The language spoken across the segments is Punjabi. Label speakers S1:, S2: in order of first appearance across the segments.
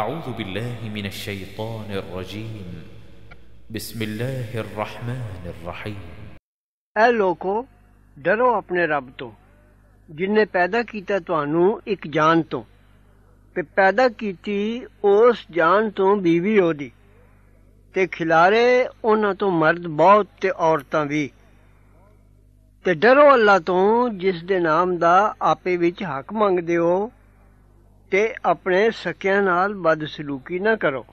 S1: أعوذ بالله من الشيطان الرجيم بسم الله الرحمن الرحيم ਐ ਲੋਕੋ ਡਰੋ ਆਪਣੇ ਰੱਬ ਤੋਂ ਜਿਨੇ ਪੈਦਾ ਕੀਤਾ ਤੁਹਾਨੂੰ ਇੱਕ ਜਾਨ ਤੋਂ ਤੇ ਪੈਦਾ ਕੀਤੀ ਉਸ ਜਾਨ ਤੋਂ ਬੀਵੀ ਉਹਦੀ ਤੇ ਖਿਲਾਰੇ ਉਹਨਾਂ ਤੋਂ ਮਰਦ ਬਹੁਤ ਤੇ ਔਰਤਾਂ ਵੀ ਤੇ ਡਰੋ ਅੱਲਾ ਤੋਂ ਜਿਸ ਦੇ ਨਾਮ ਦਾ ਆਪੇ ਵਿੱਚ ਹੱਕ ਮੰਗਦੇ ਹੋ ਤੇ ਆਪਣੇ ਸਕਿਆਂ ਨਾਲ ਬਦਸਲੂਕੀ ਨਾ ਕਰੋ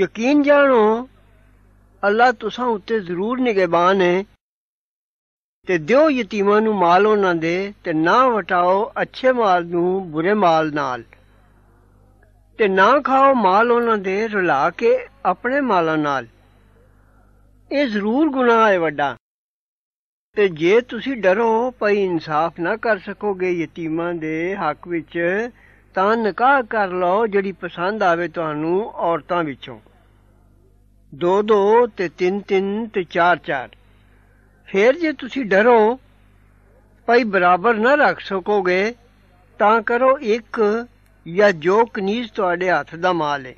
S1: ਯਕੀਨ ਜਾਣੋ ਅੱਲਾ ਤੁਸਾਂ ਉੱਤੇ ਜ਼ਰੂਰ ਨਿਗਹਿਬਾਨ ਹੈ ਤੇ ਦਿਓ ਯਤੀਮਾਂ ਨੂੰ ਮਾਲ ਉਹਨਾਂ ਦੇ ਤੇ ਨਾ ਵਟਾਓ ਅੱਛੇ ਮਾਲ ਨੂੰ ਬੁਰੇ ਮਾਲ ਨਾਲ ਤੇ ਨਾ ਖਾਓ ਮਾਲ ਉਹਨਾਂ ਦੇ ਰਲਾ ਕੇ ਆਪਣੇ ਮਾਲਾਂ ਨਾਲ ਇਹ ਜ਼ਰੂਰ ਗੁਨਾਹ ਹੈ ਵੱਡਾ ਤੇ ਜੇ ਤੁਸੀਂ ਡਰੋ ਭਈ ਇਨਸਾਫ ਨਾ ਕਰ ਸਕੋਗੇ ਯਤੀਮਾਂ ਦੇ ਹੱਕ ਵਿੱਚ ਤਾਂ ਨਿਕਾਹ ਕਰ ਲਓ ਜਿਹੜੀ ਪਸੰਦ ਆਵੇ ਤੁਹਾਨੂੰ ਔਰਤਾਂ ਵਿੱਚੋਂ ਦੋ ਦੋ ਤੇ ਤਿੰਨ ਤਿੰਨ ਤੇ ਚਾਰ ਚਾਰ ਫਿਰ ਜੇ ਤੁਸੀਂ ਡਰੋ ਭਈ ਬਰਾਬਰ ਨਾ ਰੱਖ ਸਕੋਗੇ ਤਾਂ ਕਰੋ ਇੱਕ ਜਾਂ ਜੋ ਕਨੀਜ਼ ਤੁਹਾਡੇ ਹੱਥ ਦਾ ਮਾਲ ਹੈ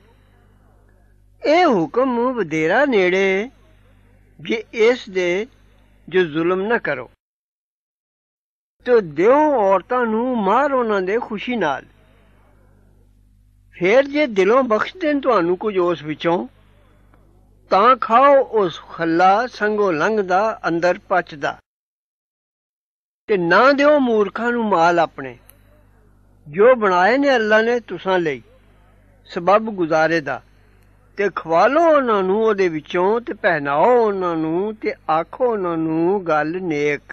S1: ਇਹ ਹੁਕਮ ਵਧੇਰਾ ਨੇੜੇ ਜੇ ਇਸ ਦੇ ਜੋ ਜ਼ੁਲਮ ਨਾ ਕਰੋ ਤੋ ਦਿਓ ਔਰਤਾਂ ਨੂੰ ਮਾਰ ਉਹਨਾਂ ਦੇ ਖੁਸ਼ੀ ਨਾਲ ਫੇਰ ਜੇ ਦਿਲੋਂ ਬਖਸ਼ ਦੇਣ ਤੁਹਾਨੂੰ ਕੁਝ ਉਸ ਵਿੱਚੋਂ ਤਾਂ ਖਾਓ ਉਸ ਖੱਲਾ ਸੰਗੋ ਲੰਘਦਾ ਅੰਦਰ ਪਚਦਾ ਤੇ ਨਾ ਦਿਓ ਮੂਰਖਾਂ ਨੂੰ ਮਾਲ ਆਪਣੇ ਜੋ ਬਣਾਏ ਨੇ ਅੱਲਾ ਨੇ ਤੁਸਾਂ ਲਈ ਸਬਬ ਗੁਜ਼ਾਰੇ ਦਾ ਤੇ ਖਵਾਲੋ ਉਹਨਾਂ ਨੂੰ ਉਹਦੇ ਵਿੱਚੋਂ ਤੇ ਪਹਿਨਾਓ ਉਹਨਾਂ ਨੂੰ ਤੇ ਆਖੋ ਉਹਨਾਂ ਨੂੰ ਗੱਲ ਨੇਕ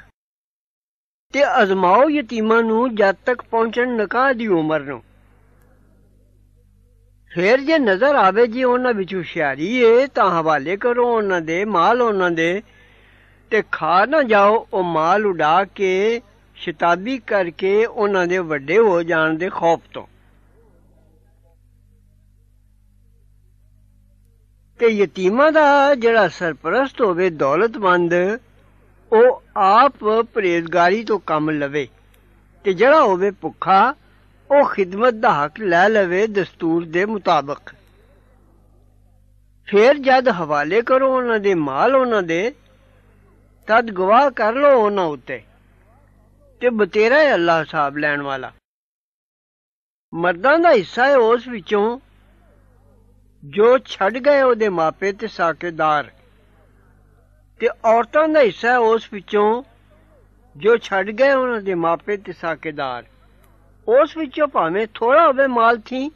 S1: ਤੇ ਅਜ਼ਮਾਓ ਯਤੀਮਾਂ ਨੂੰ ਜਦ ਤੱਕ ਪਹੁੰਚਣ ਨਕਾਹ ਦੀ ਉਮਰ ਨੂੰ ਫੇਰ ਜੇ ਨਜ਼ਰ ਆਵੇ ਜੀ ਉਹਨਾਂ ਵਿੱਚ ਹੁਸ਼ਿਆਰੀ ਏ ਤਾਂ ਹਵਾਲੇ ਕਰੋ ਉਹਨਾਂ ਦੇ ਮਾਲ ਉਹਨਾਂ ਦੇ ਤੇ ਖਾ ਨਾ ਜਾਓ ਉਹ ਮਾਲ ਉਡਾ ਕੇ ਸ਼ਿਤਾਬੀ ਕਰਕੇ ਉਹਨਾਂ ਦੇ ਵੱਡੇ ਹੋ ਜਾਣ ਦੇ ਖੌਫ ਤੋਂ ਤੇ ਯਤੀਮਾਂ ਦਾ ਜਿਹੜਾ ਸਰਪ੍ਰਸਤ ਹੋਵੇ ਦੌਲਤਮੰਦ ਉਹ ਆਪ ਪ੍ਰੇਜ਼ਗਾਰੀ ਤੋਂ ਕੰਮ ਲਵੇ ਤੇ ਜਿਹੜਾ ਹੋਵੇ ਭੁੱਖਾ ਉਹ ਖਿਦਮਤ ਦਾ ਹੱਕ ਲੈ ਲਵੇ ਦਸਤੂਰ ਦੇ ਮੁਤਾਬਕ ਫਿਰ ਜਦ ਹਵਾਲੇ ਕਰੋ ਉਹਨਾਂ ਦੇ ਮਾਲ ਉਹਨਾਂ ਦੇ ਤਦ ਗਵਾਹ ਕਰ ਲੋ ਉਹਨਾਂ ਉੱਤੇ ਤੇ ਬਤੇਰਾ ਹੈ ਅੱਲਾਹ ਸਾਹਿਬ ਲੈਣ ਵਾਲਾ ਮਰਦਾਂ ਦਾ ਹਿੱਸਾ ਹੈ ਉਸ ਵਿੱਚੋਂ ਜੋ ਛੱਡ ਗਏ ਉਹਦੇ ਮਾਪੇ ਤੇ ਸਾਕੇਦਾਰ ਤੇ ਔਰਤਾਂ ਦਾ ਹਿੱਸਾ ਉਸ ਵਿੱਚੋਂ ਜੋ ਛੱਡ ਗਏ ਉਹਨਾਂ ਦੇ ਮਾਪੇ ਤੇ ਸਾਕੇਦਾਰ ਉਸ ਵਿੱਚੋਂ ਭਾਵੇਂ ਥੋੜਾ ਹੋਵੇ ਮਾਲ ਥੀ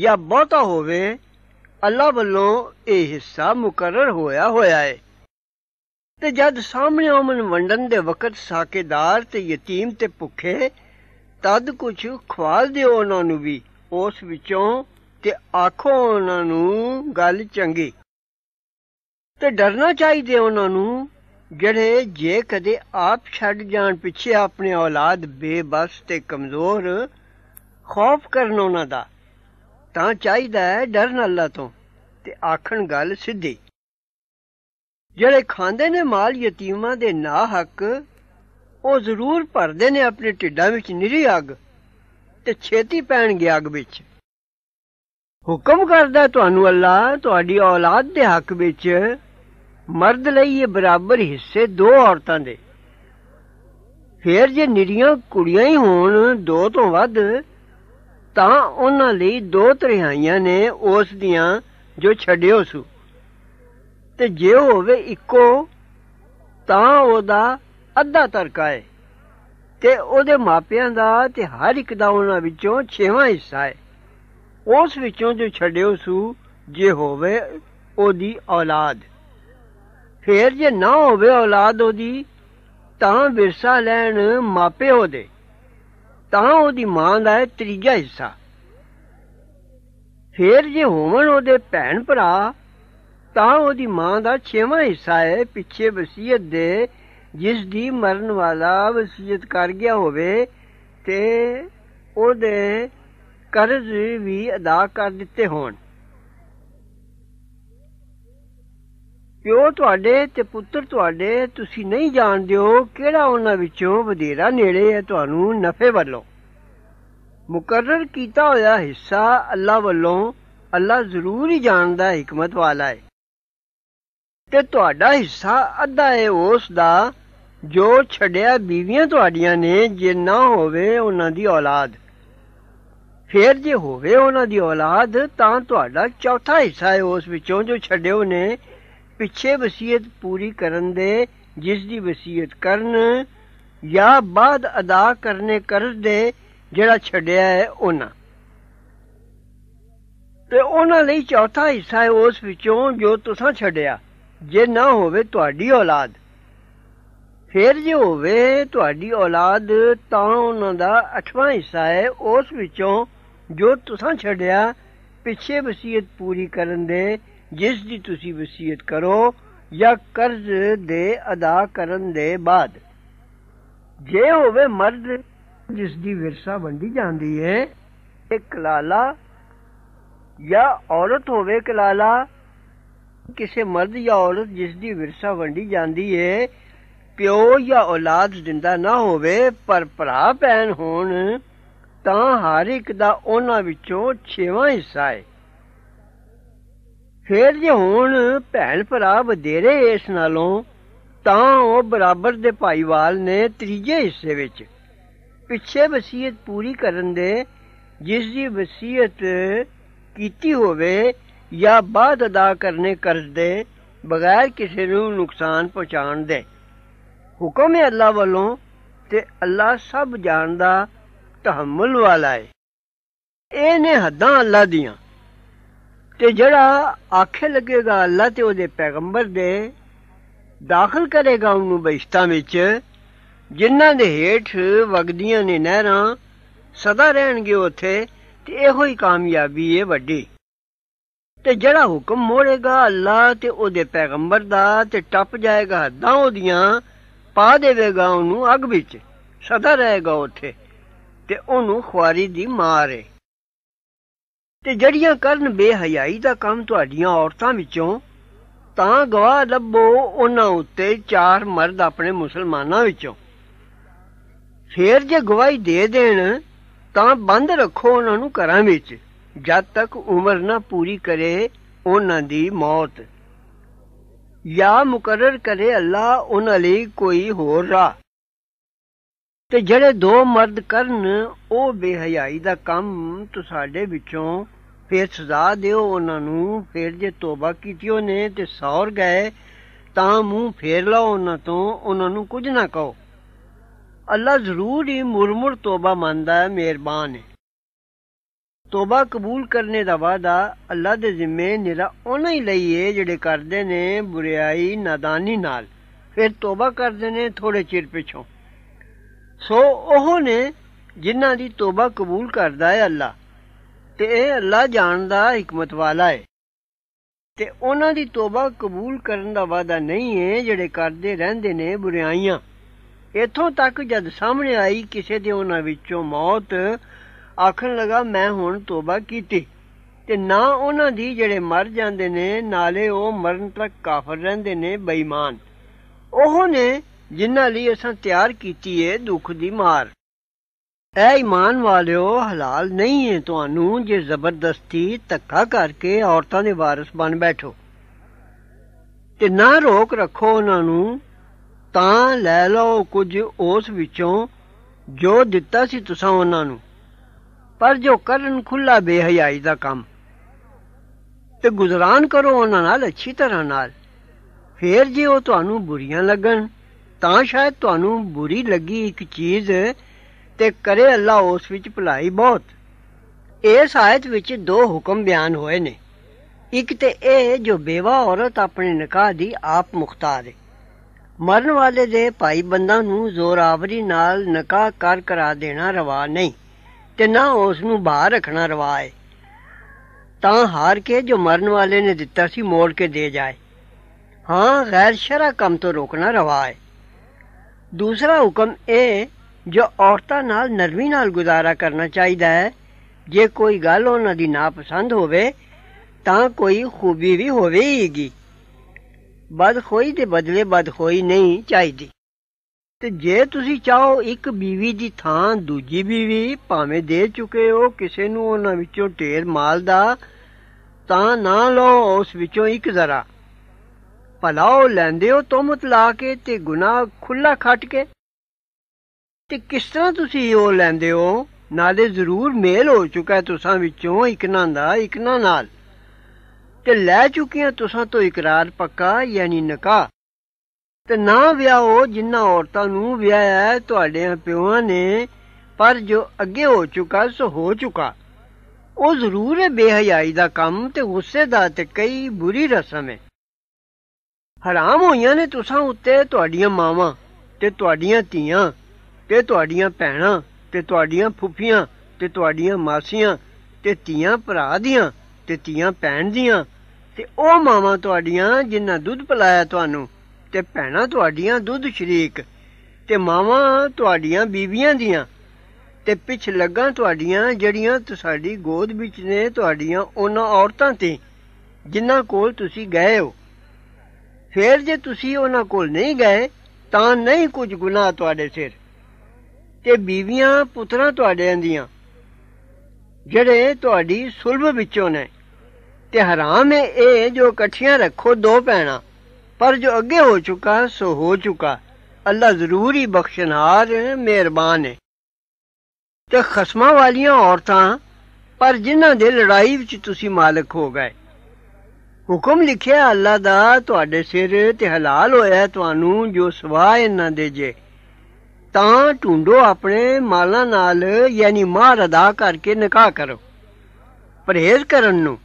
S1: ਜਾਂ ਬਹੁਤਾ ਹੋਵੇ ਅੱਲਾ ਵੱਲੋਂ ਇਹ ਹਿੱਸਾ ਮੁਕਰਰ ਹੋਇਆ ਹੋਇਆ ਹੈ ਤੇ ਜਦ ਸਾਹਮਣੇ ਆਉਣ ਵੰਡਣ ਦੇ ਵਕਤ ਸਾਕੇਦਾਰ ਤੇ ਯਤੀਮ ਤੇ ਭੁੱਖੇ ਤਦ ਕੁਝ ਖਵਾਲ ਦਿਓ ਉਹਨਾਂ ਨੂੰ ਵੀ ਉਸ ਵਿੱਚੋਂ ਤੇ ਆਖੋ ਉਹਨਾਂ ਨੂੰ ਗੱਲ ਚੰਗੀ ਤੇ ਡਰਨਾ ਚਾਹੀਦੇ ਉਹਨਾਂ ਨੂੰ ਜਿਹੜੇ ਜੇ ਕਦੇ ਆਪ ਛੱਡ ਜਾਣ ਪਿੱਛੇ ਆਪਣੇ ਔਲਾਦ ਬੇਬਸ ਤੇ ਕਮਜ਼ੋਰ ਖੌਫ ਕਰਨ ਉਹਨਾਂ ਦਾ ਤਾਂ ਚਾਹੀਦਾ ਹੈ ਡਰਨ ਅੱਲਾ ਤੋਂ ਤੇ ਆਖਣ ਗੱਲ ਸਿੱਧੀ ਜਿਹੜੇ ਖਾਂਦੇ ਨੇ ਮਾਲ ਯਤੀਮਾਂ ਦੇ ਨਾ ਹੱਕ ਉਹ ਜ਼ਰੂਰ ਭਰਦੇ ਨੇ ਆਪਣੇ ਢਿੱਡਾਂ ਵਿੱਚ ਨਿਰੀ ਅੱਗ ਤੇ ਛੇਤੀ ਪੈਣ ਗਿਆ ਅੱਗ ਵਿੱਚ ਹੁਕਮ ਕਰਦਾ ਤੁਹਾਨੂੰ ਅੱਲਾ ਤੁਹਾਡੀ ਔਲਾਦ ਦੇ ਹੱਕ ਵਿੱਚ ਮਰਦ ਲਈ ਇਹ ਬਰਾਬਰ ਹਿੱਸੇ ਦੋ ਔਰਤਾਂ ਦੇ ਫੇਰ ਜੇ ਨਿਰੀਆਂ ਕੁੜੀਆਂ ਹੀ ਹੋਣ ਦੋ ਤੋਂ ਵੱਧ ਤਾਂ ਉਹਨਾਂ ਲਈ ਦੋ ਤਰਹਾਈਆਂ ਨੇ ਉਸ ਦੀਆਂ ਜੋ ਛੱਡਿਓ ਸੁ ਤੇ ਜੇ ਹੋਵੇ ਇੱਕੋ ਤਾਂ ਉਹਦਾ ਅੱਧਾ ਤਰਕਾ ਹੈ ਤੇ ਉਹਦੇ ਮਾਪਿਆਂ ਦਾ ਤੇ ਹਰ ਇੱਕ ਦਾ ਉਹਨਾਂ ਵਿੱਚੋਂ ਛੇਵਾਂ ਹਿੱਸਾ ਹੈ ਉਸ ਵਿੱਚੋਂ ਜੋ ਛੱਡਿਓ ਸੂ ਜੇ ਹੋਵੇ ਉਹਦੀ ਔਲਾਦ ਫੇਰ ਜੇ ਨਾ ਹੋਵੇ ਔਲਾਦ ਉਹਦੀ ਤਾਂ ਵਿਰਸਾ ਲੈਣ ਮਾਪੇ ਉਹਦੇ ਤਾਂ ਉਹਦੀ ਮਾਂ ਦਾ ਤੀਜਾ ਹਿੱਸਾ ਫੇਰ ਜੇ ਹੋਵਣ ਉਹਦੇ ਭੈਣ ਭਰਾ ਤਾਂ ਉਹਦੀ ਮਾਂ ਦਾ ਛੇਵਾਂ ਹਿੱਸਾ ਹੈ ਪਿੱਛੇ ਵਸੀਅਤ ਦੇ ਜਿਸ ਦੀ ਮਰਨ ਵਾਲਾ ਵਸੀਅਤ ਕਰ ਗਿਆ ਹੋਵੇ ਤੇ ਉਹਦੇ ਕਰਜ਼ ਵੀ ਅਦਾ ਕਰ ਦਿੱਤੇ ਹੋਣ ਪਿਓ ਤੁਹਾਡੇ ਤੇ ਪੁੱਤਰ ਤੁਹਾਡੇ ਤੁਸੀਂ ਨਹੀਂ ਜਾਣਦੇ ਹੋ ਕਿਹੜਾ ਉਹਨਾਂ ਵਿੱਚੋਂ ਵਧੇਰਾ ਨੇੜੇ ਹੈ ਤੁਹਾਨੂੰ ਨਫੇ ਵੱਲੋਂ ਮੁਕਰਰ ਕੀਤਾ ਹੋਇਆ ਹਿੱਸਾ ਅੱਲਾ ਵੱਲੋਂ ਅੱਲਾ ਜ਼ਰੂਰ ਹੀ ਜਾਣਦਾ ਹਕਮਤ ਵਾਲਾ ਹੈ ਤੇ ਤੁਹਾਡਾ ਹਿੱਸਾ ਅੱਧਾ ਹੈ ਉਸ ਦਾ ਜੋ ਛੱਡਿਆ ਬੀਵੀਆਂ ਤੁਹਾਡੀਆਂ ਨੇ ਜੇ ਨਾ ਹੋਵੇ ਉਹਨਾਂ ਦੀ ਔਲਾਦ ਫੇਰ ਜੇ ਹੋਵੇ ਉਹਨਾਂ ਦੀ ਔਲਾਦ ਤਾਂ ਤੁਹਾਡਾ ਚੌਥਾ ਹਿੱਸਾ ਹੈ ਉਸ ਵਿੱਚੋਂ ਜੋ ਛੱਡਿਓ ਨੇ ਪਿੱਛੇ ਵਸੀਅਤ ਪੂਰੀ ਕਰਨ ਦੇ ਜਿਸ ਦੀ ਵਸੀਅਤ ਕਰਨ ਜਾਂ ਬਾਅਦ ਅਦਾ ਕਰਨੇ ਕਰਜ਼ ਦੇ ਜਿਹੜਾ ਛੱਡਿਆ ਹੈ ਉਹਨਾਂ ਤੇ ਉਹਨਾਂ ਲਈ ਚੌਥਾ ਹਿੱਸਾ ਹੈ ਉਸ ਵਿੱਚੋਂ ਜੋ ਤੁਸੀਂ ਛੱਡਿਆ ਜੇ ਨਾ ਹੋਵੇ ਤੁਹਾਡੀ ਔਲਾਦ ਫੇਰ ਜੇ ਹੋਵੇ ਤੁਹਾਡੀ ਔਲਾਦ ਤਾਂ ਉਹਨਾਂ ਦਾ 8ਵਾਂ ਹਿੱਸਾ ਹੈ ਉਸ ਵਿੱਚੋਂ ਜੋ ਤੁਸੀਂ ਛੱਡਿਆ ਪਿੱਛੇ ਵਸੀਅਤ ਪੂਰੀ ਕਰਨ ਦੇ ਜਿਸ ਦੀ ਤੁਸੀਂ ਵਸੀਅਤ ਕਰੋ ਜਾਂ ਕਰਜ਼ ਦੇ ਅਦਾ ਕਰਨ ਦੇ ਬਾਅਦ ਜੇ ਹੋਵੇ ਮਰਦ ਜਿਸ ਦੀ ਵਿਰਸਾ ਵੰਡੀ ਜਾਂਦੀ ਹੈ ਇੱਕ ਲਾਲਾ ਜਾਂ ਔਰਤ ਹੋਵੇ ਕਲਾਲਾ ਕਿਸੇ ਮਰਦ ਜਾਂ ਔਰਤ ਜਿਸ ਦੀ ਵਿਰਸਾ ਵੰਡੀ ਜਾਂਦੀ ਹੈ ਪਿਓ ਜਾਂ ਔਲਾਦ ਜਿੰਦਾ ਨਾ ਹੋਵੇ ਪਰ ਭਰਾ ਭੈਣ ਹੋਣ ਤਾਂ ਹਰ ਇੱਕ ਦਾ ਉਹਨਾਂ ਵਿੱਚੋਂ 6ਵਾਂ ਹਿੱਸਾ ਹੈ ਫੇਰ ਜੇ ਹੁਣ ਭੈਣ ਭਰਾ ਵਧੇਰੇ ਇਸ ਨਾਲੋਂ ਤਾਂ ਉਹ ਬਰਾਬਰ ਦੇ ਭਾਈਵਾਲ ਨੇ ਤੀਜੇ ਹਿੱਸੇ ਵਿੱਚ ਪਿੱਛੇ ਵਸੀਅਤ ਪੂਰੀ ਕਰਨ ਦੇ ਜਿਸ ਦੀ ਵਸੀਅਤ ਕੀਤੀ ਹੋਵੇ ਜਾਂ ਬਾਅਦ ਅਦਾ ਕਰਨੇ ਕਰਜ਼ ਦੇ ਬਗੈਰ ਕਿਸੇ ਨੂੰ ਨੁਕਸਾਨ ਪਹੁੰਚਾਣ ਦੇ ਹੁਕਮ ਹੈ ਅੱਲਾ ਵੱਲੋਂ ਤੇ ਅੱਲਾ ਸਭ ਜਾਣਦਾ ਤਹਮਲ ਵਾਲਾ ਏ ਇਹ ਨੇ ਹੱਦਾਂ ਅੱਲਾ ਦੀਆਂ ਤੇ ਜਿਹੜਾ ਆਖੇ ਲੱਗੇਗਾ ਅੱਲਾ ਤੇ ਉਹਦੇ ਪੈਗੰਬਰ ਦੇ ਦਾਖਲ ਕਰੇਗਾ ਉਹਨੂੰ ਬਹਿਸ਼ਤਾਂ ਵਿੱਚ ਜਿਨ੍ਹਾਂ ਦੇ ਹੇਠ ਵਗਦੀਆਂ ਨੇ ਨਹਿਰਾਂ ਸਦਾ ਰਹਿਣਗੇ ਉੱਥੇ ਤੇ ਇਹੋ ਹੀ ਕਾਮਯਾਬੀ ਏ ਵੱਡੀ ਤੇ ਜਿਹੜਾ ਹੁਕਮ ਮੋੜੇਗਾ ਅੱਲਾ ਤੇ ਉਹਦੇ ਪੈਗੰਬਰ ਦਾ ਤੇ ਟੱਪ ਜਾਏਗਾ ਹੱਦਾਂ ਦੀਆਂ ਪਾ ਦੇਵੇਗਾ ਉਹਨੂੰ ਅੱਗ ਵਿੱਚ ਸਦਾ ਰਹੇਗਾ ਉੱਥੇ ਤੇ ਉਹਨੂੰ ਖੁਆਰੀ ਦੀ ਮਾਰ ਏ ਤੇ ਜੜੀਆਂ ਕਰਨ ਬੇਹਯਾਈ ਦਾ ਕੰਮ ਤੁਹਾਡੀਆਂ ਔਰਤਾਂ ਵਿੱਚੋਂ ਤਾਂ ਗਵਾਹ ਲੱਭੋ ਉਹਨਾਂ ਉੱਤੇ ਚਾਰ ਮਰਦ ਆਪਣੇ ਮੁਸਲਮਾਨਾਂ ਵਿੱਚੋਂ ਫੇਰ ਜੇ ਗਵਾਹੀ ਦੇ ਦੇਣ ਤਾਂ ਬੰਦ ਰੱਖੋ ਉਹਨਾਂ ਨੂੰ ਘਰਾਂ ਵਿੱਚ ਜਦ ਤੱਕ ਉਮਰ ਨਾ ਪੂਰੀ ਕਰੇ ਉਹਨਾਂ ਦੀ ਮੌਤ ਯਾ ਮੁਕਰਰ ਕਰੇ ਅੱਲਾ ਉਹਨਾਂ ਲਈ ਕੋਈ ਹੋਰ ਰਾਹ ਤੇ ਜਿਹੜੇ ਦੋ ਮਰਦ ਕਰਨ ਉਹ ਬੇਹਯਾਈ ਦਾ ਕੰਮ ਤੁਹਾਡੇ ਸਾਡੇ ਵਿੱਚੋਂ ਫੇਰ ਸਜ਼ਾ ਦਿਓ ਉਹਨਾਂ ਨੂੰ ਫੇਰ ਜੇ ਤੋਬਾ ਕੀਤੀ ਉਹਨੇ ਤੇ ਸੌਰ ਗਏ ਤਾਂ ਮੂੰਹ ਫੇਰ ਲਓ ਉਹਨਾਂ ਤੋਂ ਉਹਨਾਂ ਨੂੰ ਕੁਝ ਨਾ ਕਹੋ ਅੱਲਾ ਜ਼ਰੂਰ ਹੀ ਮੁਰਮੁਰ ਤੋਬਾ ਮੰਨਦਾ ਹੈ ਮਿਹਰਬਾਨ ਹੈ ਤੋਬਾ ਕਬੂਲ ਕਰਨੇ ਦਾ ਵਾਦਾ ਅੱਲਾ ਦੇ ਜ਼ਿੰਮੇ ਨਿਰਾ ਉਹਨਾਂ ਹੀ ਲਈ ਹੈ ਜਿਹੜੇ ਕਰਦੇ ਨੇ ਬੁਰੀਾਈ ਨਾਦਾਨੀ ਨਾਲ ਫਿਰ ਤੋਬਾ ਕਰਦੇ ਨੇ ਥੋੜੇ ਚਿਰ ਪਿਛੋਂ ਸੋ ਉਹ ਨੇ ਜਿਨ੍ਹਾਂ ਦੀ ਤੋਬਾ ਕਬੂਲ ਕਰਦਾ ਹੈ ਅੱਲਾ ਤੇ ਇਹ ਅੱਲਾ ਜਾਣਦਾ ਹਕਮਤ ਵਾਲਾ ਹੈ ਤੇ ਉਹਨਾਂ ਦੀ ਤੋਬਾ ਕਬੂਲ ਕਰਨ ਦਾ ਵਾਦਾ ਨਹੀਂ ਹੈ ਜਿਹੜੇ ਕਰਦੇ ਰਹਿੰਦੇ ਨੇ ਬੁਰਾਈਆਂ ਇਥੋਂ ਤੱਕ ਜਦ ਸਾਹਮਣੇ ਆਈ ਕਿਸੇ ਦੇ ਉਹਨਾਂ ਵਿੱਚੋਂ ਮੌਤ ਆਖਣ ਲਗਾ ਮੈਂ ਹੁਣ ਤੋਬਾ ਕੀਤੀ ਤੇ ਨਾ ਉਹਨਾਂ ਦੀ ਜਿਹੜੇ ਮਰ ਜਾਂਦੇ ਨੇ ਨਾਲੇ ਉਹ ਮਰਨ ਤੱਕ ਕਾਫਰ ਰਹਿੰਦੇ ਨੇ ਬੇਈਮਾਨ ਉਹ ਨੇ ਜਿਨ੍ਹਾਂ ਲਈ ਅਸਾਂ ਤਿਆਰ ਕੀਤੀ ਏ ਦੁੱਖ ਦੀ ਮਾਰ ਐ ਇਮਾਨ ਵਾਲਿਓ ਹਲਾਲ ਨਹੀਂ ਹੈ ਤੁਹਾਨੂੰ ਜੇ ਜ਼ਬਰਦਸਤੀ ਧੱਕਾ ਕਰਕੇ ਔਰਤਾਂ ਦੇ ਵਾਰਿਸ ਬਣ ਬੈਠੋ ਤੇ ਨਾ ਰੋਕ ਰੱਖੋ ਉਹਨਾਂ ਨੂੰ ਤਾਂ ਲੈ ਲਓ ਕੁਝ ਉਸ ਵਿੱਚੋਂ ਜੋ ਦਿੱਤਾ ਸੀ ਤੁਸੀਂ ਉਹਨਾਂ ਨੂੰ ਪਰ ਜੋ ਕਰਨ ਖੁੱਲਾ ਬੇਹਯਾਈ ਦਾ ਕੰਮ ਤੇ ਗੁਜ਼ਰਾਨ ਕਰੋ ਉਹਨਾਂ ਨਾਲ ਅੱਛੀ ਤਰ੍ਹਾਂ ਨਾਲ ਫੇਰ ਜੇ ਉਹ ਤੁਹਾਨੂੰ ਬੁਰੀਆਂ ਲੱਗਣ ਤਾਂ ਸ਼ਾਇਦ ਤੁਹਾਨੂੰ ਬੁਰੀ ਲੱਗੀ ਇੱਕ ਚੀਜ਼ ਤੇ ਕਰੇ ਅੱਲਾ ਉਸ ਵਿੱਚ ਭਲਾਈ ਬਹੁਤ ਇਸ ਆਇਤ ਵਿੱਚ ਦੋ ਹੁਕਮ ਬਿਆਨ ਹੋਏ ਨੇ ਇੱਕ ਤੇ ਇਹ ਜੋ ਬੇਵਾ ਔਰਤ ਆਪਣੇ ਨਿਕਾਹ ਦੀ ਆਪ ਮੁਖਤਾਰ ਹੈ ਮਰਨ ਵਾਲੇ ਦੇ ਭਾਈ ਬੰਦਾ ਨੂੰ ਜ਼ੋਰਾਵਰੀ ਨਾਲ ਨਿਕਾਹ ਕਰ ਕਰਾ ਦੇਣਾ ਰਵਾ ਨਹੀਂ ਤੇ ਨਾ ਉਸ ਨੂੰ ਬਾਹਰ ਰੱਖਣਾ ਰਵਾ ਹੈ ਤਾਂ ਹਾਰ ਕੇ ਜੋ ਮਰਨ ਵਾਲੇ ਨੇ ਦਿੱਤਾ ਸੀ ਮੋੜ ਕੇ ਦੇ ਜਾਏ ਹਾਂ ਗੈਰ ਸ਼ਰਾ ਕੰਮ ਤੋਂ ਰੋਕਣਾ ਰਵਾ ਹੈ ਦੂਸਰਾ ਹੁਕਮ ਇਹ ਜੋ ਔਰਤਾਂ ਨਾਲ ਨਰਮੀ ਨਾਲ ਗੁਜ਼ਾਰਾ ਕਰਨਾ ਚਾਹੀਦਾ ਹੈ ਜੇ ਕੋਈ ਗੱਲ ਉਹਨਾਂ ਦੀ ਨਾਪਸੰਦ ਹੋਵੇ ਤਾਂ ਕੋਈ ਖੂਬੀ ਵੀ ਹੋਵੇਗੀ ਬਦਖੋਈ ਦੇ ਬਦਲੇ ਬਦਖੋਈ ਨਹੀਂ ਚਾਹੀਦੀ ਤੇ ਜੇ ਤੁਸੀਂ ਚਾਹੋ ਇੱਕ بیوی ਦੀ ਥਾਂ ਦੂਜੀ بیوی ਭਾਵੇਂ ਦੇ ਚੁਕੇ ਹੋ ਕਿਸੇ ਨੂੰ ਉਹਨਾਂ ਵਿੱਚੋਂ ਢੇਰ ਮਾਲ ਦਾ ਤਾਂ ਨਾ ਲਓ ਉਸ ਵਿੱਚੋਂ ਇੱਕ ਜ਼ਰਾ ਭਲਾਓ ਲੈਂਦੇ ਹੋ ਤੋਮਤ ਲਾ ਕੇ ਤੇ ਗੁਨਾਹ ਖੁੱਲਾ ਖੱਟ ਕੇ ਤੇ ਕਿਸ ਤਰ੍ਹਾਂ ਤੁਸੀਂ ਉਹ ਲੈਂਦੇ ਹੋ ਨਾਲੇ ਜ਼ਰੂਰ ਮੇਲ ਹੋ ਚੁੱਕਾ ਤੁਸਾਂ ਵਿੱਚੋਂ ਇਕਨਾਂ ਦਾ ਇਕਨਾਂ ਨਾਲ ਤੇ ਲੈ ਚੁੱਕੀਆਂ ਤੁਸਾਂ ਤੋਂ ਇਕਰਾਰ ਪੱਕਾ ਯਾਨੀ ਨਕਾ ਤੇ ਨਾ ਵਿਆਹੋ ਜਿੰਨਾ ਔਰਤਾਂ ਨੂੰ ਵਿਆਹਿਆ ਤੁਹਾਡੇ ਪਿਓਾਂ ਨੇ ਪਰ ਜੋ ਅੱਗੇ ਹੋ ਚੁੱਕਾ ਸੋ ਹੋ ਚੁੱਕਾ ਉਹ ਜ਼ਰੂਰ ਹੈ ਬੇਹਯਾਈ ਦਾ ਕੰਮ ਤੇ ਗੁੱਸੇ ਦਾ ਤੇ ਕਈ ਬੁਰੀ ਰਸਮ ਹੈ ਹਰਾਮ ਹੋਈਆਂ ਨੇ ਤੁਸਾਂ ਉੱਤੇ ਤੁਹਾਡੀਆਂ ਮਾਵਾਂ ਤੇ ਤੁਹਾਡੀਆਂ ਧੀਆਂ ਤੇ ਤੁਹਾਡੀਆਂ ਭੈਣਾਂ ਤੇ ਤੁਹਾਡੀਆਂ ਫੁੱਫੀਆਂ ਤੇ ਤੁਹਾਡੀਆਂ ਮਾਸੀਆਂ ਤੇ ਧੀਆਂ ਭਰਾ ਦੀਆਂ ਤੇ ਧੀਆਂ ਭੈਣ ਦੀਆਂ ਤੇ ਉਹ ਮਾਵਾਂ ਤੁਹਾਡੀਆਂ ਜਿਨ੍ਹਾਂ ਦੁੱਧ ਪਿਲਾਇਆ ਤੁਹਾਨੂੰ ਤੇ ਭੈਣਾਂ ਤੁਹਾਡੀਆਂ ਦੁੱਧ ਸ਼ਰੀਕ ਤੇ ਮਾਵਾਂ ਤੁਹਾਡੀਆਂ ਬੀਵੀਆਂ ਦੀਆਂ ਤੇ ਪਿਛ ਲੱਗਾ ਤੁਹਾਡੀਆਂ ਜਿਹੜੀਆਂ ਤੁਹਾਡੀ ਗੋਦ ਵਿੱਚ ਨੇ ਤੁਹਾਡੀਆਂ ਉਹਨਾਂ ਔਰਤਾਂ ਤੇ ਜਿਨ੍ਹਾਂ ਕੋਲ ਤੁਸੀਂ ਗਏ ਹੋ ਫੇਰ ਜੇ ਤੁਸੀਂ ਉਹਨਾਂ ਕੋਲ ਨਹੀਂ ਗਏ ਤਾਂ ਨਹੀਂ ਕੁਝ ਗੁਨਾਹ ਤੁਹਾਡੇ ਸਿਰ ਤੇ ਬੀਵੀਆਂ ਪੁੱਤਰਾਂ ਤੁਹਾਡੇ ਦੀਆਂ ਜਿਹੜੇ ਤੁਹਾਡੀ ਸੁਲਭ ਵਿੱਚੋਂ ਨੇ ਤੇ ਹਰਾਮ ਹੈ ਇਹ ਜੋ ਇਕੱਠੀਆਂ ਰੱਖੋ ਦੋ ਪੈਣਾ ਪਰ ਜੋ ਅੱਗੇ ਹੋ ਚੁੱਕਾ ਸੋ ਹੋ ਚੁੱਕਾ ਅੱਲਾ ਜ਼ਰੂਰੀ ਬਖਸ਼ਨਾਰ ਬਖਸ਼ਨਹਾਰ ਮਿਹਰਬਾਨ ਹੈ ਤੇ ਖਸਮਾਂ ਵਾਲੀਆਂ ਔਰਤਾਂ ਪਰ ਜਿਨ੍ਹਾਂ ਦੇ ਲੜਾਈ ਵਿੱਚ ਤੁਸੀਂ ਮਾਲਕ ਹੋ ਗਏ ਹੁਕਮ ਲਿਖਿਆ ਅੱਲਾ ਦਾ ਤੁਹਾਡੇ ਸਿਰ ਤੇ ਹਲਾਲ ਹੋਇਆ ਤੁਹਾਨੂੰ ਜੋ ਸਵਾ ਇਹਨਾਂ ਦੇ ਜੇ ਤਾਂ ਢੂੰਡੋ ਆਪਣੇ ਮਾਲਾਂ ਨਾਲ ਯਾਨੀ ਮਾਰ ਅਦਾ ਕਰਕੇ ਨਿਕਾਹ ਕਰੋ ਪਰਹੇਜ਼ ਕਰਨ ਨੂੰ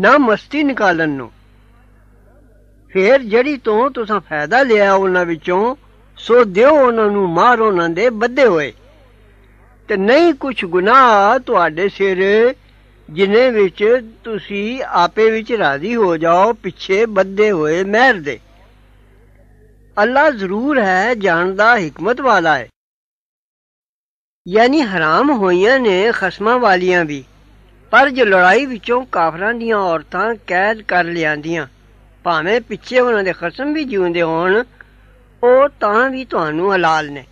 S1: ਨਾ ਮਸਤੀ ਨਿਕਾਲਣ ਨੂੰ ਫੇਰ ਜਿਹੜੀ ਤੋਂ ਤੁਸੀਂ ਫਾਇਦਾ ਲਿਆ ਉਹਨਾਂ ਵਿੱਚੋਂ ਸੋ ਦਿਓ ਉਹਨਾਂ ਨੂੰ ਮਾਰੋ ਨੰਦੇ ਬੱਦੇ ਹੋਏ ਤੇ ਨਹੀਂ ਕੁਝ ਗੁਨਾਹ ਤੁਹਾਡੇ ਸਿਰ ਜਿਨੇ ਵਿੱਚ ਤੁਸੀਂ ਆਪੇ ਵਿੱਚ ਰਾਜ਼ੀ ਹੋ ਜਾਓ ਪਿੱਛੇ ਬੱਦੇ ਹੋਏ ਮਹਿਰ ਦੇ ਅੱਲਾ ਜ਼ਰੂਰ ਹੈ ਜਾਣਦਾ ਹਕਮਤ ਵਾਲਾ ਹੈ ਯਾਨੀ ਹਰਾਮ ਹੋਈਆਂ ਨੇ ਖਸਮਾਂ ਵਾਲੀਆਂ ਵੀ ਪਰ ਜੋ ਲੜਾਈ ਵਿੱਚੋਂ ਕਾਫਰਾਂ ਦੀਆਂ ਔਰਤਾਂ ਕੈਦ ਕਰ ਲਿਆਂਦੀਆਂ ਭਾਵੇਂ ਪਿੱਛੇ ਉਹਨਾਂ ਦੇ ਖਸਮ ਵੀ ਜਿਉਂਦੇ ਹੋਣ ਉਹ ਤਾਂ ਵੀ ਤੁਹਾਨੂੰ ਹਲਾਲ ਨੇ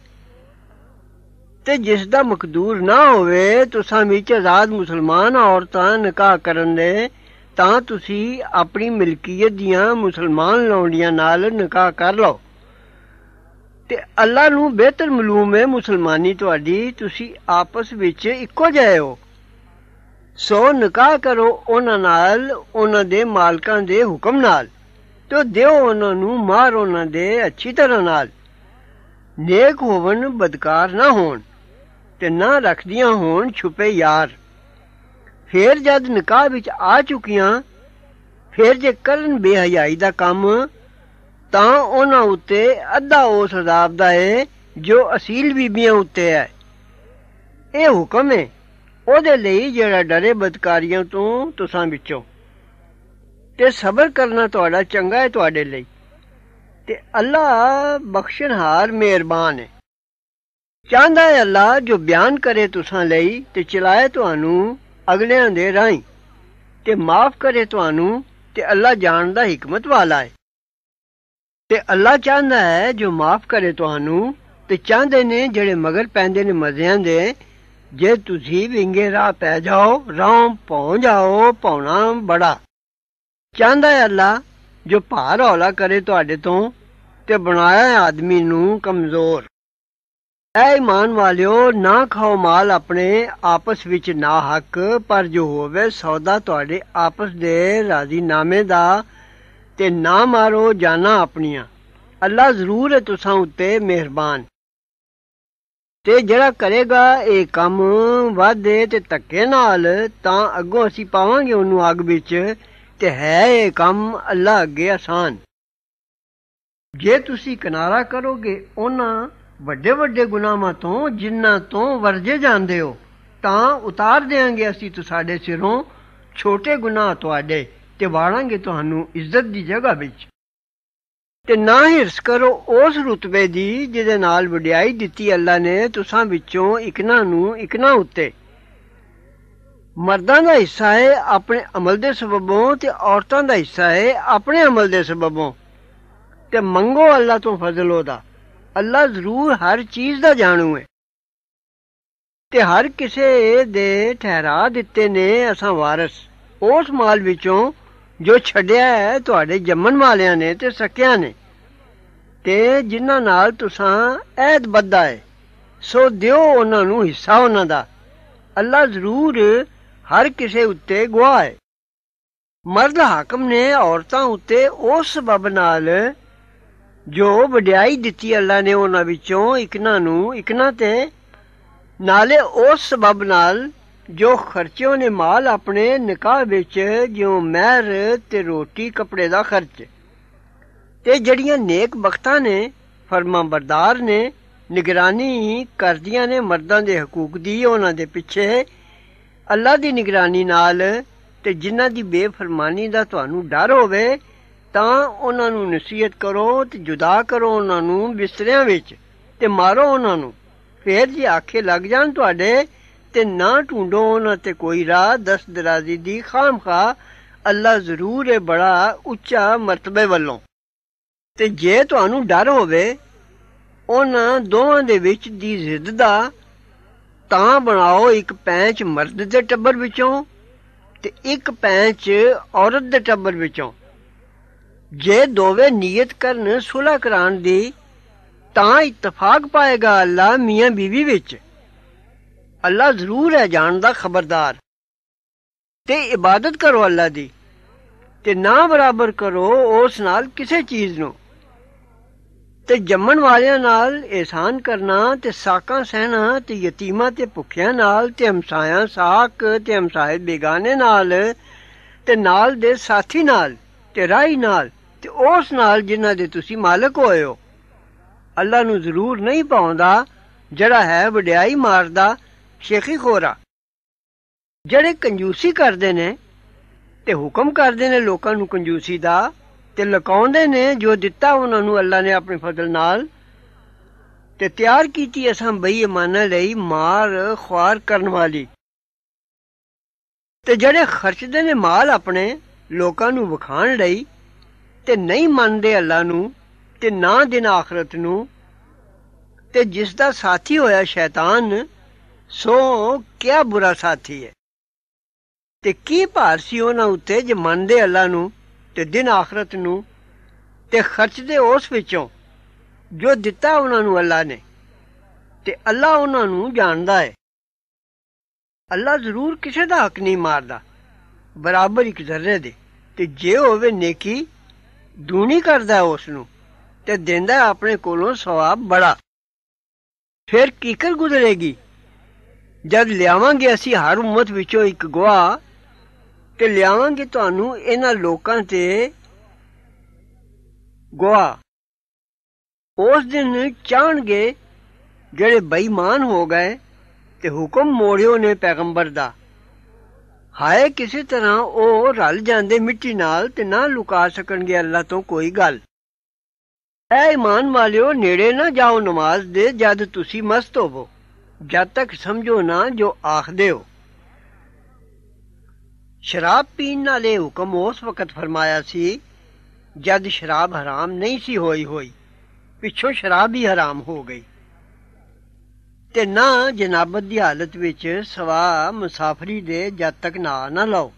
S1: ਤੇ ਜਿਸ ਦਾ ਮਕਦੂਰ ਨਾ ਹੋਵੇ ਤੁਸਾਂ ਵਿੱਚ ਆਜ਼ਾਦ ਮੁਸਲਮਾਨ ਔਰਤਾਂ ਨਿਕਾਹ ਕਰਨ ਦੇ ਤਾਂ ਤੁਸੀਂ ਆਪਣੀ ਮਿਲਕੀਅਤ ਦੀਆਂ ਮੁਸਲਮਾਨ ਲੌਂਡੀਆਂ ਨਾਲ ਨਿਕਾਹ ਕਰ ਲਓ ਤੇ ਅੱਲਾ ਨੂੰ ਬਿਹਤਰ ਮਾਲੂਮ ਹੈ ਮੁਸਲਮਾਨੀ ਤੁਹਾਡੀ ਤੁਸੀਂ ਆਪਸ ਵਿੱਚ ਇੱਕੋ ਜਿਹੇ ਹੋ ਸੋ ਨਿਕਾਹ ਕਰੋ ਉਹਨਾਂ ਨਾਲ ਉਹਨਾਂ ਦੇ ਮਾਲਕਾਂ ਦੇ ਹੁਕਮ ਨਾਲ ਤੇ ਦਿਓ ਉਹਨਾਂ ਨੂੰ ਮਾਰ ਉਹਨਾਂ ਦੇ ਅੱਛੀ ਤਰ੍ਹਾਂ ਨਾਲ ਨੇਕ ਹੋਵਨ ਬਦਕਾਰ ਨਾ ਹੋਣ ਤੇ ਨਾ ਰੱਖਦੀਆਂ ਹੋਣ ਛੁਪੇ ਯਾਰ ਫੇਰ ਜਦ ਨਿਕਾਹ ਵਿੱਚ ਆ ਚੁਕੀਆਂ ਫੇਰ ਜੇ ਕਰਨ ਬੇਹਯਾਈ ਦਾ ਕੰਮ ਤਾਂ ਉਹਨਾਂ ਉੱਤੇ ਅੱਧਾ ਉਸ ਅਜ਼ਾਬ ਦਾ ਏ ਜੋ ਅਸੀਲ ਬੀਬੀਆਂ ਉੱਤੇ ਹੈ ਇਹ ਹੁਕਮ ਹੈ ਉਹਦੇ ਲਈ ਜਿਹੜਾ ਡਰੇ ਬਦਕਾਰੀਆਂ ਤੋਂ ਤੁਸਾਂ ਵਿੱਚੋਂ ਤੇ ਸਬਰ ਕਰਨਾ ਤੁਹਾਡਾ ਚੰਗਾ ਹੈ ਤੁਹਾਡੇ ਲਈ ਤੇ ਅੱਲਾ ਬਖਸ਼ਣਹਾਰ ਮਿਹਰਬਾਨ ਹੈ ਚਾਹੁੰਦਾ ਹੈ ਅੱਲਾ ਜੋ ਬਿਆਨ ਕਰੇ ਤੁਸਾਂ ਲਈ ਤੇ ਚਲਾਏ ਤੁਹਾਨੂੰ ਅਗਲਿਆਂ ਦੇ ਰਾਹੀਂ ਤੇ ਮਾਫ ਕਰੇ ਤੁਹਾਨੂੰ ਤੇ ਅੱਲਾ ਜਾਣਦਾ ਹਕਮਤ ਵਾਲਾ ਹੈ ਤੇ ਅੱਲਾ ਚਾਹੁੰਦਾ ਹੈ ਜੋ ਮਾਫ ਕਰੇ ਤੁਹਾਨੂੰ ਤੇ ਚਾਹਦੇ ਨੇ ਜਿਹੜੇ ਮਗਰ ਪੈਂਦੇ ਨੇ ਮਜ਼ਿਆਂ ਦੇ ਜੇ ਤੁਸੀਂ ਵਿੰਗੇ ਰਾਹ ਪੈ ਜਾਓ ਰਾਹ ਪਹੁੰਚ ਜਾਓ ਪਉਣਾ ਬੜਾ ਚਾਹੁੰਦਾ ਹੈ ਅੱਲਾ ਜੋ ਭਾਰ ਹੌਲਾ ਕਰੇ ਤੁਹਾਡੇ ਤੋਂ ਤੇ ਬਣਾਇਆ ਆਦਮੀ ਨੂੰ ਕਮਜ਼ੋਰ ਐ ਈਮਾਨ ਵਾਲਿਓ ਨਾ ਖਾਓ ਮਾਲ ਆਪਣੇ ਆਪਸ ਵਿੱਚ ਨਾ ਹੱਕ ਪਰ ਜੋ ਹੋਵੇ ਸੌਦਾ ਤੁਹਾਡੇ ਆਪਸ ਦੇ ਰਾਜ਼ੀ ਨਾਮੇ ਦਾ ਤੇ ਨਾ ਮਾਰੋ ਜਾਨਾ ਆਪਣੀਆਂ ਅੱਲਾ ਜ਼ਰੂਰ ਹੈ ਤੁਸਾਂ ਉੱਤੇ ਮਿਹਰਬਾਨ ਤੇ ਜਿਹੜਾ ਕਰੇਗਾ ਇਹ ਕੰਮ ਵਾਦੇ ਤੇ ਤੱਕੇ ਨਾਲ ਤਾਂ ਅੱਗੋਂ ਅਸੀਂ ਪਾਵਾਂਗੇ ਉਹਨੂੰ ਅੱਗ ਵਿੱਚ ਤੇ ਹੈ ਇਹ ਕੰਮ ਅੱਲਾ ਅੱਗੇ ਆਸਾਨ ਜੇ ਤੁਸੀਂ ਕਿਨਾਰਾ ਕਰੋਗੇ ਉਹਨਾਂ ਵੱਡੇ ਵੱਡੇ ਗੁਨਾਹਾਂ ਤੋਂ ਜਿੰਨਾ ਤੋਂ ਵਰਜੇ ਜਾਂਦੇ ਹੋ ਤਾਂ ਉਤਾਰ ਦੇਾਂਗੇ ਅਸੀਂ ਤੁਹਾਡੇ ਸਾਡੇ ਸਿਰੋਂ ਛੋਟੇ ਗੁਨਾਹ ਤੁਹਾਡੇ ਤੇ ਵਾੜਾਂਗੇ ਤੁਹਾਨੂੰ ਇੱਜ਼ਤ ਦੀ ਜਗ੍ਹਾ ਵਿੱਚ ਤੇ ਨਾ ਹਿਰਸ ਕਰੋ ਉਸ ਰਤਬੇ ਦੀ ਜਿਹਦੇ ਨਾਲ ਵਡਿਆਈ ਦਿੱਤੀ ਅੱਲਾ ਨੇ ਤੁਸਾਂ ਵਿੱਚੋਂ ਇਕਨਾ ਨੂੰ ਇਕਨਾ ਉੱਤੇ ਮਰਦਾਂ ਦਾ ਹਿੱਸਾ ਹੈ ਆਪਣੇ ਅਮਲ ਦੇ ਸਬਬੋਂ ਤੇ ਔਰਤਾਂ ਦਾ ਹਿੱਸਾ ਹੈ ਆਪਣੇ ਅਮਲ ਦੇ ਸਬਬੋਂ ਤੇ ਮੰਗੋ ਅੱਲਾ ਤੋਂ ਫਜ਼ਲ ਉਹਦਾ ਅੱਲਾ ਜ਼ਰੂਰ ਹਰ ਚੀਜ਼ ਦਾ ਜਾਣੂ ਹੈ ਤੇ ਹਰ ਕਿਸੇ ਦੇ ਠਹਿਰਾ ਦਿੱਤੇ ਨੇ ਅਸਾਂ ਵਾਰਿਸ ਉਸ ਮਾਲ ਵਿੱਚੋਂ ਜੋ ਛੱਡਿਆ ਹੈ ਤੁਹਾਡੇ ਜੰਮਣ ਵਾਲਿਆਂ ਨੇ ਤੇ ਸਕਿਆਂ ਨੇ ਤੇ ਜਿਨ੍ਹਾਂ ਨਾਲ ਤੁਸੀਂ ਐਦ ਬੱਦਾ ਹੈ ਸੋ ਦਿਓ ਉਹਨਾਂ ਨੂੰ ਹਿੱਸਾ ਉਹਨਾਂ ਦਾ ਅੱਲਾ ਜ਼ਰੂਰ ਹਰ ਕਿਸੇ ਉੱਤੇ ਗਵਾਹ ਹੈ ਮਰਦ ਹਾਕਮ ਨੇ ਔਰਤਾਂ ਉੱਤੇ ਉਸ ਬਬ ਨਾਲ ਜੋ ਵਡਿਆਈ ਦਿੱਤੀ ਅੱਲਾ ਨੇ ਉਹਨਾਂ ਵਿੱਚੋਂ ਇਕਨਾਂ ਨੂੰ ਇਕਨਾਂ ਤੇ ਨਾਲੇ ਉਸ ਸਬਬ ਨਾਲ ਜੋ ਖਰਚਿਓ ਨੇ ਮਾਲ ਆਪਣੇ ਨਿਕਾਹ ਵਿੱਚ ਜਿਉ ਮਹਿਰ ਤੇ ਰੋਟੀ ਕਪੜੇ ਦਾ ਖਰਚ ਤੇ ਜਿਹੜੀਆਂ ਨੇਕ ਬਖਤਾ ਨੇ ਫਰਮਾ ਨੇ ਨਿਗਰਾਨੀ ਕਰਦੀਆਂ ਨੇ ਮਰਦਾਂ ਦੇ ਹਕੂਕ ਦੀ ਉਹਨਾਂ ਦੇ ਪਿੱਛੇ ਅੱਲਾ ਦੀ ਨਿਗਰਾਨੀ ਨਾਲ ਤੇ ਜਿਨ੍ਹਾਂ ਦੀ ਬੇਫਰਮਾਨੀ ਦਾ ਤੁਹਾਨੂੰ ਡਰ ਹੋਵੇ ਤਾਂ ਉਹਨਾਂ ਨੂੰ ਨਸੀਹਤ ਕਰੋ ਤੇ ਜੁਦਾ ਕਰੋ ਉਹਨਾਂ ਨੂੰ ਬਿਸਤਰਿਆਂ ਵਿੱਚ ਤੇ ਮਾਰੋ ਉਹਨਾਂ ਨੂੰ ਫੇਰ ਜੇ ਆਖੇ ਲੱਗ ਜਾਣ ਤੁਹਾਡੇ ਤੇ ਨਾ ਢੂੰਡੋ ਉਹਨਾਂ ਤੇ ਕੋਈ ਰਾਹ ਦਸ ਦਰਾਜ਼ੀ ਦੀ ਖਾਮਖਾ ਅੱਲਾ ਜ਼ਰੂਰ ਹੈ ਬੜਾ ਉੱਚਾ ਮਰਤਬੇ ਵੱਲੋਂ ਤੇ ਜੇ ਤੁਹਾਨੂੰ ਡਰ ਹੋਵੇ ਉਹਨਾਂ ਦੋਵਾਂ ਦੇ ਵਿੱਚ ਦੀ ਜ਼ਿੱਦ ਦਾ ਤਾਂ ਬਣਾਓ ਇੱਕ ਪੈਂਚ ਮਰਦ ਦੇ ਟੱਬਰ ਵਿੱਚੋਂ ਤੇ ਇੱਕ ਪੈਂਚ ਔਰਤ ਦੇ ਟੱਬਰ ਵਿੱਚੋਂ ਜੇ ਦੋਵੇਂ ਨੀਅਤ ਕਰਨ ਸੁਲਹ ਕਰਾਉਣ ਦੀ ਤਾਂ ਇਤਫਾਕ ਪਾਏਗਾ ਅੱਲਾ ਮੀਆਂ ਬੀਵੀ ਵਿੱਚ ਅੱਲਾ ਜ਼ਰੂਰ ਹੈ ਜਾਣਦਾ ਖਬਰਦਾਰ ਤੇ ਇਬਾਦਤ ਕਰੋ ਅੱਲਾ ਦੀ ਤੇ ਨਾ ਬਰਾਬਰ ਕਰੋ ਉਸ ਨਾਲ ਕਿਸੇ ਚੀਜ਼ ਨੂੰ ਤੇ ਜੰਮਣ ਵਾਲਿਆਂ ਨਾਲ ਇਹਸਾਨ ਕਰਨਾ ਤੇ ਸਾਕਾਂ ਸਹਿਣਾ ਤੇ ਯਤੀਮਾਂ ਤੇ ਭੁੱਖਿਆਂ ਨਾਲ ਤੇ ਹਮਸਾਇਆਂ ਸਾਕ ਤੇ ਹਮਸਾਏ ਬੇਗਾਨੇ ਨਾਲ ਤੇ ਨਾਲ ਦੇ ਸਾਥੀ ਨਾਲ ਤੇ ਰਾਈ ਨਾਲ ਤੇ ਉਸ ਨਾਲ ਜਿਨ੍ਹਾਂ ਦੇ ਤੁਸੀਂ ਮਾਲਕ ਹੋਏ ਹੋ ਅੱਲਾ ਨੂੰ ਜ਼ਰੂਰ ਨਹੀਂ ਪਾਉਂਦਾ ਜਿਹੜਾ ਹੈ ਵਡਿਆਈ ਮਾਰਦਾ ਸ਼ੇਖੀ ਖੋਰਾ ਜਿਹੜੇ ਕੰਜੂਸੀ ਕਰਦੇ ਨੇ ਤੇ ਹੁਕਮ ਕਰਦੇ ਨੇ ਲੋਕਾਂ ਨੂੰ ਕੰਜੂਸੀ ਦਾ ਤੇ ਲਕਾਉਂਦੇ ਨੇ ਜੋ ਦਿੱਤਾ ਉਹਨਾਂ ਨੂੰ ਅੱਲਾ ਨੇ ਆਪਣੇ ਫਜ਼ਲ ਨਾਲ ਤੇ ਤਿਆਰ ਕੀਤੀ ਅਸਾਂ ਬਈ ਬੇਈਮਾਨਾਂ ਲਈ ਮਾਰ ਖوار ਕਰਨ ਵਾਲੀ ਤੇ ਜਿਹੜੇ ਖਰਚਦੇ ਨੇ ਮਾਲ ਆਪਣੇ ਲੋਕਾਂ ਨੂੰ ਵਿਖਾਣ ਲਈ ਤੇ ਨਹੀਂ ਮੰਨਦੇ ਅੱਲਾ ਨੂੰ ਤੇ ਨਾ ਦਿਨ ਆਖਰਤ ਨੂੰ ਤੇ ਜਿਸ ਦਾ ਸਾਥੀ ਹੋਇਆ ਸ਼ੈਤਾਨ ਸੋ ਕਿਆ ਬੁਰਾ ਸਾਥੀ ਹੈ ਤੇ ਕੀ ਭਾਰ ਸੀ ਉਹਨਾਂ ਉੱਤੇ ਜੇ ਮੰਨਦੇ ਅੱਲਾ ਨੂੰ ਤੇ ਦਿਨ ਆਖਰਤ ਨੂੰ ਤੇ ਖਰਚਦੇ ਉਸ ਵਿੱਚੋਂ ਜੋ ਦਿੱਤਾ ਉਹਨਾਂ ਨੂੰ ਅੱਲਾ ਨੇ ਤੇ ਅੱਲਾ ਉਹਨਾਂ ਨੂੰ ਜਾਣਦਾ ਹੈ ਅੱਲਾ ਜ਼ਰੂਰ ਕਿਸੇ ਦਾ ਹੱਕ ਨਹੀਂ ਮਾਰਦਾ ਬਰਾਬਰ ਇੱਕ ਜ਼ਰਰੇ ਦੇ ਤੇ ਜੇ ਹੋਵੇ ਨੇਕੀ ਦੂਣੀ ਕਰਦਾ ਉਸ ਨੂੰ ਤੇ ਦਿੰਦਾ ਆਪਣੇ ਕੋਲੋਂ ਸਵਾਬ ਬੜਾ ਫਿਰ ਕੀਕਰ ਗੁਜ਼ਰੇਗੀ ਜਦ ਲਿਆਵਾਂਗੇ ਅਸੀਂ ਹਰ ਉਮਤ ਵਿੱਚੋਂ ਇੱਕ ਗਵਾਹ ਤੇ ਲਿਆਵਾਂਗੇ ਤੁਹਾਨੂੰ ਇਹਨਾਂ ਲੋਕਾਂ ਤੇ ਗਵਾਹ ਉਸ ਦਿਨ ਚਾਣਗੇ ਜਿਹੜੇ ਬੇਈਮਾਨ ਹੋ ਗਏ ਤੇ ਹੁਕਮ ਮੋੜਿਓ ਨੇ ਪੈਗੰਬਰ ਦਾ ਹਾਏ ਕਿਸੇ ਤਰ੍ਹਾਂ ਉਹ ਰਲ ਜਾਂਦੇ ਮਿੱਟੀ ਨਾਲ ਤੇ ਨਾ ਲੁਕਾ ਸਕਣਗੇ ਅੱਲਾ ਤੋਂ ਕੋਈ ਗੱਲ ਐ ਇਮਾਨ ਵਾਲਿਓ ਨੇੜੇ ਨਾ ਜਾਓ ਨਮਾਜ਼ ਦੇ ਜਦ ਤੁਸੀਂ ਮਸਤ ਹੋਵੋ ਜਦ ਤੱਕ ਸਮਝੋ ਨਾ ਜੋ ਆਖਦੇ ਹੋ ਸ਼ਰਾਬ ਪੀਣ ਨਾਲੇ ਹੁਕਮ ਉਸ ਵਕਤ ਫਰਮਾਇਆ ਸੀ ਜਦ ਸ਼ਰਾਬ ਹਰਾਮ ਨਹੀਂ ਸੀ ਹੋਈ ਹੋਈ ਪਿੱਛੋਂ ਸ਼ਰਾਬ ਵੀ ਹਰਾਮ ਹੋ ਗਈ ਤੇ ਨਾ ਜਨਾਬਤ ਦੀ ਹਾਲਤ ਵਿੱਚ ਸਵਾ ਮੁਸਾਫਰੀ ਦੇ ਜਦ ਤੱਕ ਨਾ ਨਾ ਲਓ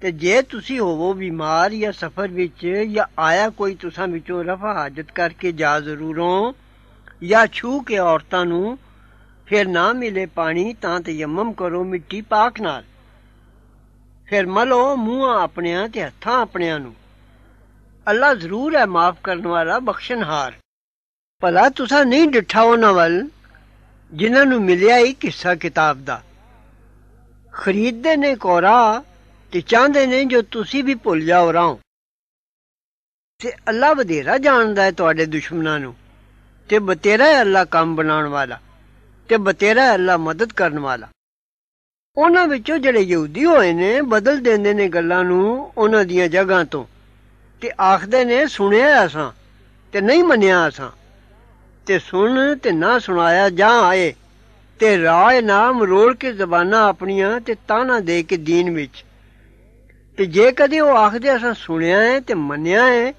S1: ਤੇ ਜੇ ਤੁਸੀਂ ਹੋਵੋ ਬਿਮਾਰ ਜਾਂ ਸਫਰ ਵਿੱਚ ਜਾਂ ਆਇਆ ਕੋਈ ਤੁਸਾਂ ਵਿੱਚੋਂ ਰਫਾ ਹਾਜਤ ਕਰਕੇ ਜਾ ਜ਼ਰੂਰੋਂ ਜਾਂ ਛੂ ਕੇ ਔਰਤਾਂ ਨੂੰ ਫਿਰ ਨਾ ਮਿਲੇ ਪਾਣੀ ਤਾਂ ਤਯਮਮ ਕਰੋ ਮਿੱਟੀ ਪਾਕ ਨਾਲ ਫਿਰ ਮਲੋ ਮੂੰਹ ਆਪਣਿਆਂ ਤੇ ਹੱਥਾਂ ਆਪਣਿਆਂ ਨੂੰ ਅੱਲਾ ਜ਼ਰੂਰ ਹੈ ਮਾਫ ਕਰਨ ਵਾਲਾ ਬਖਸ਼ਣਹਾਰ ਭਲਾ ਤੁਸੀਂ ਨਹੀਂ ਡਿਠਾਉਣਾ ਵਲ ਜਿਨ੍ਹਾਂ ਨੂੰ ਮਿਲਿਆ ਹੀ ਕਿੱਸਾ ਕਿਤਾਬ ਦਾ ਖਰੀਦਦੇ ਨੇ ਕੋਰਾ ਤੇ ਚਾਹੁੰਦੇ ਨੇ ਜੋ ਤੁਸੀਂ ਵੀ ਭੁੱਲ ਜਾਓ ਰਾਂ ਤੇ ਅੱਲਾ ਬਧੇਰਾ ਜਾਣਦਾ ਹੈ ਤੁਹਾਡੇ ਦੁਸ਼ਮਣਾਂ ਨੂੰ ਤੇ ਬਤੇਰਾ ਹੈ ਅੱਲਾ ਕੰਮ ਬਣਾਉਣ ਵਾਲਾ ਤੇ ਬਤੇਰਾ ਹੈ ਅੱਲਾ ਮਦਦ ਕਰਨ ਵਾਲਾ ਉਹਨਾਂ ਵਿੱਚੋਂ ਜਿਹੜੇ ਯਹੂਦੀ ਹੋਏ ਨੇ ਬਦਲ ਦਿੰਦੇ ਨੇ ਗੱਲਾਂ ਨੂੰ ਉਹਨਾਂ ਦੀਆਂ ਜਗ੍ਹਾ ਤੋਂ ਤੇ ਆਖਦੇ ਨੇ ਸੁਣਿਆ ਅਸਾਂ ਤੇ ਨਹੀਂ ਮੰਨਿਆ ਅਸਾਂ ਤੇ ਸੁਣ ਤੇ ਨਾ ਸੁਣਾਇਆ ਜਾਂ ਆਏ ਤੇ ਰਾਏ ਨਾਮ ਰੋੜ ਕੇ ਜ਼ਬਾਨਾਂ ਆਪਣੀਆਂ ਤੇ ਤਾਣਾ ਦੇ ਕੇ ਦੀਨ ਵਿੱਚ ਤੇ ਜੇ ਕਦੇ ਉਹ ਆਖਦੇ ਅਸਾਂ ਸੁਣਿਆ ਹੈ ਤੇ ਮੰਨਿਆ ਹੈ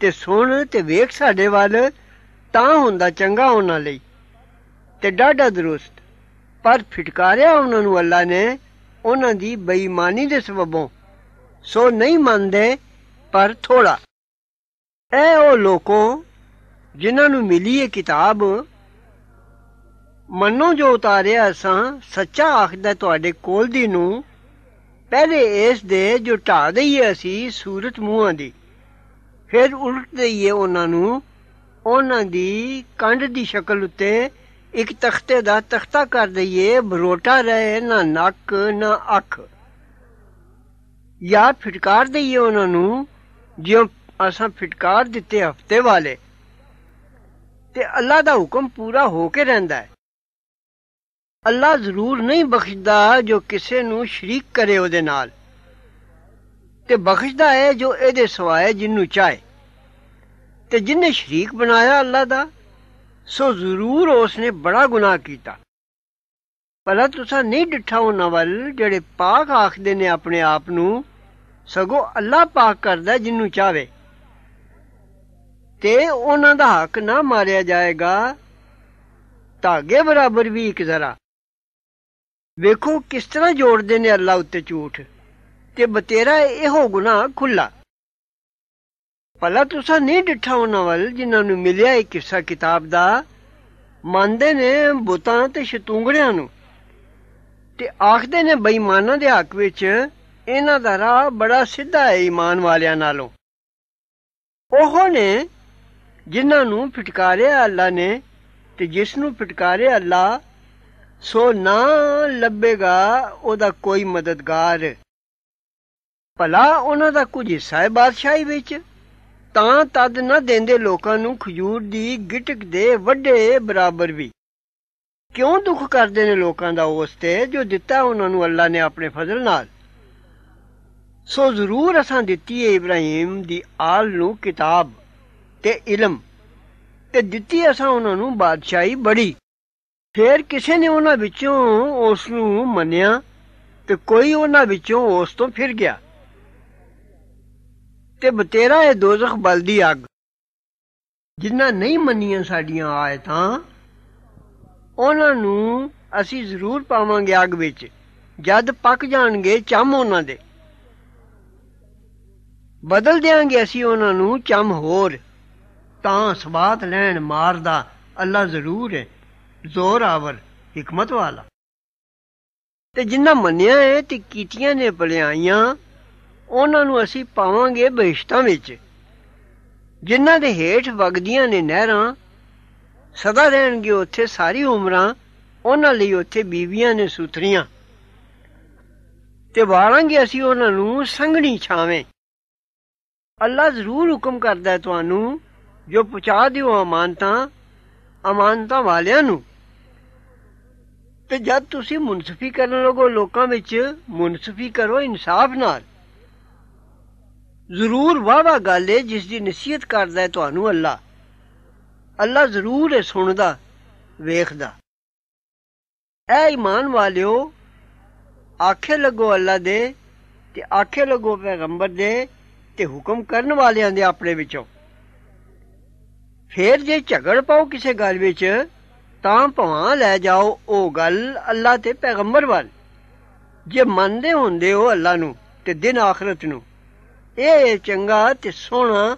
S1: ਤੇ ਸੁਣ ਤੇ ਵੇਖ ਸਾਡੇ ਵੱਲ ਤਾਂ ਹੁੰਦਾ ਚੰਗਾ ਉਹਨਾਂ ਲਈ ਤੇ ਡਾਡਾ ਦਰੁਸਤ ਪਰ ਫਿਟਕਾਰਿਆ ਉਹਨਾਂ ਨੂੰ ਅੱਲਾ ਨੇ ਉਹਨਾਂ ਦੀ ਬੇਈਮਾਨੀ ਦੇ ਸਬਬੋਂ ਸੋ ਨਹੀਂ ਮੰਨਦੇ ਪਰ ਥੋੜਾ ਐ ਉਹ ਲੋਕੋ ਜਿਨ੍ਹਾਂ ਨੂੰ ਮਿਲੀ ਇਹ ਕਿਤਾਬ ਮੰਨੋ ਜੋ ਉਤਾਰਿਆ ਅਸਾਂ ਸੱਚਾ ਆਖਦਾ ਤੁਹਾਡੇ ਕੋਲ ਦੀ ਨੂੰ ਪਹਿਲੇ ਇਸ ਦੇ ਜੋ ਢਾ ਦਈਏ ਅਸੀਂ ਸੂਰਤ ਮੂੰਹਾਂ ਦੀ ਫਿਰ ਉਲਟ ਦਈਏ ਉਹਨਾਂ ਨੂੰ ਉਹਨਾਂ ਦੀ ਕੰਡ ਦੀ ਸ਼ਕਲ ਉੱਤੇ ਇੱਕ ਤਖਤੇ ਦਾ ਤਖਤਾ ਕਰ ਦਈਏ ਬਰੋਟਾ ਰਹੇ ਨਾ ਨੱਕ ਨਾ ਅੱਖ ਯਾ ਫਿਟਕਾਰ ਦਈਏ ਉਹਨਾਂ ਨੂੰ ਜਿਉਂ ਅਸਾਂ ਫਿਟਕਾਰ ਦਿੱਤੇ ਹਫਤੇ ਵਾਲੇ ਤੇ ਅੱਲਾ ਦਾ ਹੁਕਮ ਪੂਰਾ ਹੋ ਕੇ ਰਹਿੰਦਾ ਹੈ ਅੱਲਾ ਜ਼ਰੂਰ ਨਹੀਂ ਬਖਸ਼ਦਾ ਜੋ ਕਿਸੇ ਨੂੰ ਸ਼ਰੀਕ ਕਰੇ ਉਹਦੇ ਨਾਲ ਤੇ ਬਖਸ਼ਦਾ ਹੈ ਜੋ ਇਹਦੇ ਸਵਾਏ ਜਿੰਨੂੰ ਚਾਹੇ ਤੇ ਜਿਨੇ ਸ਼ਰੀਕ ਬਣਾਇਆ ਅੱਲਾ ਦਾ ਸੋ ਜ਼ਰੂਰ ਉਸਨੇ ਬੜਾ ਗੁਨਾਹ ਕੀਤਾ ਭਲਾ ਤੁਸੀਂ ਨਹੀਂ ਡਿੱਠਾ ਉਹਨਾਂ ਵੱਲ ਜਿਹੜੇ ਪਾਕ ਆਖਦੇ ਨੇ ਆਪਣੇ ਆਪ ਨੂੰ ਸਗੋ ਅੱਲਾ ਪਾਕ ਕਰਦਾ ਜਿੰਨੂੰ ਚਾਹੇ ਤੇ ਉਹਨਾਂ ਦਾ ਹੱਕ ਨਾ ਮਾਰਿਆ ਜਾਏਗਾ ਧਾਗੇ ਬਰਾਬਰ ਵੀ ਇੱਕ ਜ਼ਰਾ ਵੇਖੋ ਕਿਸ ਤਰ੍ਹਾਂ ਜੋੜਦੇ ਨੇ ਅੱਲਾ ਉੱਤੇ ਝੂਠ ਤੇ ਬਤੇਰਾ ਇਹੋ ਗੁਨਾਹ ਖੁੱਲਾ ਭਲਾ ਤੁਸੀਂ ਨਹੀਂ ਡਿਠਾ ਉਹਨਾਂ ਵੱਲ ਜਿਨ੍ਹਾਂ ਨੂੰ ਮਿਲਿਆ ਇਹ ਕਿੱਸਾ ਕਿਤਾਬ ਦਾ ਮੰਨਦੇ ਨੇ ਬੁੱਤਾਂ ਤੇ ਸ਼ਤੂੰਗੜਿਆਂ ਨੂੰ ਤੇ ਆਖਦੇ ਨੇ ਬੇਈਮਾਨਾਂ ਦੇ ਹੱਕ ਵਿੱਚ ਇਹਨਾਂ ਦਾ ਰਾਹ ਬੜਾ ਸਿੱਧਾ ਹੈ ਈਮਾਨ ਵਾਲਿਆਂ ਨਾਲੋਂ ਉਹ ਨੇ ਜਿਨ੍ਹਾਂ ਨੂੰ ਫਟਕਾਰਿਆ ਅੱਲਾ ਨੇ ਤੇ ਜਿਸ ਨੂੰ ਫਟਕਾਰਿਆ ਅੱਲਾ ਸੋ ਨਾ ਲੱਭੇਗਾ ਉਹਦਾ ਕੋਈ ਮਦਦਗਾਰ ਭਲਾ ਉਹਨਾਂ ਦਾ ਕੁਝ ਹਿੱਸਾ ਹੈ ਬਾਦਸ਼ਾਹੀ ਵਿੱਚ ਤਾਂ ਤਦ ਨਾ ਦਿੰਦੇ ਲੋਕਾਂ ਨੂੰ ਖਜੂਰ ਦੀ ਗਿਟਕ ਦੇ ਵੱਡੇ ਬਰਾਬਰ ਵੀ ਕਿਉਂ ਦੁੱਖ ਕਰਦੇ ਨੇ ਲੋਕਾਂ ਦਾ ਉਸ ਤੇ ਜੋ ਦਿੱਤਾ ਉਹਨਾਂ ਨੂੰ ਅੱਲਾ ਨੇ ਆਪਣੇ ਫਜ਼ਲ ਨਾਲ ਸੋ ਜ਼ਰੂਰ ਅਸਾਂ ਦਿੱਤੀ ਹੈ ਇਬਰਾਹੀਮ ਦੀ ਆਲ ਨੂੰ ਕਿਤਾਬ ਤੇ ਇਲਮ ਤੇ ਦਿੱਤੀ ਅਸਾਂ ਉਹਨਾਂ ਨੂੰ ਬਾਦਸ਼ਾਹੀ ਬੜੀ ਫੇਰ ਕਿਸੇ ਨੇ ਉਹਨਾਂ ਵਿੱਚੋਂ ਉਸ ਨੂੰ ਮੰਨਿਆ ਤੇ ਕੋਈ ਉਹਨਾਂ ਵਿੱਚੋਂ ਉਸ ਤੋਂ ਫਿਰ ਗਿਆ ਤੇ ਬਤੇਰਾ ਇਹ ਦੋਜ਼ਖ ਬਲਦੀ ਅੱਗ ਜਿਨ੍ਹਾਂ ਨਹੀਂ ਮੰਨੀਆਂ ਸਾਡੀਆਂ ਆਇਤਾਂ ਉਹਨਾਂ ਨੂੰ ਅਸੀਂ ਜ਼ਰੂਰ ਪਾਵਾਂਗੇ ਅੱਗ ਵਿੱਚ ਜਦ ਪੱਕ ਜਾਣਗੇ ਚਮ ਉਹਨਾਂ ਦੇ ਬਦਲ ਦੇਵਾਂਗੇ ਅਸੀਂ ਉਹਨਾਂ ਨੂੰ ਚਮ ਹੋਰ ਤਾਂ ਸਵਾਦ ਲੈਣ ਮਾਰਦਾ ਅੱਲਾ ਜ਼ਰੂਰ ਹੈ ਜ਼ੋਰ ਆਵਰ ਹਕਮਤ ਵਾਲਾ ਤੇ ਜਿੰਨਾ ਮੰਨਿਆ ਹੈ ਤੇ ਕੀਤੀਆਂ ਨੇ ਬਲਿਆਈਆਂ ਉਹਨਾਂ ਨੂੰ ਅਸੀਂ ਪਾਵਾਂਗੇ ਬੇਸ਼ਤਾਂ ਵਿੱਚ ਜਿਨ੍ਹਾਂ ਦੇ ਹੇਠ ਵਗਦੀਆਂ ਨੇ ਨਹਿਰਾਂ ਸਦਾ ਰਹਿਣਗੇ ਉੱਥੇ ਸਾਰੀ ਉਮਰਾਂ ਉਹਨਾਂ ਲਈ ਉੱਥੇ ਬੀਵੀਆਂ ਨੇ ਸੁਥਰੀਆਂ ਤੇ ਵਾਲਾਂਗੇ ਅਸੀਂ ਉਹਨਾਂ ਨੂੰ ਸੰਘਣੀ ਛਾਵੇਂ ਅੱਲਾ ਜ਼ਰੂਰ ਹੁਕਮ ਕਰਦਾ ਹੈ ਤੁਹਾਨੂੰ ਜੋ ਪਹੁੰਚਾ ਦਿਓ ਅਮਾਨਤਾ ਅਮਾਨਤਾ ਵਾਲਿਆਂ ਨੂੰ ਤੇ ਜਦ ਤੁਸੀਂ ਮੁਨਸਫੀ ਕਰਨ ਲੋਗੋ ਲੋਕਾਂ ਵਿੱਚ ਮੁਨਸਫੀ ਕਰੋ ਇਨਸਾਫ ਨਾਲ ਜ਼ਰੂਰ ਵਾਵਾ ਗੱਲ ਹੈ ਜਿਸ ਦੀ ਨਸੀਹਤ ਕਰਦਾ ਹੈ ਤੁਹਾਨੂੰ ਅੱਲਾ ਅੱਲਾ ਜ਼ਰੂਰ ਹੈ ਸੁਣਦਾ ਵੇਖਦਾ ਐ ਇਮਾਨ ਵਾਲਿਓ ਆਖੇ ਲੱਗੋ ਅੱਲਾ ਦੇ ਤੇ ਆਖੇ ਲੱਗੋ ਪੈਗੰਬਰ ਦੇ ਤੇ ਹੁਕਮ ਕਰਨ ਵਾਲਿਆਂ ਦੇ ਆਪਣੇ ਵਿੱਚੋਂ ਫੇਰ ਜੇ ਝਗੜ ਪਾਓ ਕਿਸੇ ਗੱਲ ਵਿੱਚ ਤਾਂ ਭਵਾਂ ਲੈ ਜਾਓ ਉਹ ਗੱਲ ਅੱਲਾ ਤੇ ਪੈਗੰਬਰ ਵੱਲ ਜੇ ਮੰਨਦੇ ਹੁੰਦੇ ਹੋ ਅੱਲਾ ਨੂੰ ਤੇ ਦਿਨ ਆਖਰਤ ਨੂੰ ਇਹ ਚੰਗਾ ਤੇ ਸੋਹਣਾ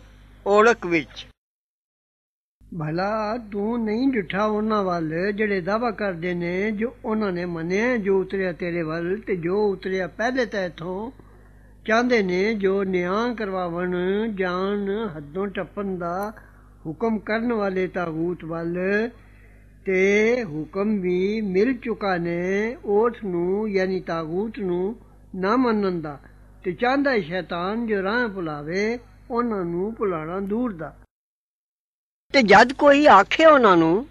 S1: ਔਲਕ ਵਿੱਚ ਭਲਾ ਤੂੰ ਨਹੀਂ ਡਿਠਾ ਉਹਨਾਂ ਵੱਲ ਜਿਹੜੇ ਦਾਵਾ ਕਰਦੇ ਨੇ ਜੋ ਉਹਨਾਂ ਨੇ ਮੰਨਿਆ ਜੋ ਉਤਰਿਆ ਤੇਰੇ ਵੱਲ ਤੇ ਜੋ ਉਤਰਿਆ ਪਹਿਲੇ ਤੇ ਇਥੋਂ ਚਾਹੁੰਦੇ ਨੇ ਜੋ ਨਿਆਂ ਕਰਵਾਵਣ ਜਾਣ ਹੱਦੋਂ ਟੱਪਣ ਦਾ ਹੁਕਮ ਕਰਨ ਵਾਲੇ ਤਾਗੂਤ ਵੱਲ ਤੇ ਹੁਕਮ ਵੀ ਮਿਲ ਚੁਕਾ ਨੇ ਉਸ ਨੂੰ ਯਾਨੀ ਤਾਗੂਤ ਨੂੰ ਨਾ ਮੰਨਣ ਦਾ ਤੇ ਚਾਹੁੰਦਾ ਸ਼ੈਤਾਨ ਜੋ ਰਾਹ ਭੁਲਾਵੇ ਉਹਨਾਂ ਨੂੰ ਭੁਲਾਣਾ ਦੂਰ ਦਾ ਤੇ ਜਦ ਕੋਈ ਆਖੇ ਉਹਨਾਂ ਨੂੰ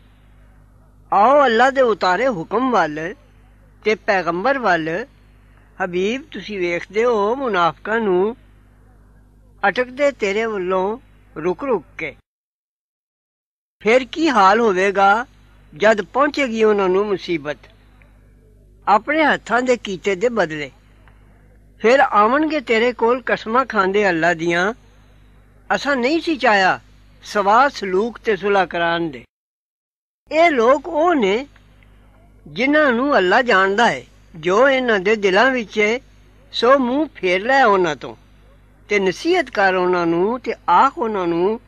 S1: ਆਓ ਅੱਲਾ ਦੇ ਉਤਾਰੇ ਹੁਕਮ ਵੱਲ ਤੇ ਪੈਗੰਬਰ ਵੱਲ ਹਬੀਬ ਤੁਸੀਂ ਵੇਖਦੇ ਹੋ ਮੁਨਾਫਕਾਂ ਨੂੰ ਅਟਕਦੇ ਤੇਰੇ ਵੱਲੋਂ ਰੁਕ ਰੁਕ ਕੇ ਫਿਰ ਕੀ ਹਾਲ ਹੋਵੇਗਾ ਜਦ ਪਹੁੰਚੇਗੀ ਉਹਨਾਂ ਨੂੰ ਮੁਸੀਬਤ ਆਪਣੇ ਹੱਥਾਂ ਦੇ ਕੀਤੇ ਦੇ ਬਦਲੇ ਫਿਰ ਆਵਣਗੇ ਤੇਰੇ ਕੋਲ ਕਸਮਾਂ ਖਾਂਦੇ ਅੱਲਾ ਦੀਆਂ ਅਸਾਂ ਨਹੀਂ ਸੀ ਚਾਇਆ ਸਵਾ ਸਲੂਕ ਤੇ ਸੁਲਾ ਕਰਾਂ ਦੇ ਇਹ ਲੋਕ ਉਹ ਨੇ ਜਿਨ੍ਹਾਂ ਨੂੰ ਅੱਲਾ ਜਾਣਦਾ ਹੈ ਜੋ ਇਹਨਾਂ ਦੇ ਦਿਲਾਂ ਵਿੱਚ ਹੈ ਸੋ ਮੂੰਹ ਫੇਰ ਲੈ ਉਹਨਾਂ ਤੋਂ ਤੇ ਨਸੀਹਤ ਕਰ ਉਹਨਾਂ ਨੂੰ ਤੇ ਆਖ ਉਹਨਾਂ ਨੂੰ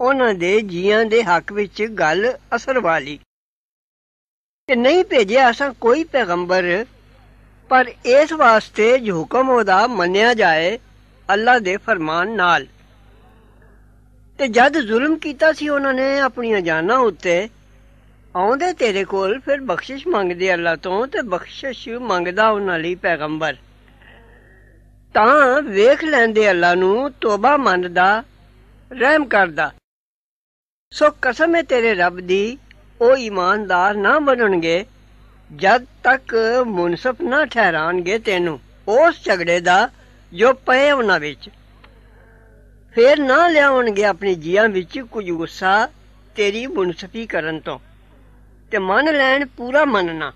S1: ਉਹਨਾਂ ਦੇ ਜੀਆਂ ਦੇ ਹੱਕ ਵਿੱਚ ਗੱਲ ਅਸਰ ਵਾਲੀ ਕਿ ਨਹੀਂ ਭੇਜਿਆ ਅਸਾਂ ਕੋਈ ਪੈਗੰਬਰ ਪਰ ਇਸ ਵਾਸਤੇ ਜੋ ਹੁਕਮ ਉਹਦਾ ਮੰਨਿਆ ਜਾਏ ਅੱਲਾ ਦੇ ਫਰਮਾਨ ਨਾਲ ਤੇ ਜਦ ਜ਼ੁਲਮ ਕੀਤਾ ਸੀ ਉਹਨਾਂ ਨੇ ਆਪਣੀਆਂ ਜਾਨਾਂ ਉੱਤੇ ਆਉਂਦੇ ਤੇਰੇ ਕੋਲ ਫਿਰ ਬਖਸ਼ਿਸ਼ ਮੰਗਦੇ ਅੱਲਾ ਤੋਂ ਤੇ ਬਖਸ਼ਿਸ਼ ਮੰਗਦਾ ਉਹਨਾਂ ਲਈ ਪੈਗੰਬਰ ਤਾਂ ਵੇਖ ਲੈਂਦੇ ਅੱਲਾ ਨੂੰ ਤੋਬਾ ਮੰਨਦਾ ਰਹਿਮ ਕਰਦਾ ਸੋ ਕਸਮ ਹੈ ਤੇਰੇ ਰੱਬ ਦੀ ਉਹ ਇਮਾਨਦਾਰ ਨਾ ਬਣਨਗੇ ਜਦ ਤੱਕ ਮੁਨਸਫ ਨਾ ਠਹਿਰਾਣਗੇ ਤੈਨੂੰ ਉਸ ਝਗੜੇ ਦਾ ਜੋ ਪਏ ਉਹਨਾਂ ਵਿੱਚ ਫੇਰ ਨਾ ਲਿਆਉਣਗੇ ਆਪਣੀ ਜੀਆਂ ਵਿੱਚ ਕੁਝ ਗੁੱਸਾ ਤੇਰੀ ਮੁਨਸਫੀ ਕਰਨ ਤੋਂ ਤੇ ਮੰਨ ਲੈਣ ਪੂਰਾ ਮੰਨਣਾ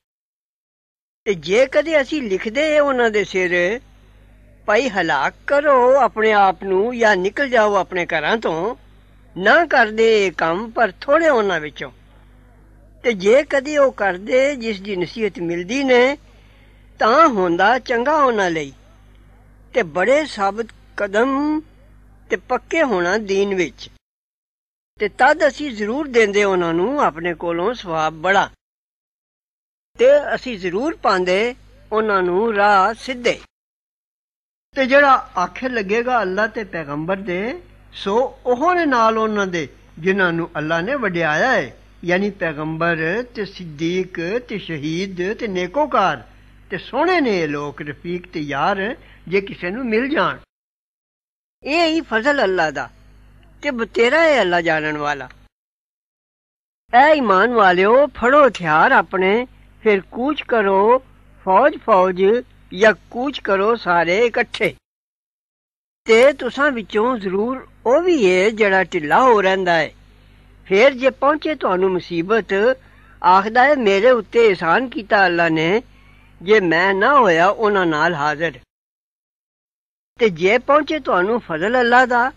S1: ਤੇ ਜੇ ਕਦੇ ਅਸੀਂ ਲਿਖਦੇ ਉਹਨਾਂ ਦੇ ਸਿਰ ਪਈ ਹਲਾਕ ਕਰੋ ਆਪਣੇ ਆਪ ਨੂੰ ਜਾਂ ਨਿਕਲ ਜਾਓ ਆਪਣੇ ਘਰਾਂ ਤੋਂ ਨਾ ਕਰਦੇ ਇਹ ਕੰਮ ਪਰ ਥੋੜੇ ਉਹਨਾਂ ਵਿੱਚੋਂ ਤੇ ਜੇ ਕਦੀ ਉਹ ਕਰਦੇ ਜਿਸ ਦੀ ਨਸੀਹਤ ਮਿਲਦੀ ਨੇ ਤਾਂ ਹੁੰਦਾ ਚੰਗਾ ਉਹਨਾਂ ਲਈ ਤੇ ਬੜੇ ਸਾਬਤ ਕਦਮ ਤੇ ਪੱਕੇ ਹੋਣਾ دین ਵਿੱਚ ਤੇ ਤਦ ਅਸੀਂ ਜ਼ਰੂਰ ਦਿੰਦੇ ਉਹਨਾਂ ਨੂੰ ਆਪਣੇ ਕੋਲੋਂ ਸਵਾਬ ਬੜਾ ਤੇ ਅਸੀਂ ਜ਼ਰੂਰ ਪਾਉਂਦੇ ਉਹਨਾਂ ਨੂੰ ਰਾਹ ਸਿੱਧੇ ਤੇ ਜਿਹੜਾ ਆਖੇ ਲੱਗੇਗਾ ਅੱਲਾ ਤੇ ਪੈਗੰਬਰ ਦੇ ਸੋ ਉਹਨਾਂ ਨਾਲ ਉਹਨਾਂ ਦੇ ਜਿਨ੍ਹਾਂ ਨੂੰ ਅੱਲਾ ਨੇ ਵਡਿਆਇਆ ਹੈ ਯਾਨੀ ਪੈਗੰਬਰ ਤੇ ਸਿੱਦੀਕ ਤੇ ਸ਼ਹੀਦ ਤੇ ਨੇਕੋਕਾਰ ਤੇ ਸੋਹਣੇ ਨੇ ਇਹ ਲੋਕ ਰਫੀਕ ਤੇ ਯਾਰ ਜੇ ਕਿਸੇ ਨੂੰ ਮਿਲ ਜਾਣ ਇਹ ਹੀ ਫਜ਼ਲ ਅੱਲਾ ਦਾ ਤੇ ਬਤੇਰਾ ਹੈ ਅੱਲਾ ਜਾਣਨ ਵਾਲਾ ਐ ਈਮਾਨ ਵਾਲਿਓ ਫੜੋ ਹਥਿਆਰ ਆਪਣੇ ਫਿਰ ਕੂਚ ਕਰੋ ਫੌਜ ਫੌਜ ਜਾਂ ਕੂਚ ਕਰੋ ਸਾਰੇ ਇਕੱਠੇ ਤੇ ਤੁਸਾਂ ਵਿੱਚੋਂ ਜ਼ਰੂਰ ਉਹ ਵੀ ਇਹ ਜਿਹੜਾ ਢਿੱਲਾ ਹੋ ਰਹਿੰਦਾ ਹੈ ਫੇਰ ਜੇ ਪਹੁੰਚੇ ਤੁਹਾਨੂੰ ਮੁਸੀਬਤ ਆਖਦਾ ਹੈ ਮੇਰੇ ਉੱਤੇ ਇਹਸਾਨ ਕੀਤਾ ਅੱਲਾ ਨੇ ਜੇ ਮੈਂ ਨਾ ਹੋਇਆ ਉਹਨਾਂ ਨਾਲ ਹਾਜ਼ਰ ਤੇ ਜੇ ਪਹੁੰਚੇ ਤੁਹਾਨੂੰ ਫਜ਼ਲ ਅੱਲਾ ਦਾ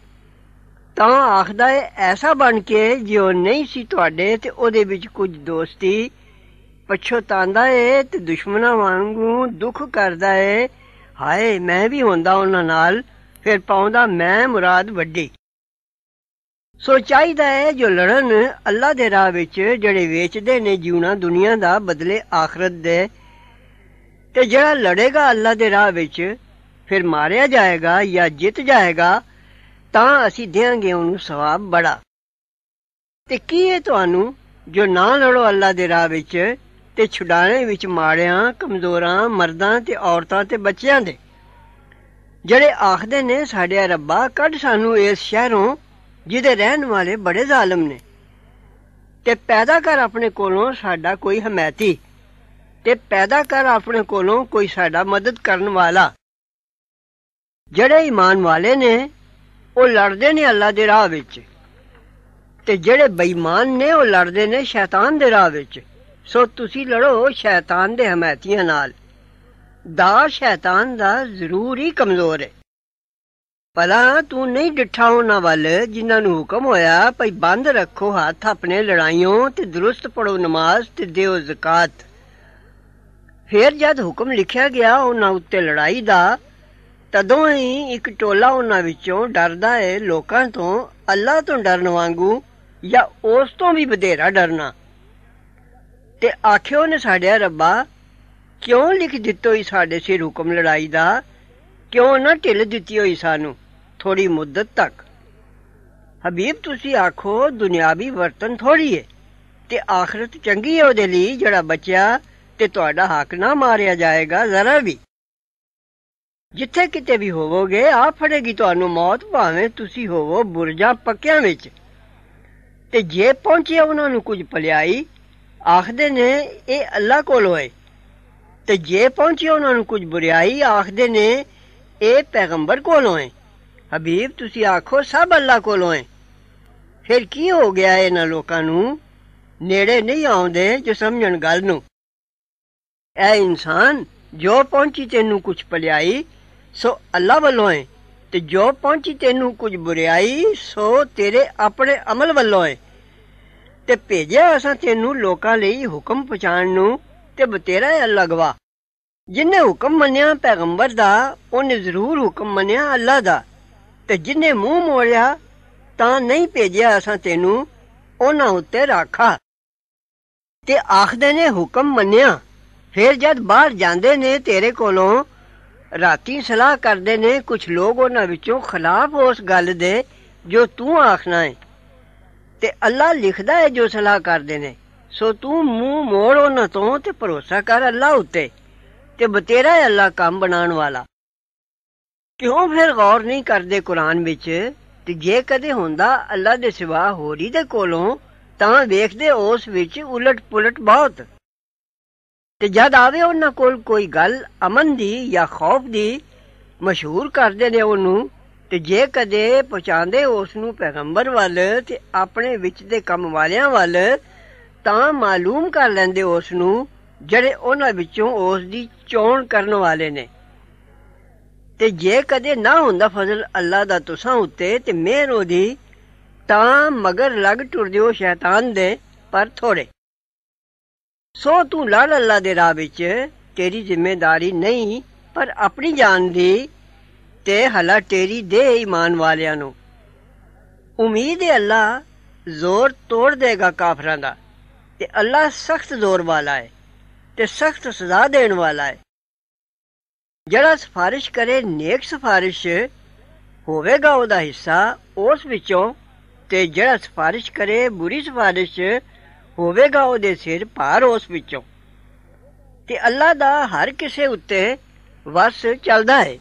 S1: ਤਾਂ ਆਖਦਾ ਹੈ ਐਸਾ ਬਣ ਕੇ ਜਿਉ ਨਹੀਂ ਸੀ ਤੁਹਾਡੇ ਤੇ ਉਹਦੇ ਵਿੱਚ ਕੁਝ ਦੋਸਤੀ ਪਛੋਤਾਂਦਾ ਏ ਤੇ ਦੁਸ਼ਮਣਾ ਵਾਂਗੂ ਦੁੱਖ ਕਰਦਾ ਏ ਹਾਏ ਮੈਂ ਵੀ ਹੁੰਦਾ ਉਹਨਾਂ ਨਾਲ ਫਿਰ ਪਾਉਂਦਾ ਮੈਂ ਮੁਰਾਦ ਵੱਡੀ ਸੋ ਚਾਹੀਦਾ ਹੈ ਜੋ ਲੜਨ ਅੱਲਾ ਦੇ ਰਾਹ ਵਿੱਚ ਜਿਹੜੇ ਵੇਚਦੇ ਨੇ ਜੀਉਣਾ ਦੁਨੀਆ ਦਾ ਬਦਲੇ ਆਖਰਤ ਦੇ ਤੇ ਜਿਹੜਾ ਲੜੇਗਾ ਅੱਲਾ ਦੇ ਰਾਹ ਵਿੱਚ ਫਿਰ ਮਾਰਿਆ ਜਾਏਗਾ ਜਾਂ ਜਿੱਤ ਜਾਏਗਾ ਤਾਂ ਅਸੀਂ ਦੇਾਂਗੇ ਉਹਨੂੰ ਸਵਾਬ ਬੜਾ ਤੇ ਕੀ ਹੈ ਤੁਹਾਨੂੰ ਜੋ ਨਾ ਲੜੋ ਅੱਲਾ ਦੇ ਰਾਹ ਵਿੱਚ ਤੇ ਛੁਡਾਣੇ ਵਿੱਚ ਮਾਰਿਆਂ ਕਮਜ਼ੋਰਾਂ ਮਰਦਾਂ ਤੇ ਔਰਤਾਂ ਤੇ ਬੱਚਿਆਂ ਦੇ ਜਿਹੜੇ ਆਖਦੇ ਨੇ ਸਾਡੇ ਰੱਬਾ ਕੱਢ ਸਾਨੂੰ ਇਸ ਸ਼ਹਿਰੋਂ ਜਿਹਦੇ ਰਹਿਣ ਵਾਲੇ ਬੜੇ ਜ਼ਾਲਮ ਨੇ ਤੇ ਪੈਦਾ ਕਰ ਆਪਣੇ ਕੋਲੋਂ ਸਾਡਾ ਕੋਈ ਹਮਾਇਤੀ ਤੇ ਪੈਦਾ ਕਰ ਆਪਣੇ ਕੋਲੋਂ ਕੋਈ ਸਾਡਾ ਮਦਦ ਕਰਨ ਵਾਲਾ ਜਿਹੜੇ ਈਮਾਨ ਵਾਲੇ ਨੇ ਉਹ ਲੜਦੇ ਨੇ ਅੱਲਾ ਦੇ ਰਾਹ ਵਿੱਚ ਤੇ ਜਿਹੜੇ ਬੇਈਮਾਨ ਨੇ ਉਹ ਲੜਦੇ ਨੇ ਸ਼ੈਤਾਨ ਦੇ ਰਾਹ ਵਿੱਚ ਸੋ ਤੁਸੀਂ ਲੜੋ ਸ਼ੈਤਾਨ ਦੇ ਹਮਾਇਤੀਆਂ ਨਾਲ ਦਾ ਸ਼ੈਤਾਨ ਦਾ ਜ਼ਰੂਰੀ ਕਮਜ਼ੋਰ ਹੈ ਭਲਾ ਤੂੰ ਨਹੀਂ ਡਿੱਠਾ ਉਹਨਾਂ ਵੱਲ ਜਿਨ੍ਹਾਂ ਨੂੰ ਹੁਕਮ ਹੋਇਆ ਭਈ ਬੰਦ ਰੱਖੋ ਹੱਥ ਆਪਣੇ ਲੜਾਈਆਂ ਤੇ ਦਰੁਸਤ ਪੜੋ ਨਮਾਜ਼ ਤੇ ਦਿਓ ਜ਼ਕਾਤ ਫਿਰ ਜਦ ਹੁਕਮ ਲਿਖਿਆ ਗਿਆ ਉਹਨਾਂ ਉੱਤੇ ਲੜਾਈ ਦਾ ਤਦੋਂ ਹੀ ਇੱਕ ਟੋਲਾ ਉਹਨਾਂ ਵਿੱਚੋਂ ਡਰਦਾ ਹੈ ਲੋਕਾਂ ਤੋਂ ਅੱਲਾ ਤੋਂ ਡਰਨ ਵਾਂਗੂ ਜਾਂ ਉਸ ਤੋਂ ਵੀ ਵਧੇਰਾ ਡਰਨਾ ਤੇ ਆਖਿਓ ਨੇ ਸਾਡਿਆ ਰੱਬਾ ਕਿਉਂ ਲਿਖ ਦਿੱਤੋ ਹੀ ਸਾਡੇ ਸਿਰ ਹੁਕਮ ਲੜਾਈ ਦਾ ਕਿਉਂ ਨਾ ਢਿੱਲ ਦਿੱਤੀ ਹੋਈ ਸਾਨੂੰ ਥੋੜੀ ਮੁੱਦਤ ਤੱਕ ਹਬੀਬ ਤੁਸੀਂ ਆਖੋ ਦੁਨਿਆਵੀ ਵਰਤਨ ਥੋੜੀ ਏ ਤੇ ਆਖਰਤ ਚੰਗੀ ਏ ਉਹਦੇ ਲਈ ਜਿਹੜਾ ਬਚਿਆ ਤੇ ਤੁਹਾਡਾ ਹੱਕ ਨਾ ਮਾਰਿਆ ਜਾਏਗਾ ਜ਼ਰਾ ਵੀ ਜਿੱਥੇ ਕਿਤੇ ਵੀ ਹੋਵੋਗੇ ਆ ਫੜੇਗੀ ਤੁਹਾਨੂੰ ਮੌਤ ਭਾਵੇਂ ਤੁਸੀਂ ਹੋਵੋ ਬੁਰਜਾਂ ਪੱਕਿਆਂ ਵਿੱਚ ਤੇ ਜੇ ਪਹੁੰਚਿਆ ਉਹਨਾਂ ਨੂੰ ਕੁਝ ਭਲਾਈ ਆਖਦੇ ਨੇ ਇਹ ਅੱਲਾ ਕੋਲ ਹੋਏ ਤੇ ਜੇ ਪਹੁੰਚੀ ਉਹਨਾਂ ਨੂੰ ਕੁਝ ਬੁਰੀਾਈ ਆਖਦੇ ਨੇ ਇਹ ਪੈਗੰਬਰ ਕੋਲੋਂ ਹੈ ਹਬੀਬ ਤੁਸੀਂ ਆਖੋ ਸਭ ਅੱਲਾ ਕੋਲੋਂ ਹੈ ਫਿਰ ਕੀ ਹੋ ਗਿਆ ਇਹਨਾਂ ਲੋਕਾਂ ਨੂੰ ਨੇੜੇ ਨਹੀਂ ਆਉਂਦੇ ਜੋ ਸਮਝਣ ਗੱਲ ਨੂੰ ਐ ਇਨਸਾਨ ਜੋ ਪਹੁੰਚੀ ਤੈਨੂੰ ਕੁਝ ਭਲਾਈ ਸੋ ਅੱਲਾ ਵੱਲੋਂ ਹੈ ਤੇ ਜੋ ਪਹੁੰਚੀ ਤੈਨੂੰ ਕੁਝ ਬੁਰੀਾਈ ਸੋ ਤੇਰੇ ਆਪਣੇ ਅਮਲ ਵੱਲੋਂ ਹੈ ਤੇ ਭੇਜਿਆ ਅਸਾਂ ਤੈਨੂੰ ਲੋਕਾਂ ਲਈ ਹੁਕਮ ਪਹੁੰਚਾਉਣ ਨੂੰ ਤੇ ਬਤੇਰਾ ਹੈ ਅੱਲਾ ਗਵਾ ਜਿਨੇ ਹੁਕਮ ਮੰਨਿਆ ਪੈਗੰਬਰ ਦਾ ਉਹਨੇ ਜ਼ਰੂਰ ਹੁਕਮ ਮੰਨਿਆ ਅੱਲਾ ਦਾ ਤੇ ਜਿਨੇ ਮੂੰਹ ਮੋੜਿਆ ਤਾਂ ਨਹੀਂ ਭੇਜਿਆ ਅਸਾਂ ਤੈਨੂੰ ਉਹਨਾਂ ਉੱਤੇ ਰਾਖਾ ਤੇ ਆਖਦੇ ਨੇ ਹੁਕਮ ਮੰਨਿਆ ਫਿਰ ਜਦ ਬਾਹਰ ਜਾਂਦੇ ਨੇ ਤੇਰੇ ਕੋਲੋਂ ਰਾਤੀ ਸਲਾਹ ਕਰਦੇ ਨੇ ਕੁਝ ਲੋਕ ਉਹਨਾਂ ਵਿੱਚੋਂ ਖਿਲਾਫ ਉਸ ਗੱਲ ਦੇ ਜੋ ਤੂੰ ਆਖਣਾ ਹੈ ਤੇ ਅੱਲਾ ਲਿਖਦਾ ਹੈ ਜੋ ਸਲਾਹ ਕਰਦੇ ਨੇ ਸੋ ਤੂੰ ਮੂੰਹ ਮੋੜ ਉਹਨਾਂ ਤੋਂ ਤੇ ਭਰੋਸਾ ਕਰ ਅੱਲਾ ਉਤੇ ਤੇ ਬਤੇਰਾ ਹੈ ਅੱਲਾ ਕੰਮ ਬਣਾਉਣ ਵਾਲਾ ਕਿਉਂ ਫਿਰ ਗੌਰ ਨਹੀਂ ਕਰਦੇ ਕੁਰਾਨ ਵਿੱਚ ਤੇ ਜੇ ਕਦੇ ਹੁੰਦਾ ਅੱਲਾ ਦੇ ਸਿਵਾ ਹੋਰੀ ਦੇ ਕੋਲੋਂ ਤਾਂ ਵੇਖਦੇ ਉਸ ਵਿੱਚ ਉਲਟ ਪੁਲਟ ਬਹੁਤ ਤੇ ਜਦ ਆਵੇ ਉਹਨਾਂ ਕੋਲ ਕੋਈ ਗੱਲ ਅਮਨ ਦੀ ਜਾਂ ਖੌਫ ਦੀ ਮਸ਼ਹੂਰ ਕਰਦੇ ਨੇ ਉਹਨੂੰ ਤੇ ਜੇ ਕਦੇ ਪਹੁੰਚਾਉਂਦੇ ਉਸ ਨੂੰ ਪੈਗੰਬਰ ਵੱਲ ਤੇ ਆਪਣੇ ਵਿੱਚ ਦੇ ਕੰਮ ਵਾਲਿਆਂ ਵੱਲ ਤਾਂ ਮਾਲੂਮ ਕਰ ਲੈਂਦੇ ਉਸ ਨੂੰ ਜਿਹੜੇ ਉਹਨਾਂ ਵਿੱਚੋਂ ਉਸ ਦੀ ਚੋਣ ਕਰਨ ਵਾਲੇ ਨੇ ਤੇ ਜੇ ਕਦੇ ਨਾ ਹੁੰਦਾ ਫਜ਼ਲ ਅੱਲਾ ਦਾ ਤੁਸਾਂ ਉੱਤੇ ਤੇ ਮਿਹਰ ਉਹਦੀ ਤਾਂ ਮਗਰ ਲੱਗ ਟੁਰਦੇ ਹੋ ਸ਼ੈਤਾਨ ਦੇ ਪਰ ਥੋੜੇ ਸੋ ਤੂੰ ਲੜ ਅੱਲਾ ਦੇ ਰਾਹ ਵਿੱਚ ਤੇਰੀ ਜ਼ਿੰਮੇਵਾਰੀ ਨਹੀਂ ਪਰ ਆਪਣੀ ਜਾਨ ਦੀ ਤੇ ਹਲਾ ਤੇਰੀ ਦੇ ਈਮਾਨ ਵਾਲਿਆਂ ਨੂੰ ਉਮੀਦ ਹੈ ਅੱਲਾ ਜ਼ੋਰ ਤੋੜ ਦੇਗਾ ਕਾਫਰਾਂ ਦਾ ਤੇ ਅੱਲਾ ਸਖਤ ਜ਼ੋਰ ਵਾਲਾ ਹੈ ਤੇ ਸਖਤ ਸਜ਼ਾ ਦੇਣ ਵਾਲਾ ਹੈ ਜਿਹੜਾ ਸਫਾਰਿਸ਼ ਕਰੇ ਨੇਕ ਸਫਾਰਿਸ਼ ਹੋਵੇਗਾ ਉਹਦਾ ਹਿੱਸਾ ਉਸ ਵਿੱਚੋਂ ਤੇ ਜਿਹੜਾ ਸਫਾਰਿਸ਼ ਕਰੇ ਬੁਰੀ ਸਫਾਰਿਸ਼ ਹੋਵੇਗਾ ਉਹਦੇ ਸਿਰ ਭਾਰ ਉਸ ਵਿੱਚੋਂ ਤੇ ਅੱਲਾ ਦਾ ਹਰ ਕਿਸੇ ਉੱਤੇ ਵਸ ਚੱਲਦਾ ਹੈ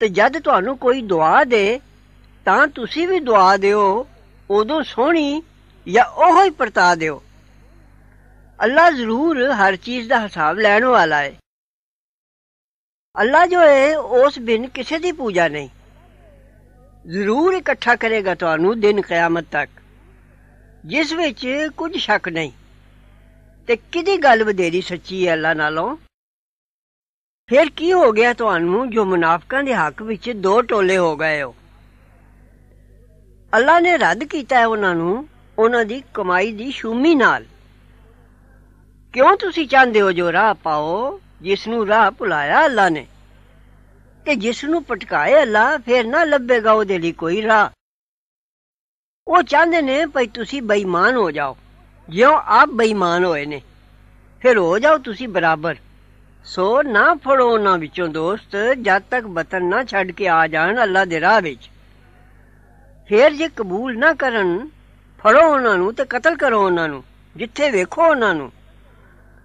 S1: ਤੇ ਜਦ ਤੁਹਾਨੂੰ ਕੋਈ ਦੁਆ ਦੇ ਤਾਂ ਤੁਸੀਂ ਵੀ ਦੁਆ ਦਿਓ ਉਦੋਂ ਸੋਹਣੀ ਜਾਂ ਉਹੋ ਹੀ ਪਰਤਾ ਦਿਓ ਅੱਲਾ ਜ਼ਰੂਰ ਹਰ ਚੀਜ਼ ਦਾ ਹਿਸਾਬ ਲੈਣ ਵਾਲਾ ਹੈ ਅੱਲਾ ਜੋ ਹੈ ਉਸ ਬਿਨ ਕਿਸੇ ਦੀ ਪੂਜਾ ਨਹੀਂ ਜ਼ਰੂਰ ਇਕੱਠਾ ਕਰੇਗਾ ਤੁਹਾਨੂੰ ਦਿਨ ਕਿਆਮਤ ਤੱਕ ਜਿਸ ਵਿੱਚ ਕੁਝ ਸ਼ੱਕ ਨਹੀਂ ਤੇ ਕਿਹਦੀ ਗੱਲ ਵਧੇਰੀ ਸੱਚੀ ਹੈ ਅੱਲਾ ਨਾਲੋਂ ਫਿਰ ਕੀ ਹੋ ਗਿਆ ਤੁਹਾਨੂੰ ਜੋ ਮੁਨਾਫਕਾਂ ਦੇ ਹੱਕ ਵਿੱਚ ਦੋ ਟੋਲੇ ਹੋ ਗਏ ਹੋ ਅੱਲਾ ਨੇ ਰੱਦ ਕੀਤਾ ਹੈ ਉਹਨਾਂ ਨੂੰ ਉਹਨਾਂ ਦੀ ਕਮਾਈ ਦੀ ਸ਼ੂਮੀ ਨਾਲ ਕਿਉਂ ਤੁਸੀਂ ਚਾਹੁੰਦੇ ਹੋ ਜੋ ਰਾਹ ਪਾਓ ਜਿਸ ਨੂੰ ਰਾਹ ਭੁਲਾਇਆ ਅੱਲਾ ਨੇ ਤੇ ਜਿਸ ਨੂੰ ਪਟਕਾਏ ਅੱਲਾ ਫਿਰ ਨਾ ਲੱਭੇਗਾ ਉਹਦੇ ਲਈ ਕੋਈ ਰਾਹ ਉਹ ਚਾਹੁੰਦੇ ਨੇ ਭਈ ਤੁਸੀਂ ਬੇਈਮਾਨ ਹੋ ਜਾਓ ਜਿਉਂ ਆਪ ਬੇਈਮਾਨ ਹੋਏ ਨੇ ਫਿਰ ਹੋ ਜਾਓ ਤੁਸੀਂ ਬਰਾਬਰ ਸੋ ਨਾ ਫੜੋ ਉਹਨਾਂ ਵਿੱਚੋਂ ਦੋਸਤ ਜਦ ਤੱਕ ਬਤਨ ਨਾ ਛੱਡ ਕੇ ਆ ਜਾਣ ਅੱਲਾ ਦੇ ਰਾਹ ਵਿੱਚ ਫਿਰ ਜੇ ਕਬੂਲ ਨਾ ਕਰਨ ਫੜੋ ਉਹਨਾਂ ਨੂੰ ਤੇ ਕਤਲ ਕਰੋ ਉਹਨਾਂ ਨੂੰ ਜਿੱਥੇ ਵੇਖੋ ਉਹਨਾਂ ਨੂੰ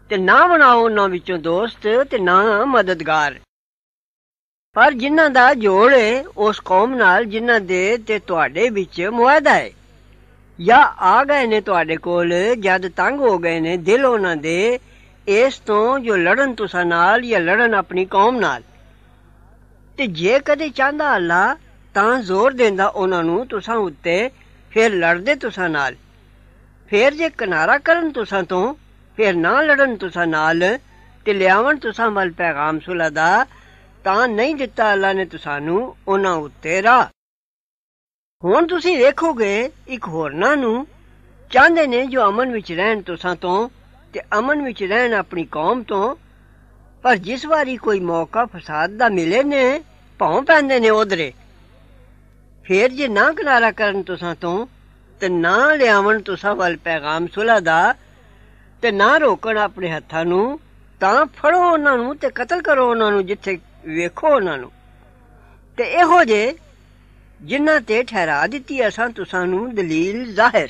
S1: ਤੇ ਨਾ ਬਣਾਓ ਉਹਨਾਂ ਵਿੱਚੋਂ ਦੋਸਤ ਤੇ ਨਾ ਮਦਦਗਾਰ ਪਰ ਜਿਨ੍ਹਾਂ ਦਾ ਜੋੜ ਹੈ ਉਸ ਕੌਮ ਨਾਲ ਜਿਨ੍ਹਾਂ ਦੇ ਤੇ ਤੁਹਾਡੇ ਵਿੱਚ ਮੁਆਦਾ ਹੈ ਜਾਂ ਆ ਗਏ ਨੇ ਤੁਹਾਡੇ ਕੋਲ ਜਦ ਤੰਗ ਹੋ ਗਏ ਨੇ ਦਿਲ ਉਹਨਾਂ ਦੇ ਇਸ ਤੋਂ ਜੋ ਲੜਨ ਤੁਸਾਂ ਨਾਲ ਜਾਂ ਲੜਨ ਆਪਣੀ ਕੌਮ ਨਾਲ ਤੇ ਜੇ ਕਦੇ ਚਾਹੁੰਦਾ ਅੱਲਾ ਤਾਂ ਜ਼ੋਰ ਦਿੰਦਾ ਉਹਨਾਂ ਨੂੰ ਤੁਸਾਂ ਉੱਤੇ ਫੇਰ ਲੜਦੇ ਤੁਸਾਂ ਨਾਲ ਫੇਰ ਜੇ ਕਿਨਾਰਾ ਕਰਨ ਤੁਸਾਂ ਤੋਂ ਫੇਰ ਨਾ ਲੜਨ ਤੁਸਾਂ ਨਾਲ ਤੇ ਲਿਆਵਣ ਤੁਸਾਂ ਵੱਲ ਪੈਗਾਮ ਸੁਲਾ ਦਾ ਤਾਂ ਨਹੀਂ ਦਿੱਤਾ ਅੱਲਾ ਨੇ ਤੁਸਾਂ ਨੂੰ ਉਹਨਾਂ ਉੱਤੇ ਰਾ ਹੁਣ ਤੁਸੀਂ ਵੇਖੋਗੇ ਇੱਕ ਹੋਰਨਾਂ ਨੂੰ ਚਾਹੁੰਦੇ ਨੇ ਜੋ ਅਮਨ ਵਿੱਚ ਰਹਿਣ ਤੁਸਾਂ ਤੋਂ ਤੇ ਅਮਨ ਵਿੱਚ ਰਹਿਣ ਆਪਣੀ ਕੌਮ ਤੋਂ ਪਰ ਜਿਸ ਵਾਰੀ ਕੋਈ ਮੌਕਾ ਫਸਾਦ ਦਾ ਮਿਲੇ ਨੇ ਭੌਂ ਪੈਂਦੇ ਨੇ ਉਧਰੇ ਫੇਰ ਜੇ ਨਾ ਕਿਨਾਰਾ ਕਰਨ ਤੁਸਾਂ ਤੋਂ ਤੇ ਨਾ ਲਿਆਵਣ ਤੁਸਾਂ ਵੱਲ ਪੈਗਾਮ ਸੁਲਾ ਦਾ ਤੇ ਨਾ ਰੋਕਣ ਆਪਣੇ ਹੱਥਾਂ ਨੂੰ ਤਾਂ ਫੜੋ ਉਹਨਾਂ ਨੂੰ ਤੇ ਕਤਲ ਕਰੋ ਉਹਨਾਂ ਨੂੰ ਜਿੱਥੇ ਵੇਖੋ ਉਹਨਾਂ ਨੂੰ ਤੇ ਇਹੋ ਜੇ ਜਿਨ੍ਹਾਂ ਤੇ ਠਹਿਰਾ ਦਿੱਤੀ ਅਸਾਂ ਤੁਸਾਂ ਨੂੰ ਦਲੀਲ ਜ਼ਾਹਿਰ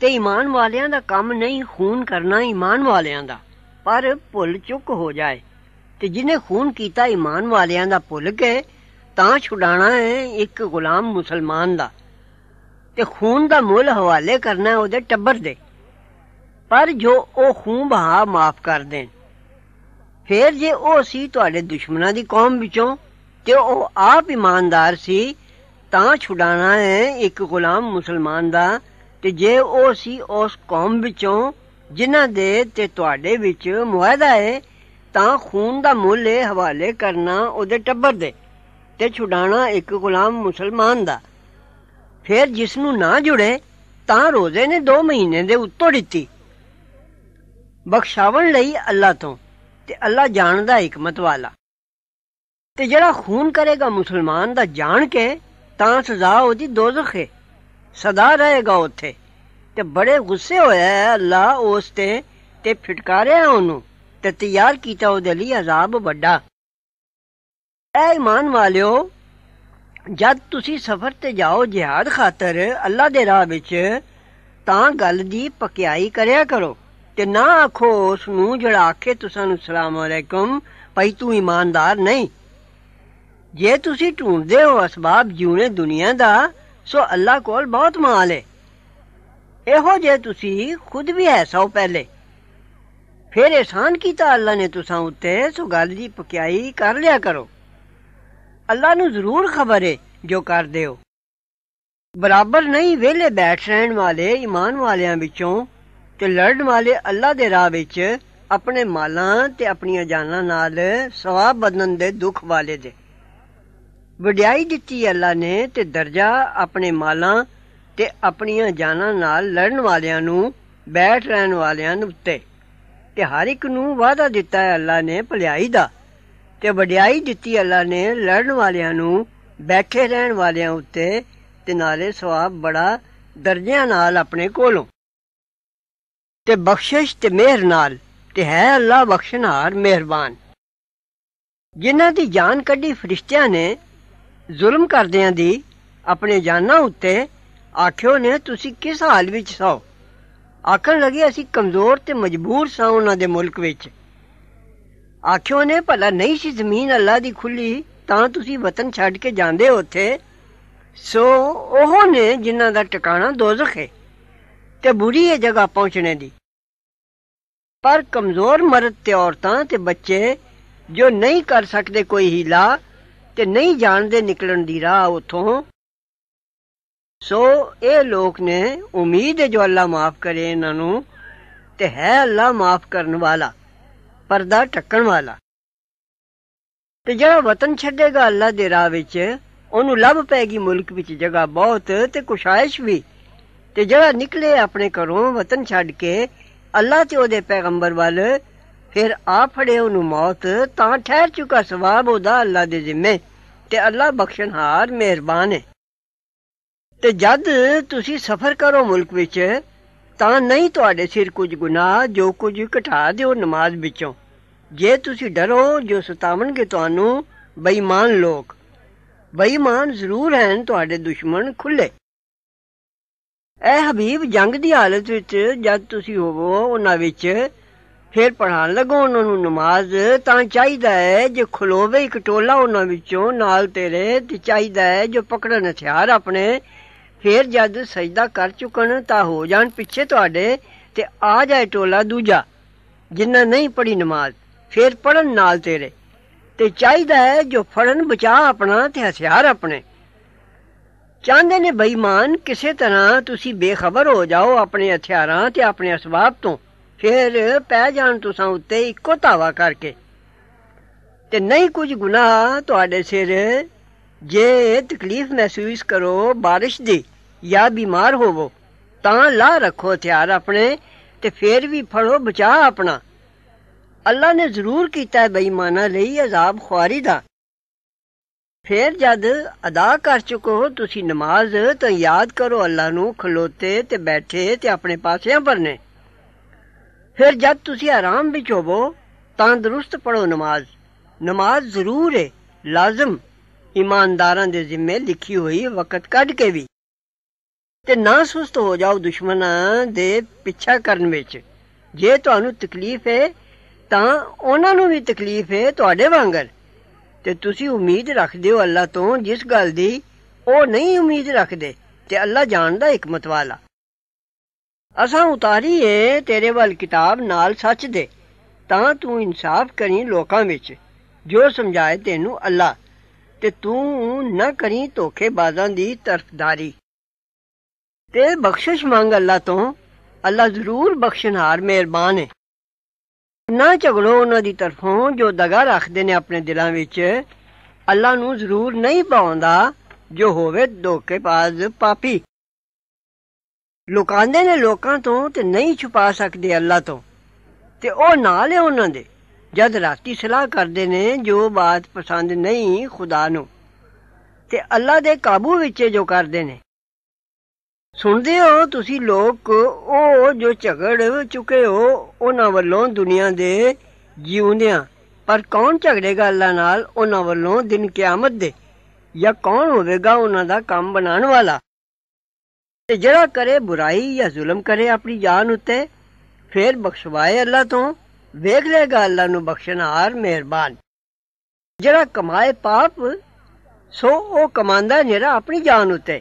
S1: ਤੇ ਈਮਾਨ ਵਾਲਿਆਂ ਦਾ ਕੰਮ ਨਹੀਂ ਖੂਨ ਕਰਨਾ ਈਮਾਨ ਵਾਲਿਆਂ ਦਾ ਪਰ ਭੁੱਲ ਚੁੱਕ ਹੋ ਜਾਏ ਤੇ ਜਿਨੇ ਖੂਨ ਕੀਤਾ ਈਮਾਨ ਵਾਲਿਆਂ ਦਾ ਭੁੱਲ ਗਏ ਤਾਂ ਛੁਡਾਣਾ ਹੈ ਇੱਕ ਗੁਲਾਮ ਮੁਸਲਮਾਨ ਦਾ ਤੇ ਖੂਨ ਦਾ ਮੁੱਲ ਹਵਾਲੇ ਕਰਨਾ ਉਹਦੇ ਟੱਬਰ ਦੇ ਪਰ ਜੋ ਉਹ ਖੂਨ ਬਹਾ ਮਾਫ ਕਰ ਦੇਣ ਫੇਰ ਜੇ ਉਹ ਸੀ ਤੁਹਾਡੇ ਦੁਸ਼ਮਣਾਂ ਦੀ ਕੌਮ ਵਿੱਚੋਂ ਤੇ ਉਹ ਆਪ ਇਮਾਨਦਾਰ ਸੀ ਤਾਂ ਛੁਡਾਣਾ ਹੈ ਇੱਕ ਗੁਲਾਮ ਮੁਸਲਮਾਨ ਦਾ ਤੇ ਜੇ ਉਹ ਸੀ ਉਸ ਕੌਮ ਵਿੱਚੋਂ ਜਿਨ੍ਹਾਂ ਦੇ ਤੇ ਤੁਹਾਡੇ ਵਿੱਚ ਮੁਆਹਦਾ ਹੈ ਤਾਂ ਖੂਨ ਦਾ ਮੁੱਲ ਹਵਾਲੇ ਕਰਨਾ ਉਹਦੇ ਟੱਬਰ ਦੇ ਤੇ ਛੁਡਾਣਾ ਇੱਕ ਗੁਲਾਮ ਮੁਸਲਮਾਨ ਦਾ ਫਿਰ ਜਿਸ ਨੂੰ ਨਾ ਜੁੜੇ ਤਾਂ ਰੋਜ਼ੇ ਨੇ 2 ਮਹੀਨੇ ਦੇ ਉੱਤੋਂ ਦਿੱਤੀ ਬਖਸ਼ਾਵਣ ਲਈ ਅੱਲਾ ਤੋਂ ਤੇ ਅੱਲਾ ਜਾਣਦਾ ਹਕਮਤ ਵਾਲਾ ਤੇ ਜਿਹੜਾ ਖੂਨ ਕਰੇਗਾ ਮੁਸਲਮਾਨ ਦਾ ਜਾਣ ਕੇ ਤਾਂ ਸਜ਼ਾ ਉਹਦੀ ਦੋਜ਼ਖ ਹੈ ਸਦਾ ਰਹੇਗਾ ਉੱਥੇ ਤੇ ਬੜੇ ਗੁੱਸੇ ਹੋਇਆ ਹੈ ਅੱਲਾ ਉਸ ਤੇ ਤੇ ਫਟਕਾਰਿਆ ਉਹਨੂੰ ਤੇ ਤਿਆਰ ਕੀਤਾ ਉਹਦੇ ਲਈ ਅਜ਼ਾਬ ਵੱਡਾ ਐ ਇਮਾਨ ਵਾਲਿਓ ਜਦ ਤੁਸੀਂ ਸਫ਼ਰ ਤੇ ਜਾਓ ਜਿਹਾਦ ਖਾਤਰ ਅੱਲਾ ਦੇ ਰਾਹ ਵਿੱਚ ਤਾਂ ਗੱਲ ਦੀ ਪਕਿਆਈ ਕਰਿਆ ਕਰੋ ਤੇ ਨਾ ਆਖੋ ਉਸ ਨੂੰ ਜਿਹੜਾ ਆਖੇ ਤੁਸਾਂ ਨੂੰ ਸਲਾਮ ਅਲੈਕਮ ਭਈ ਤੂੰ ਇਮਾਨਦਾਰ ਨਹੀਂ ਜੇ ਤੁਸੀਂ ਢੂੰਡਦੇ ਹੋ ਅਸਬਾਬ ਜਿਉਣੇ ਦੁਨੀਆ ਦਾ ਸੋ ਅੱਲਾ ਕੋਲ ਬਹੁਤ ਮਾਲ ਹੈ ਇਹੋ ਜੇ ਤੁਸੀਂ ਖੁਦ ਵੀ ਐਸਾ ਹੋ ਪਹਿਲੇ ਫਿਰ ਇਹਸਾਨ ਕੀਤਾ ਅੱਲਾ ਨੇ ਤੁਸਾਂ ਉੱਤੇ ਸੋ ਗੱਲ ਦੀ ਪਕਿਆਈ ਕਰ ਲਿਆ ਕਰੋ ਅੱਲਾ ਨੂੰ ਜ਼ਰੂਰ ਖਬਰ ਏ ਜੋ ਕਰਦੇ ਹੋ ਬਰਾਬਰ ਨਹੀਂ ਵਿਹਲੇ ਬੈਠ ਰਹਿਣ ਵਾਲੇ ਈਮਾਨ ਵਾਲਿਆਂ ਵਿੱਚੋਂ ਤੇ ਲੜਨ ਵਾਲੇ ਅੱਲਾ ਦੇ ਰਾਹ ਵਿੱਚ ਆਪਣੇ ਮਾਲਾਂ ਤੇ ਆਪਣੀਆਂ ਜਾਨਾਂ ਨਾਲ ਸਵਾਬ ਬਦਨ ਦੇ ਦੁੱਖ ਵਾਲੇ ਦੇ ਵਡਿਆਈ ਦਿੱਤੀ ਅੱਲਾ ਨੇ ਤੇ ਦਰਜਾ ਆਪਣੇ ਮਾਲਾਂ ਤੇ ਆਪਣੀਆਂ ਜਾਨਾਂ ਨਾਲ ਲੜਨ ਵਾਲਿਆਂ ਨੂੰ ਬੈਠ ਰਹਿਣ ਵਾਲਿਆਂ ਨੂੰ ਉੱਤੇ ਤੇ ਹਰ ਇੱਕ ਨੂੰ ਵਾਅਦਾ ਦਿੱਤਾ ਹੈ ਅੱਲਾ ਨੇ ਭਲਾਈ ਦਾ ਤੇ ਵਡਿਆਈ ਦਿੱਤੀ ਅੱਲਾ ਨੇ ਲੜਨ ਵਾਲਿਆਂ ਨੂੰ ਬੈਠੇ ਰਹਿਣ ਵਾਲਿਆਂ ਉੱਤੇ ਤੇ ਨਾਲੇ ਸਵਾਬ ਬੜਾ ਦਰਜਿਆਂ ਨਾਲ ਆਪਣੇ ਕੋਲੋਂ ਤੇ ਬਖਸ਼ਿਸ਼ ਤੇ ਮਿਹਰ ਨਾਲ ਤੇ ਹੈ ਅੱਲਾ ਬਖਸ਼ਨਹਾਰ ਮਿਹਰਬਾਨ ਜਿਨ੍ਹਾਂ ਦੀ ਜਾਨ ਕੱਢੀ ਫਰਿਸ਼ਤਿਆਂ ਨੇ ਜ਼ੁਲਮ ਕਰਦਿਆਂ ਦੀ ਆਪਣੇ ਜਾਨਾਂ ਉੱਤੇ ਆਖਿਓ ਨੇ ਤੁਸੀਂ ਕਿਸ ਹਾਲ ਵਿੱਚ ਸੌ ਆਖਣ ਲੱਗੇ ਅਸੀਂ ਕਮਜ਼ੋਰ ਤੇ ਮਜਬੂਰ ਸਾਂ ਉਹਨਾਂ ਦੇ ਮੁਲਕ ਵਿੱਚ ਆਖਿਓ ਨੇ ਭਲਾ ਨਹੀਂ ਸੀ ਜ਼ਮੀਨ ਅੱਲਾ ਦੀ ਖੁੱਲੀ ਤਾਂ ਤੁਸੀਂ ਵਤਨ ਛੱਡ ਕੇ ਜਾਂਦੇ ਉੱਥੇ ਸੋ ਉਹ ਨੇ ਜਿਨ੍ਹਾਂ ਦਾ ਟਿਕਾਣਾ ਦੋਜ਼ਖ ਹੈ ਤੇ ਬੁਰੀ ਇਹ ਜਗ੍ਹਾ ਪਹੁੰਚਣੇ ਦੀ ਪਰ ਕਮਜ਼ੋਰ ਮਰਦ ਤੇ ਔਰਤਾਂ ਤੇ ਬੱਚੇ ਜੋ ਨਹੀਂ ਕਰ ਸਕਦੇ ਕੋਈ ਹੀਲਾ ਤੇ ਨਹੀਂ ਜਾਣਦੇ ਨਿਕਲਣ ਦੀ ਰਾਹ ਉਥੋਂ ਸੋ ਇਹ ਲੋਕ ਨੇ ਉਮੀਦ ਹੈ ਜੋ ਅੱਲਾ ਮਾਫ ਕਰੇ ਇਹਨਾਂ ਨੂੰ ਤੇ ਹੈ ਅੱਲਾ ਮਾਫ ਕਰਨ ਵਾਲਾ ਪਰਦਾ ਟੱਕਣ ਵਾਲਾ ਤੇ ਜਿਹੜਾ ਵਤਨ ਛੱਡੇਗਾ ਅੱਲਾ ਦੇ ਰਾਹ ਵਿੱਚ ਉਹਨੂੰ ਲੱਭ ਪੈਗੀ ਮੁਲਕ ਵਿੱਚ ਜਗ੍ਹਾ ਬਹੁਤ ਤੇ ਕੁਸ਼ਾਇਸ਼ ਵੀ ਤੇ ਜਿਹੜਾ ਨਿਕਲੇ ਆਪਣੇ ਘਰੋਂ ਵਤਨ ਛੱਡ ਕੇ ਅੱਲਾ ਤੇ ਉਹਦੇ ਪੈਗੰਬਰ ਵੱਲ ਫਿਰ ਆ ਫੜੇ ਉਹਨੂੰ ਮੌਤ ਤਾਂ ਠਹਿਰ ਚੁੱਕਾ ਸਵਾਬ ਉਹਦਾ ਅੱਲਾ ਦੇ ਜ਼ਿੰਮੇ ਤੇ ਅੱਲਾ ਬਖਸ਼ਣਹਾਰ ਮਿਹਰਬਾਨ ਹੈ ਤੇ ਜਦ ਤੁਸੀਂ ਸਫ਼ਰ ਕਰੋ ਮੁਲਕ ਵਿੱਚ ਤਾਂ ਨਹੀਂ ਤੁਹਾਡੇ ਸਿਰ ਕੁਝ ਗੁਨਾਹ ਜੋ ਕੁਝ ਘਟਾ ਦਿਓ ਨਮਾਜ਼ ਵਿੱਚੋਂ ਜੇ ਤੁਸੀਂ ਡਰੋ ਜੋ ਸਤਾਵਣਗੇ ਤੁਹਾਨੂੰ ਬੇਈਮਾਨ ਲੋਕ ਬੇਈਮਾਨ ਜ਼ਰੂਰ ਹਨ ਤੁਹਾਡੇ ਦੁਸ਼ਮਣ ਖੁੱਲੇ ਐ ਹਬੀਬ ਜੰਗ ਦੀ ਹਾਲਤ ਵਿੱਚ ਜਦ ਤੁਸੀਂ ਹੋਵੋ ਉਹਨਾਂ ਵਿੱਚ ਫਿਰ ਪੜਾਣ ਲੱਗੋ ਉਹਨਾਂ ਨੂੰ ਨਮਾਜ਼ ਤਾਂ ਚਾਹੀਦਾ ਹੈ ਜੇ ਖਲੋਵੇ ਇੱਕ ਟੋਲਾ ਉਹਨਾਂ ਵਿੱਚੋਂ ਨਾਲ ਤੇਰੇ ਤੇ ਚਾਹੀਦਾ ਹੈ ਜੋ ਪਕੜਨ ਹਥਿਆਰ ਆਪਣੇ ਫੇਰ ਜਦ ਸਜਦਾ ਕਰ ਚੁੱਕਣ ਤਾਂ ਹੋ ਜਾਣ ਪਿੱਛੇ ਤੁਹਾਡੇ ਤੇ ਆ ਜਾਏ ਟੋਲਾ ਦੂਜਾ ਜਿੰਨਾ ਨਹੀਂ ਪੜੀ ਨਮਾਜ਼ ਫੇਰ ਪੜਨ ਨਾਲ ਤੇਰੇ ਤੇ ਚਾਹੀਦਾ ਹੈ ਜੋ ਫੜਨ ਬਚਾ ਆਪਣਾ ਤੇ ਹਥਿਆਰ ਆਪਣੇ ਚਾਹੁੰਦੇ ਨੇ ਬੇਈਮਾਨ ਕਿਸੇ ਤਰ੍ਹਾਂ ਤੁਸੀਂ ਬੇਖਬਰ ਹੋ ਜਾਓ ਆਪਣੇ ਹਥਿਆਰਾਂ ਤੇ ਆਪਣੇ ਅਸਬਾਬ ਤੋਂ ਫੇਰ ਪੈ ਜਾਣ ਤੁਸਾਂ ਉੱਤੇ ਇੱਕੋ ਤਾਵਾ ਕਰਕੇ ਤੇ ਨਹੀਂ ਕੁਝ ਗੁਨਾਹ ਤੁਹਾਡੇ ਸਿਰ ਜੇ ਤਕਲੀਫ ਮਹਿਸੂਸ ਕਰੋ بارش ਦੀ ਜਾਂ ਬਿਮਾਰ ਹੋਵੋ ਤਾਂ ਲਾ ਰੱਖੋ ਹਥਿਆਰ ਆਪਣੇ ਤੇ ਫੇਰ ਵੀ ਫੜੋ ਬਚਾ ਆਪਣਾ ਅੱਲਾ ਨੇ ਜ਼ਰੂਰ ਕੀਤਾ ਹੈ ਬੇਈਮਾਨਾਂ ਲਈ ਅਜ਼ਾਬ ਖੁਆਰੀ ਦਾ ਫੇਰ ਜਦ ਅਦਾ ਕਰ ਚੁੱਕੋ ਹੋ ਤੁਸੀਂ ਨਮਾਜ਼ ਤਾਂ ਯਾਦ ਕਰੋ ਅੱਲਾ ਨੂੰ ਖਲੋਤੇ ਤੇ ਬੈਠੇ ਤੇ ਆਪਣੇ ਪਾਸਿਆਂ ਪਰਨੇ ਫਿਰ ਜਦ ਤੁਸੀਂ ਆਰਾਮ ਵਿੱਚ ਹੋਵੋ ਤਾਂ ਦਰੁਸਤ ਪੜੋ ਨਮਾਜ਼ ਨਮਾਜ਼ ਜ਼ਰੂਰ ਹੈ ਲਾਜ਼ਮ ਇਮਾਨਦਾਰਾਂ ਦੇ ਜ਼ਿੰਮੇ ਲਿਖੀ ਹੋਈ ਵਕਤ ਕੱਢ ਕੇ ਵੀ ਤੇ ਨਾ ਸੁਸਤ ਹੋ ਜਾਓ ਦੁਸ਼ਮਣਾਂ ਦੇ ਪਿੱਛਾ ਕਰਨ ਵਿੱਚ ਜੇ ਤੁਹਾਨੂੰ ਤਕਲੀਫ ਹੈ ਤਾਂ ਉਹਨਾਂ ਨੂੰ ਵੀ ਤਕਲੀਫ ਹੈ ਤੁਹਾਡੇ ਵਾਂਗਰ ਤੇ ਤੁਸੀਂ ਉਮੀਦ ਰੱਖਦੇ ਹੋ ਅੱਲਾ ਤੋਂ ਜਿਸ ਗੱਲ ਦੀ ਉਹ ਨਹੀਂ ਉਮੀਦ ਰੱਖਦੇ ਤੇ ਅੱਲਾ ਜਾਣਦਾ ਹਕਮਤ ਵਾਲਾ ਅਸਾਂ ਉਤਾਰੀ ਏ ਤੇਰੇ ਵੱਲ ਕਿਤਾਬ ਨਾਲ ਸੱਚ ਦੇ ਤਾਂ ਤੂੰ ਇਨਸਾਫ ਕਰੀ ਲੋਕਾਂ ਵਿੱਚ ਜੋ ਸਮਝਾਏ ਤੈਨੂੰ ਅੱਲਾ ਤੇ ਤੂੰ ਨਾ ਕਰੀ ਧੋਖੇਬਾਜ਼ਾਂ ਦੀ ਤਰਫਦਾਰੀ ਤੇ ਬਖਸ਼ਿਸ਼ ਮੰਗ ਅੱਲਾ ਤੋਂ ਅੱਲਾ ਜ਼ਰੂਰ ਬਖਸ਼ਨਾਰ ਮਿਹਰਬਾਨ ਹੈ ਨਾ ਝਗੜੋ ਉਹਨਾਂ ਦੀ ਤਰਫੋਂ ਜੋ ਦਗਾ ਰੱਖਦੇ ਨੇ ਆਪਣੇ ਦਿਲਾਂ ਵਿੱਚ ਅੱਲਾ ਨੂੰ ਜ਼ਰੂਰ ਨਹੀਂ ਪਾਉਂਦਾ ਜੋ ਹੋਵੇ ਧੋਖੇਬਾਜ਼ ਪਾਪੀ ਲੁਕਾਉਂਦੇ ਨੇ ਲੋਕਾਂ ਤੋਂ ਤੇ ਨਹੀਂ ਛੁਪਾ ਸਕਦੇ ਅੱਲਾ ਤੋਂ ਤੇ ਉਹ ਨਾਲ ਹੈ ਉਹਨਾਂ ਦੇ ਜਦ ਰਾਤੀ ਸਲਾਹ ਕਰਦੇ ਨੇ ਜੋ ਬਾਤ ਪਸੰਦ ਨਹੀਂ ਖੁਦਾ ਨੂੰ ਤੇ ਅੱਲਾ ਦੇ ਕਾਬੂ ਵਿੱਚ ਜੋ ਕਰਦੇ ਨੇ ਸੁਣਦੇ ਹੋ ਤੁਸੀਂ ਲੋਕ ਉਹ ਜੋ ਝਗੜ ਚੁੱਕੇ ਹੋ ਉਹਨਾਂ ਵੱਲੋਂ ਦੁਨੀਆ ਦੇ ਜੀਉਂਦਿਆਂ ਪਰ ਕੌਣ ਝਗੜੇਗਾ ਅੱਲਾ ਨਾਲ ਉਹਨਾਂ ਵੱਲੋਂ ਦਿਨ ਕਿਆਮਤ ਦੇ ਜਾਂ ਕੌਣ ਹੋਵੇਗਾ ਉਹਨਾਂ ਦਾ ਕੰਮ ਬਣਾਉਣ ਵਾਲਾ ਤੇ ਜਿਹੜਾ ਕਰੇ ਬੁਰਾਈ ਜਾਂ ਜ਼ੁਲਮ ਕਰੇ ਆਪਣੀ ਜਾਨ ਉੱਤੇ ਫੇਰ ਬਖਸ਼ਵਾਏ ਅੱਲਾ ਤੋਂ ਵੇਖ ਲੇਗਾ ਅੱਲਾ ਨੂੰ ਬਖਸ਼ਣਹਾਰ ਮਿਹਰਬਾਨ ਜਿਹੜਾ ਕਮਾਏ ਪਾਪ ਸੋ ਉਹ ਕਮਾਂਦਾ ਜਿਹੜਾ ਆਪਣੀ ਜਾਨ ਉੱਤੇ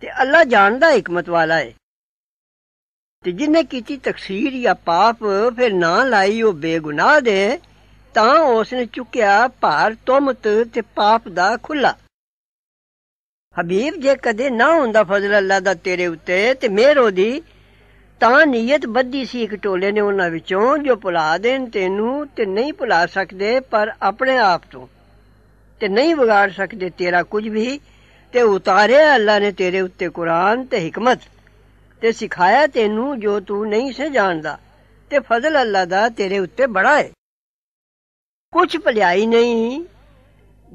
S1: ਤੇ ਅੱਲਾ ਜਾਣਦਾ ਹਕਮਤ ਵਾਲਾ ਏ ਤੇ ਜਿਨੇ ਕੀਤੀ ਤਕਸੀਰ ਜਾਂ ਪਾਪ ਫਿਰ ਨਾ ਲਾਈ ਉਹ ਬੇਗੁਨਾਹ ਦੇ ਤਾਂ ਉਸ ਨੇ ਚੁੱਕਿਆ ਭਾਰ ਤੁਮਤ ਤੇ ਪਾਪ ਦਾ ਖੁੱਲਾ ਹਬੀਬ ਜੇ ਕਦੇ ਨਾ ਹੁੰਦਾ ਫਜ਼ਲ ਅੱਲਾ ਦਾ ਤੇਰੇ ਉੱਤੇ ਤੇ ਮਿਹਰ ਉਹਦੀ ਤਾਂ ਨੀਅਤ ਬੱਦੀ ਸੀ ਇੱਕ ਟੋਲੇ ਨੇ ਉਹਨਾਂ ਵਿੱਚੋਂ ਜੋ ਭੁਲਾ ਦੇਣ ਤੈਨੂੰ ਤੇ ਨਹੀਂ ਭੁਲਾ ਸਕਦੇ ਪਰ ਆਪਣੇ ਆਪ ਤੋਂ ਤੇ ਨਹੀਂ ਵਿਗਾੜ ਸਕਦੇ ਤੇਰਾ ਕੁਝ ਵੀ ਤੇ ਉਤਾਰਿਆ ਅੱਲਾ ਨੇ ਤੇਰੇ ਉੱਤੇ ਕੁਰਾਨ ਤੇ ਹਕਮਤ ਤੇ ਸਿਖਾਇਆ ਤੈਨੂੰ ਜੋ ਤੂੰ ਨਹੀਂ ਸੇ ਜਾਣਦਾ ਤੇ ਫਜ਼ਲ ਅੱਲਾ ਦਾ ਤੇਰੇ ਉੱਤੇ ਬੜਾ ਹੈ ਕੁਝ ਭਲਾਈ ਨਹੀਂ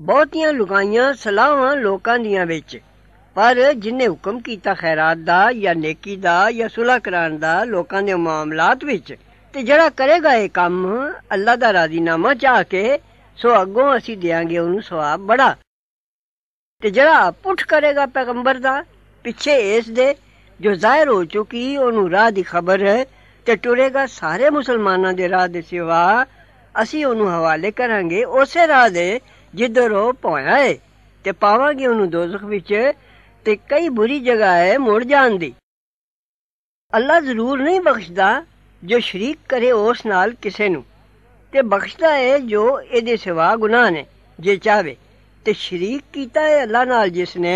S1: ਬਹੁਤੀਆਂ ਲੁਗਾਈਆਂ ਸਲਾਹਾਂ ਲੋਕਾਂ ਦੀਆਂ ਵਿੱਚ ਪਰ ਜਿਨੇ ਹੁਕਮ ਕੀਤਾ ਖੈਰਾਤ ਦਾ ਜਾਂ ਨੇਕੀ ਦਾ ਜਾਂ ਸੁਲਾ ਕਰਨ ਦਾ ਲੋਕਾਂ ਦੇ ਮਾਮਲਾਤ ਵਿੱਚ ਤੇ ਜਿਹੜਾ ਕਰੇਗਾ ਇਹ ਕੰਮ ਅੱਲਾ ਦਾ ਰਾਜ਼ੀਨਾਮਾ ਚਾਹ ਕੇ ਸੋ ਅੱਗੋਂ ਅਸੀਂ ਦੇਾਂਗੇ ਉਹਨੂੰ ਸਵਾਬ ਬੜਾ ਤੇ ਜਿਹੜਾ ਪੁੱਠ ਕਰੇਗਾ ਪੈਗੰਬਰ ਦਾ ਪਿੱਛੇ ਇਸ ਦੇ ਜੋ ਜ਼ਾਹਿਰ ਹੋ ਚੁੱਕੀ ਉਹਨੂੰ ਰਾਹ ਦੀ ਖਬਰ ਹੈ ਤੇ ਟੁਰੇਗਾ ਸਾਰੇ ਮੁਸਲਮਾਨਾਂ ਦੇ ਰਾਹ ਦੇ ਸਿਵਾ ਅਸੀਂ ਉਹਨੂੰ ਹਵਾਲੇ ਕਰਾਂਗੇ ਉਸੇ ਰਾਹ ਦੇ ਜਿੱਧਰ ਉਹ ਪਹੁੰਚਿਆ ਹੈ ਤੇ ਪਾਵਾਂਗੇ ਉਹਨੂੰ ਦੋਜ਼ਖ ਵਿੱਚ ਤੇ ਕਈ ਬੁਰੀ ਜਗ੍ਹਾ ਹੈ ਮੁੜ ਜਾਣ ਦੀ ਅੱਲਾ ਜ਼ਰੂਰ ਨਹੀਂ ਬਖਸ਼ਦਾ ਜੋ ਸ਼ਰੀਕ ਕਰੇ ਉਸ ਨਾਲ ਕਿਸੇ ਨੂੰ ਤੇ ਬਖਸ਼ਦਾ ਹੈ ਜੋ ਇਹਦੇ ਸਿਵਾ ਗੁਨਾਹ ਨੇ ਜੇ ਚਾਹਵੇ ਤੇ ਸ਼ਰੀਕ ਕੀਤਾ ਹੈ ਅੱਲਾ ਨਾਲ ਜਿਸ ਨੇ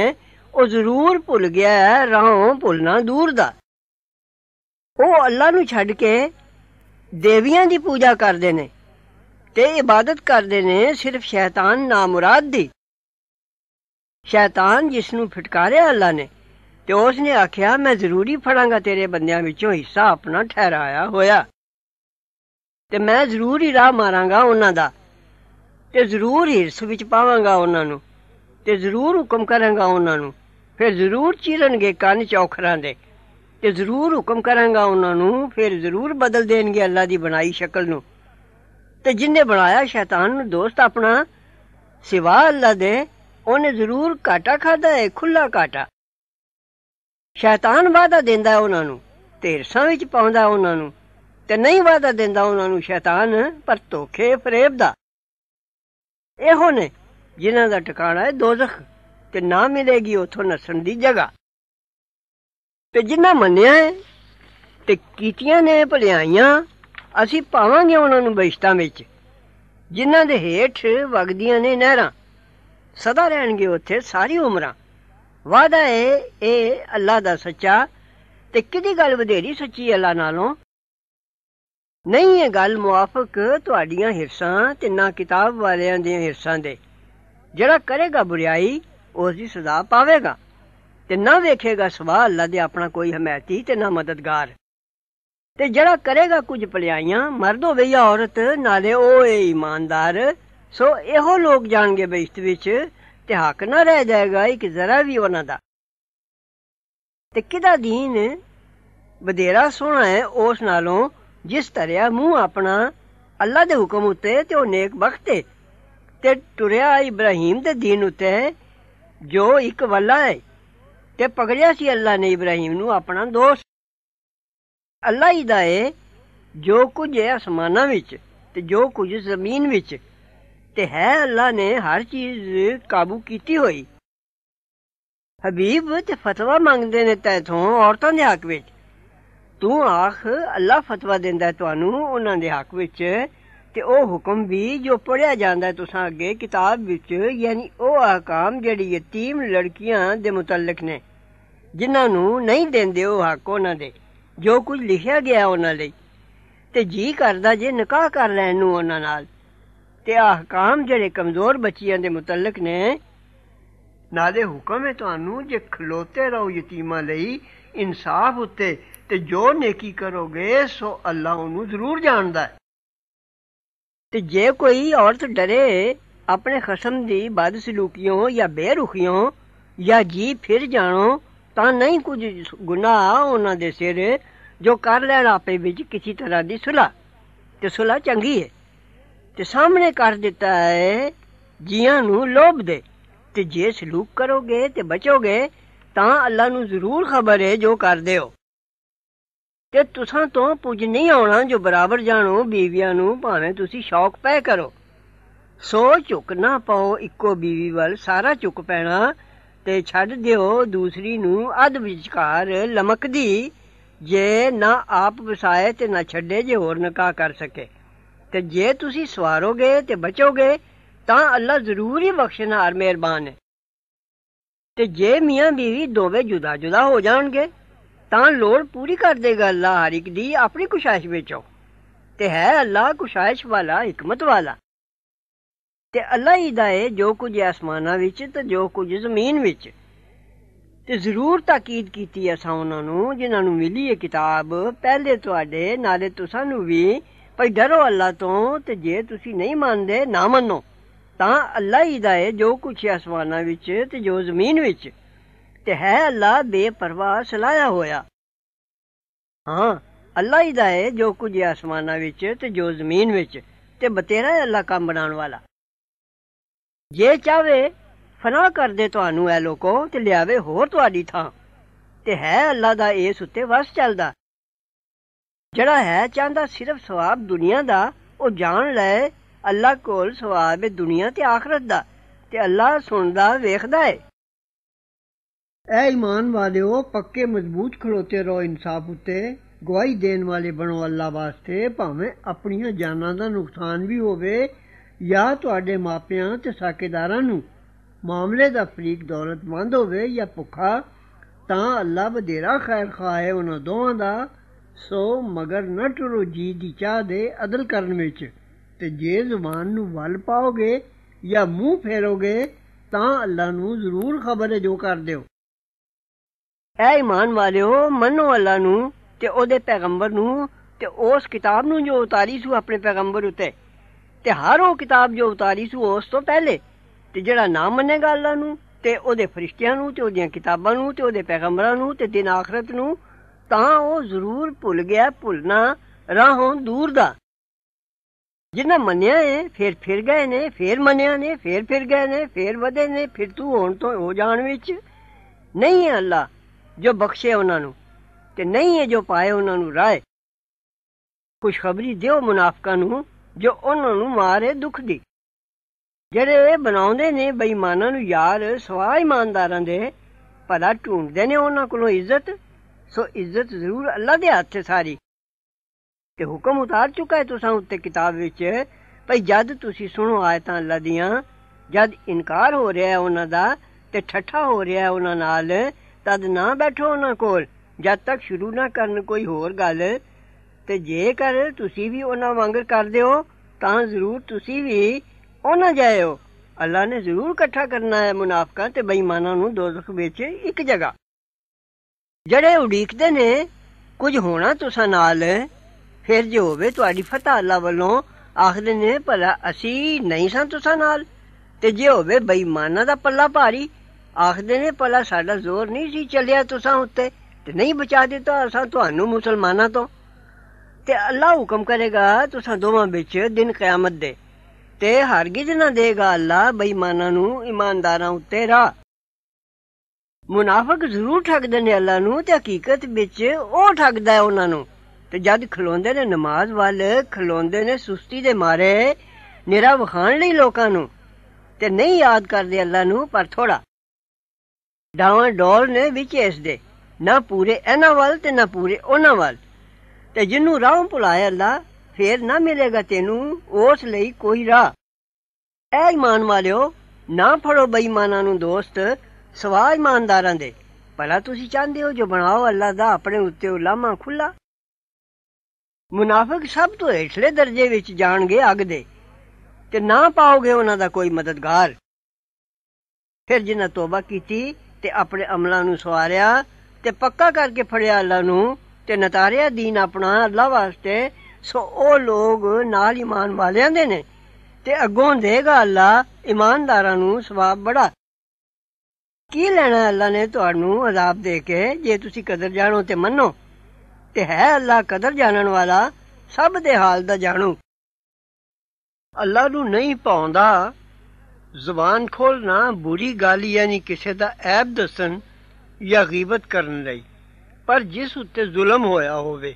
S1: ਉਹ ਜ਼ਰੂਰ ਭੁੱਲ ਗਿਆ ਹੈ ਰਾਹੋਂ ਭੁੱਲਣਾ ਦੂਰ ਦਾ ਉਹ ਅੱਲਾ ਨੂੰ ਛੱਡ ਕੇ ਦੇਵੀਆਂ ਦੀ ਪੂਜਾ ਕਰਦੇ ਨੇ ਤੇ ਇਬਾਦਤ ਕਰਦੇ ਨੇ ਸਿਰਫ ਸ਼ੈਤਾਨ ਨਾਮੁਰਾਦ ਦੀ ਸ਼ੈਤਾਨ ਜਿਸ ਨੂੰ ਫਟਕਾਰਿਆ ਅੱਲਾ ਨੇ ਤੇ ਉਸ ਨੇ ਆਖਿਆ ਮੈਂ ਜ਼ਰੂਰੀ ਫੜਾਂਗਾ ਤੇਰੇ ਬੰਦਿਆਂ ਵਿੱਚੋਂ ਹਿੱਸਾ ਆਪਣਾ ਠਹਿਰਾਇਆ ਹੋਇਆ ਤੇ ਮੈਂ ਜ਼ਰੂਰੀ ਰਾਹ ਮਾਰਾਂਗਾ ਉਹਨਾਂ ਦਾ ਤੇ ਜ਼ਰੂਰ ਹਿਰਸ ਵਿੱਚ ਪਾਵਾਂਗਾ ਉਹਨਾਂ ਨੂੰ ਤੇ ਜ਼ਰੂਰ ਹੁਕਮ ਕਰਾਂਗਾ ਉਹਨਾਂ ਨੂੰ ਫਿਰ ਜ਼ਰੂਰ ਚੀਰਨਗੇ ਕੰਨ ਚੌਖਰਾਂ ਦੇ ਤੇ ਜ਼ਰੂਰ ਹੁਕਮ ਕਰਾਂਗਾ ਉਹਨਾਂ ਨੂੰ ਫਿਰ ਜ਼ਰੂਰ ਬਦਲ ਦੇਣਗੇ ਅੱਲਾ ਦੀ ਬਣਾਈ ਸ਼ਕਲ ਨੂੰ ਤੇ ਜਿੰਨੇ ਬਣਾਇਆ ਸ਼ੈਤਾਨ ਨੂੰ ਦੋਸਤ ਆਪਣਾ ਸਿਵਾ ਅੱਲਾ ਦੇ ਉਹਨੇ ਜ਼ਰੂਰ ਘਾਟਾ ਖਾਦਾ ਹੈ ਖੁੱਲਾ ਘਾਟਾ ਸ਼ੈਤਾਨ ਵਾਦਾ ਦਿੰਦਾ ਹੈ ਉਹਨਾਂ ਨੂੰ ਤੇਰਸਾਂ ਵਿੱਚ ਪਾਉਂਦਾ ਉਹਨਾਂ ਨੂੰ ਤੇ ਨਹੀਂ ਵਾਦਾ ਦਿੰਦਾ ਉਹਨਾਂ ਨੂੰ ਸ਼ੈਤਾਨ ਪਰ ਧੋਖੇ ਫਰੇਬ ਦਾ ਇਹੋ ਨੇ ਜਿਨ੍ਹਾਂ ਦਾ ਟਿਕਾਣਾ ਹੈ ਦੋਜ਼ਖ ਤੇ ਨਾ ਮਿਲੇਗੀ ਉਥੋਂ ਨਸਣ ਦੀ ਜਗ੍ਹਾ ਤੇ ਜਿਨ੍ਹਾਂ ਮੰਨਿਆ ਤੇ ਕੀਤੀਆਂ ਨੇ ਭਲਾਈਆਂ ਅਸੀਂ ਪਾਵਾਂਗੇ ਉਹਨਾਂ ਨੂੰ ਬੇਸ਼ਤਾ ਵਿੱਚ ਜਿਨ੍ਹਾਂ ਦੇ ਹੇਠ ਵਗਦੀਆਂ ਨੇ ਨਹਿਰਾਂ ਸਦਾ ਰਹਿਣਗੇ ਉੱਥੇ ਸਾਰੀ ਉਮਰਾਂ ਵਾਦਾ ਹੈ ਇਹ ਅੱਲਾ ਦਾ ਸੱਚਾ ਤੇ ਕਿਹਦੀ ਗੱਲ ਵਧੇਰੀ ਸੱਚੀ ਅੱਲਾ ਨਾਲੋਂ ਨਹੀਂ ਇਹ ਗੱਲ ਮੁਆਫਕ ਤੁਹਾਡੀਆਂ ਹਿਰਸਾਂ ਤੇ ਨਾ ਕਿਤਾਬ ਵਾਲਿਆਂ ਦੀਆਂ ਹਿਰਸਾਂ ਦੇ ਜਿਹੜਾ ਕਰੇਗਾ ਬੁਰੀਾਈ ਉਸ ਦੀ ਸਜ਼ਾ ਪਾਵੇਗਾ ਤੇ ਨਾ ਵੇਖੇਗਾ ਸਵਾ ਅੱਲਾ ਦੇ ਆਪਣਾ ਕੋਈ ਹਮਾਇਤੀ ਤੇ ਨਾ ਮਦਦਗਾਰ ਤੇ ਜਿਹੜਾ ਕਰੇਗਾ ਕੁਝ ਭਲਾਈਆਂ ਮਰਦ ਹੋਵੇ ਜਾਂ ਔਰਤ ਨਾਲੇ ਉਹ ਏ ਇਮਾਨਦਾਰ ਸੋ ਇਹੋ ਲੋਕ ਜਾਣਗੇ ਬੇਇਸ਼ਤ ਵਿੱਚ ਤੇ ਹੱਕ ਨਾ ਰਹਿ ਜਾਏਗਾ ਇੱਕ ਜ਼ਰਾ ਵੀ ਉਹਨਾਂ ਦਾ ਤੇ ਕਿਹਦਾ ਦੀਨ ਬਦੇਰਾ ਸੋਹਣਾ ਹੈ ਉਸ ਨਾਲੋਂ ਜਿਸ ਧਰਿਆ ਮੂੰਹ ਆਪਣਾ ਅੱਲਾ ਦੇ ਹੁਕਮ ਉਤੇ ਤੇ ਉਹ ਨੇਕ ਬਖਤੇ ਤੇ ਟੁਰਿਆ ਇਬਰਾਹੀਮ ਦੇ دین ਉਤੇ ਜੋ ਇੱਕ ਵੱਲਾ ਹੈ ਤੇ ਪਗੜਿਆ ਸੀ ਅੱਲਾ ਨੇ ਇਬਰਾਹੀਮ ਨੂੰ ਆਪਣਾ ਦੋਸਤ ਅੱਲਾ ਹੀ ਦਾ ਹੈ ਜੋ ਕੁਝ ਹੈ ਅਸਮਾਨਾਂ ਵਿੱਚ ਤੇ ਜੋ ਕੁਝ ਜ਼ਮੀਨ ਵਿੱਚ ਤੇ ਹੈ ਅੱਲਾ ਨੇ ਹਰ ਚੀਜ਼ ਕਾਬੂ ਕੀਤੀ ਹੋਈ ਹਬੀਬ ਤੇ ਫਤਵਾ ਮੰਗਦੇ ਨੇ ਤੈਥੋਂ ਔਰਤਾਂ ਦੇ ਹੱਕ ਵਿੱਚ ਤੂੰ ਆਖ ਅੱਲਾ ਫਤਵਾ ਦਿੰਦਾ ਤੁਹਾਨੂੰ ਉਹਨਾਂ ਦੇ ਹੱਕ ਵਿੱਚ ਤੇ ਉਹ ਹੁਕਮ ਵੀ ਜੋ ਪੜਿਆ ਜਾਂਦਾ ਤੁਸਾਂ ਅੱਗੇ ਕਿਤਾਬ ਵਿੱਚ ਯਾਨੀ ਉਹ ਆਕਾਮ ਜਿਹੜੀ ਯਤੀਮ ਲੜਕੀਆਂ ਦੇ ਮੁਤਲਕ ਨੇ ਜਿਨ੍ਹਾਂ ਨੂੰ ਨਹੀਂ ਦਿੰਦੇ ਉਹ ਹੱਕ ਉਹਨਾਂ ਦੇ ਜੋ ਕੁਝ ਲਿਖਿਆ ਗਿਆ ਉਹਨਾਂ ਲਈ ਤੇ ਜੀ ਕਰਦਾ ਜੇ ਨਿਕਾਹ ਕਰ ਲੈਣ ਨੂੰ ਉਹਨਾਂ ਨਾਲ ਤੇ ਆਹਕਾਮ ਜਿਹੜੇ ਕਮਜ਼ੋਰ ਬੱਚੀਆਂ ਦੇ ਮੁਤਲਕ ਨੇ ਨਾਲੇ ਹੁਕਮ ਹੈ ਤੁਹਾਨੂੰ ਜੇ ਖਲੋਤੇ ਰਹੋ ਯਤੀਮਾਂ ਲਈ ਇਨਸਾਫ ਉੱਤੇ ਤੇ ਜੋ ਨੇਕੀ ਕਰੋਗੇ ਸੋ ਅੱਲਾ ਉਹਨੂੰ ਜ਼ਰੂਰ ਜਾਣਦਾ ਹੈ ਤੇ ਜੇ ਕੋਈ ਔਰਤ ਡਰੇ ਆਪਣੇ ਖਸਮ ਦੀ ਬਦਸਲੂਕੀਆਂ ਜਾਂ ਬੇਰੁਖੀਆਂ ਜਾਂ ਜੀ ਫਿਰ ਜਾਣੋ ਤਾਂ ਨਹੀਂ ਕੁਝ ਗੁਨਾਹ ਉਹਨਾਂ ਦੇ ਸਿਰ ਜੋ ਕਰ ਲੈਣ ਆਪੇ ਵਿੱਚ ਕਿਸੇ ਤਰ੍ਹਾਂ ਦੀ ਸੁਲਾ ਤੇ ਸੁਲਾ ਚੰਗੀ ਹੈ ਤੇ ਸਾਹਮਣੇ ਕਰ ਦਿੱਤਾ ਹੈ ਜੀਆਂ ਨੂੰ ਲੋਭ ਦੇ ਤੇ ਜੇ ਸਲੂਕ ਕਰੋਗੇ ਤੇ ਬਚੋਗੇ ਤਾਂ ਅੱਲਾ ਨੂੰ ਜ਼ਰੂਰ ਖਬਰ ਹੈ ਜੋ ਕਰਦੇ ਹੋ ਤੇ ਤੁਸਾਂ ਤੋਂ ਪੁੱਜ ਨਹੀਂ ਆਉਣਾ ਜੋ ਬਰਾਬਰ ਜਾਣੋ ਬੀਵੀਆਂ ਨੂੰ ਭਾਵੇਂ ਤੁਸੀਂ ਸ਼ੌਕ ਪੈ ਕਰੋ ਸੋ ਝੁਕ ਨਾ ਪਾਓ ਇੱਕੋ ਬੀਵੀ ਵੱਲ ਸਾਰਾ ਝੁਕ ਪੈਣਾ ਤੇ ਛੱਡ ਦਿਓ ਦੂਸਰੀ ਨੂੰ ਅਧ ਵਿਚਕਾਰ ਲਮਕਦੀ ਜੇ ਨਾ ਆਪ ਵਸਾਏ ਤੇ ਨਾ ਛੱਡੇ ਜੇ ਹੋਰ ਨਕਾ ਕਰ ਸਕੇ ਤੇ ਜੇ ਤੁਸੀਂ ਸਵਾਰੋਗੇ ਤੇ ਬਚੋਗੇ ਤਾਂ ਅੱਲਾ ਜ਼ਰੂਰ ਹੀ ਬਖਸ਼ਣਹਾਰ ਮਿਹਰਬਾਨ ਹੈ ਤੇ ਜੇ ਮੀਆਂ ਬੀਵੀ ਦੋਵੇਂ ਜੁਦਾ ਜੁਦਾ ਹੋ ਜਾਣਗੇ ਤਾਂ ਲੋੜ ਪੂਰੀ ਕਰ ਦੇਗਾ ਅੱਲਾ ਹਰ ਇੱਕ ਦੀ ਆਪਣੀ ਕੁਸ਼ਾਇਸ਼ ਵਿੱਚੋਂ ਤੇ ਹੈ ਅੱਲਾ ਕੁਸ਼ਾਇਸ਼ ਵਾਲਾ ਹਕਮਤ ਵਾਲਾ ਤੇ ਅੱਲਾ ਹੀ ਦਾ ਹੈ ਜੋ ਕੁਝ ਆਸਮਾਨਾਂ ਵਿੱਚ ਤੇ ਜੋ ਕੁਝ ਜ਼ਮੀਨ ਵਿੱਚ ਤੇ ਜ਼ਰੂਰ ਤਾਕੀਦ ਕੀਤੀ ਅਸਾਂ ਉਹਨਾਂ ਨੂੰ ਜਿਨ੍ਹਾਂ ਨੂੰ ਮਿਲੀ ਹੈ ਕਿਤਾਬ ਪਹਿਲੇ ਤੁਹਾਡੇ ਨਾਲੇ ਤੁਸਾਂ ਨੂੰ ਵੀ ਭਈ ਡਰੋ ਅੱਲਾ ਤੋਂ ਤੇ ਜੇ ਤੁਸੀਂ ਨਹੀਂ ਮੰਨਦੇ ਨਾ ਮੰਨੋ ਤਾਂ ਅੱਲਾ ਹੀ ਦਾ ਹੈ ਜੋ ਕੁਝ ਆਸਮਾਨਾਂ ਵਿੱਚ ਤੇ ਜੋ ਜ਼ਮੀਨ ਵਿੱਚ ਤੇ ਹੈ ਅੱਲਾ ਬੇਪਰਵਾਹ ਸਲਾਇਆ ਹੋਇਆ ਹਾਂ ਅੱਲਾ ਹੀ ਦਾ ਹੈ ਜੋ ਕੁਝ ਆਸਮਾਨਾਂ ਵਿੱਚ ਤੇ ਜੋ ਜ਼ਮੀਨ ਵਿੱਚ ਤੇ ਬਤੇਰਾ ਹੈ ਅੱਲਾ ਕੰਮ ਬਣਾਉਣ ਵਾਲਾ ਜੇ ਚਾਵੇ ਫਨਾ ਕਰ ਦੇ ਤੁਹਾਨੂੰ ਐ ਲੋਕੋ ਤੇ ਲਿਆਵੇ ਹੋਰ ਤੁਹਾਡੀ ਥਾਂ ਤੇ ਹੈ ਅੱਲਾ ਦਾ ਇਸ ਉੱਤੇ ਵਸ ਚੱਲਦਾ ਜਿਹੜਾ ਹੈ ਚਾਹੁੰਦਾ ਸਿਰਫ ਸਵਾਬ ਦੁਨੀਆ ਦਾ ਉਹ ਜਾਣ ਲੈ ਅੱਲਾ ਕੋਲ ਸਵਾਬ ਹੈ ਦੁਨੀਆ ਤੇ ਆਖਰਤ ਦਾ ਤੇ ਅੱਲਾ ਸੁਣਦਾ ਵੇਖਦਾ ਹੈ ਐ ਇਮਾਨ ਵਾਲਿਓ ਪੱਕੇ ਮਜ਼ਬੂਤ ਖਲੋਤੇ ਰਹੋ ਇਨਸਾਫ ਉਤੇ ਗਵਾਹੀ ਦੇਣ ਵਾਲੇ ਬਣੋ ਅੱਲਾ ਵਾਸਤੇ ਭਾਵੇਂ ਆਪਣੀਆਂ ਜਾਨਾਂ ਦਾ ਨੁਕਸਾਨ ਵੀ ਹੋਵੇ ਜਾਂ ਤੁਹਾਡੇ ਮਾਪਿਆਂ ਤੇ ਸਾਕੇਦਾਰਾਂ ਨੂੰ ਮਾਮਲੇ ਦਾ ਫਰੀਕ ਦੌਲਤਮੰਦ ਹੋਵੇ ਜਾਂ ਭੁੱਖਾ ਤਾਂ ਅੱਲਾ ਬਦੇਰਾ ਖੈਰ ਖਾਏ ਉਹਨਾਂ ਦੋਵਾਂ ਦਾ ਸੋ ਮਗਰ ਨਾ ਟਰੋ ਜੀ ਦੀ ਚਾਹ ਦੇ ਅਦਲ ਕਰਨ ਵਿੱਚ ਤੇ ਜੇ ਜ਼ੁਬਾਨ ਨੂੰ ਵੱਲ ਪਾਓਗੇ ਜਾਂ ਮੂੰਹ ਫੇਰੋਗੇ ਤਾਂ ਅੱਲਾ ਨੂੰ ਜ਼ਰੂਰ ਖਬਰ ਹੈ ਜੋ ਕਰਦੇ ਹੋ ਐ ਈਮਾਨ ਵਾਲਿਓ ਮੰਨੋ ਅੱਲਾ ਨੂੰ ਤੇ ਉਹਦੇ ਪੈਗੰਬਰ ਨੂੰ ਤੇ ਉਸ ਕਿਤਾਬ ਨੂੰ ਜੋ ਉਤਾਰੀ ਸੂ ਆਪਣੇ ਪੈਗੰਬਰ ਉਤੇ ਤੇ ਹਰ ਉਹ ਕਿਤਾਬ ਜੋ ਉਤਾਰੀ ਸੂ ਉਸ ਤੋਂ ਪਹਿਲੇ ਤੇ ਜਿਹੜਾ ਨਾ ਮੰਨੇਗਾ ਅੱਲਾ ਨੂੰ ਤੇ ਉਹਦੇ ਫਰਿਸ਼ਤਿਆਂ ਨੂੰ ਤੇ ਉਹਦੀਆਂ ਕਿਤਾਬਾਂ ਨੂੰ ਤੇ ਉਹਦੇ ਪੈਗੰਬਰਾਂ ਨੂੰ ਤੇ ਦਿਨ ਆਖਰਤ ਨੂੰ ਤਾਂ ਉਹ ਜ਼ਰੂਰ ਭੁੱਲ ਗਿਆ ਭੁੱਲਣਾ ਰਾਹੋਂ ਦੂਰ ਦਾ ਜਿਨ੍ਹਾਂ ਮੰਨਿਆ ਏ ਫੇਰ ਫਿਰ ਗਏ ਨੇ ਫੇਰ ਮੰਨਿਆ ਨੇ ਫੇਰ ਫਿਰ ਗਏ ਨੇ ਫੇਰ ਵਧੇ ਨੇ ਫਿਰ ਤੂੰ ਹੋਣ ਤੋਂ ਹੋ ਜਾਣ ਵਿੱਚ ਨਹੀਂ ਹੈ ਅੱਲਾ ਜੋ ਬਖਸ਼ੇ ਉਹਨਾਂ ਨੂੰ ਤੇ ਨਹੀਂ ਹੈ ਜੋ ਪਾਏ ਉਹਨਾਂ ਨੂੰ ਰਾਏ ਕੁਝ ਖਬਰੀ ਦਿਓ ਮੁਨਾਫਕਾਂ ਨੂੰ ਜੋ ਉਹਨਾਂ ਨੂੰ ਮਾਰੇ ਦੁੱਖ ਦੀ ਜਿਹੜੇ ਇਹ ਬਣਾਉਂਦੇ ਨੇ ਬੇਈਮਾਨਾਂ ਨੂੰ ਯਾਰ ਸਵਾ ਇਮਾਨਦਾਰਾਂ ਦੇ ਭਲਾ ਢੂੰਡਦੇ ਨੇ ਉਹਨਾਂ ਕੋਲੋਂ ਇੱਜ਼ਤ ਸੋ ਇੱਜ਼ਤ ਜ਼ਰੂਰ ਅੱਲਾ ਦੇ ਹੱਥੇ ਸਾਰੀ ਤੇ ਹੁਕਮ ਉਤਾਰ ਚੁੱਕਾ ਹੈ ਤੁਸਾਂ ਉੱਤੇ ਕਿਤਾਬ ਵਿੱਚ ਭਈ ਜਦ ਤੁਸੀਂ ਸੁਣੋ ਆਇਤਾਂ ਅੱਲਾ ਦੀਆਂ ਜਦ ਇਨਕਾਰ ਹੋ ਰਿਹਾ ਹੈ ਉਹਨਾਂ ਦਾ ਤੇ ਠੱਠਾ ਹੋ ਰਿਹਾ ਹੈ ਉਹਨਾਂ ਨਾਲ ਤਦ ਨਾ ਬੈਠੋ ਉਹਨਾਂ ਕੋਲ ਜਦ ਤੱਕ ਸ਼ੁਰੂ ਨਾ ਕਰਨ ਕੋਈ ਹੋਰ ਗੱਲ ਤੇ ਜੇਕਰ ਤੁਸੀਂ ਵੀ ਉਹਨਾਂ ਵਾਂਗ ਕਰਦੇ ਹੋ ਤਾਂ ਜ਼ਰੂਰ ਤੁਸੀਂ ਵੀ ਉਹਨਾਂ ਜਾਇਓ ਅੱਲਾ ਨੇ ਜ਼ਰੂਰ ਇਕੱਠਾ ਕਰਨਾ ਹੈ ਮੁਨਾਫਕਾਂ ਤੇ ਬੇਈਮਾਨਾਂ ਨੂੰ ਦੋਜ਼ਖ ਵਿੱਚ ਇੱਕ ਜਗ੍ਹਾ ਜਿਹੜੇ ਉਡੀਕਦੇ ਨੇ ਕੁਝ ਹੋਣਾ ਤੁਸਾਂ ਨਾਲ ਫਿਰ ਜੇ ਹੋਵੇ ਤੁਹਾਡੀ ਫਤਹ ਅੱਲਾ ਵੱਲੋਂ ਆਖਦੇ ਨੇ ਭਲਾ ਅਸੀਂ ਨਹੀਂ ਸਾਂ ਤੁਸਾਂ ਨਾਲ ਤੇ ਜੇ ਹੋਵੇ ਬੇਈਮਾਨਾਂ ਦਾ ਪੱਲਾ ਭਾਰੀ ਆਖਦੇ ਨੇ ਪਹਿਲਾ ਸਾਡਾ ਜ਼ੋਰ ਨਹੀਂ ਸੀ ਚੱਲਿਆ ਤੁਸਾਂ ਉੱਤੇ ਤੇ ਨਹੀਂ ਬਚਾ ਦਿੱਤਾ ਅਸਾਂ ਤੁਹਾਨੂੰ ਮੁਸਲਮਾਨਾਂ ਤੋਂ ਤੇ ਅੱਲਾ ਹੁਕਮ ਕਰੇਗਾ ਤੁਸਾਂ ਦੋਵਾਂ ਵਿੱਚ ਦਿਨ ਕਿਆਮਤ ਦੇ ਤੇ ਹਰ ਗਿਜ ਨਾ ਦੇਗਾ ਅੱਲਾ ਬੇਈਮਾਨਾਂ ਨੂੰ ਇਮਾਨਦਾਰਾਂ ਉੱਤੇ ਰਾ ਮੁਨਾਫਕ ਜ਼ਰੂਰ ਠੱਗਦੇ ਨੇ ਅੱਲਾ ਨੂੰ ਤੇ ਹਕੀਕਤ ਵਿੱਚ ਉਹ ਠੱਗਦਾ ਹੈ ਉਹਨਾਂ ਨੂੰ ਤੇ ਜਦ ਖਲੋਂਦੇ ਨੇ ਨਮਾਜ਼ ਵੱਲ ਖਲੋਂਦੇ ਨੇ ਸੁਸਤੀ ਦੇ ਮਾਰੇ ਨਿਰਾ ਲਈ ਲੋਕਾਂ ਨੂੰ ਤੇ ਨਹੀਂ ਯਾਦ ਕਰਦੇ ਅੱਲਾ ਨੂੰ ਪਰ ਥੋੜਾ ਡਾਵਾਂ ਡੋਲ ਨੇ ਵਿੱਚ ਇਸ ਦੇ ਨਾ ਪੂਰੇ ਇਹਨਾਂ ਵੱਲ ਤੇ ਨਾ ਪੂਰੇ ਉਹਨਾਂ ਵੱਲ ਤੇ ਜਿੰਨੂੰ ਰਾਹ ਭੁਲਾਇਆ ਅੱਲਾ ਫੇਰ ਨਾ ਮਿਲੇਗਾ ਤੈਨੂੰ ਉਸ ਲਈ ਕੋਈ ਰਾਹ ਐ ਇਮਾਨ ਵਾਲਿਓ ਨਾ ਫੜੋ ਬੇਈਮਾਨਾਂ ਨੂੰ ਦੋਸਤ ਸਵਾ ਇਮਾਨਦਾਰਾਂ ਦੇ ਭਲਾ ਤੁਸੀਂ ਚਾਹੁੰਦੇ ਹੋ ਜੋ ਬਣਾਓ ਅੱਲਾ ਦਾ ਆਪਣੇ ਉੱਤੇ ਉਲਾਮਾ ਖੁੱਲਾ ਮੁਨਾਫਕ ਸਭ ਤੋਂ ਹੇਠਲੇ ਦਰਜੇ ਵਿੱਚ ਜਾਣਗੇ ਅੱਗ ਦੇ ਤੇ ਨਾ ਪਾਓਗੇ ਉਹਨਾਂ ਦਾ ਕੋਈ ਮਦਦਗਾਰ ਫਿਰ ਜਿਨ੍ਹਾਂ ਤੋਬਾ ਕੀਤੀ ਤੇ ਆਪਣੇ ਅਮਲਾਂ ਨੂੰ ਸਵਾਰਿਆ ਤੇ ਪੱਕਾ ਕਰਕੇ ਫੜਿਆ ਅੱਲਾ ਨੂੰ ਤੇ ਨਤਾਰਿਆ دین ਆਪਣਾ ਅੱਲਾ ਵਾਸਤੇ ਸੋ ਉਹ ਲੋਗ ਨਾਲ ਇਮਾਨ ਵਾਲਿਆਂ ਦੇ ਨੇ ਤੇ ਅੱਗੋਂ ਦੇਗਾ ਅੱਲਾ ਇਮਾਨਦਾਰਾਂ ਨੂੰ ਸਵਾਬ ਬੜਾ ਕੀ ਲੈਣਾ ਅੱਲਾ ਨੇ ਤੁਹਾਨੂੰ ਅਜ਼ਾਬ ਦੇ ਕੇ ਜੇ ਤੁਸੀਂ ਕਦਰ ਜਾਣੋ ਤੇ ਮੰਨੋ ਤੇ ਹੈ ਅੱਲਾ ਕਦਰ ਜਾਣਨ ਵਾਲਾ ਸਭ ਦੇ ਹਾਲ ਦਾ ਜਾਣੂ ਅੱਲਾ ਨੂੰ ਨਹੀਂ ਪਾਉਂਦਾ ਜ਼ੁਬਾਨ ਖੋਲਣਾ ਬੁਰੀ ਗੱਲ ਯਾਨੀ ਕਿਸੇ ਦਾ ਐਬ ਦੱਸਣ ਜਾਂ ਗੀਬਤ ਕਰਨ ਲਈ ਪਰ ਜਿਸ ਉੱਤੇ ਜ਼ੁਲਮ ਹੋਇਆ ਹੋਵੇ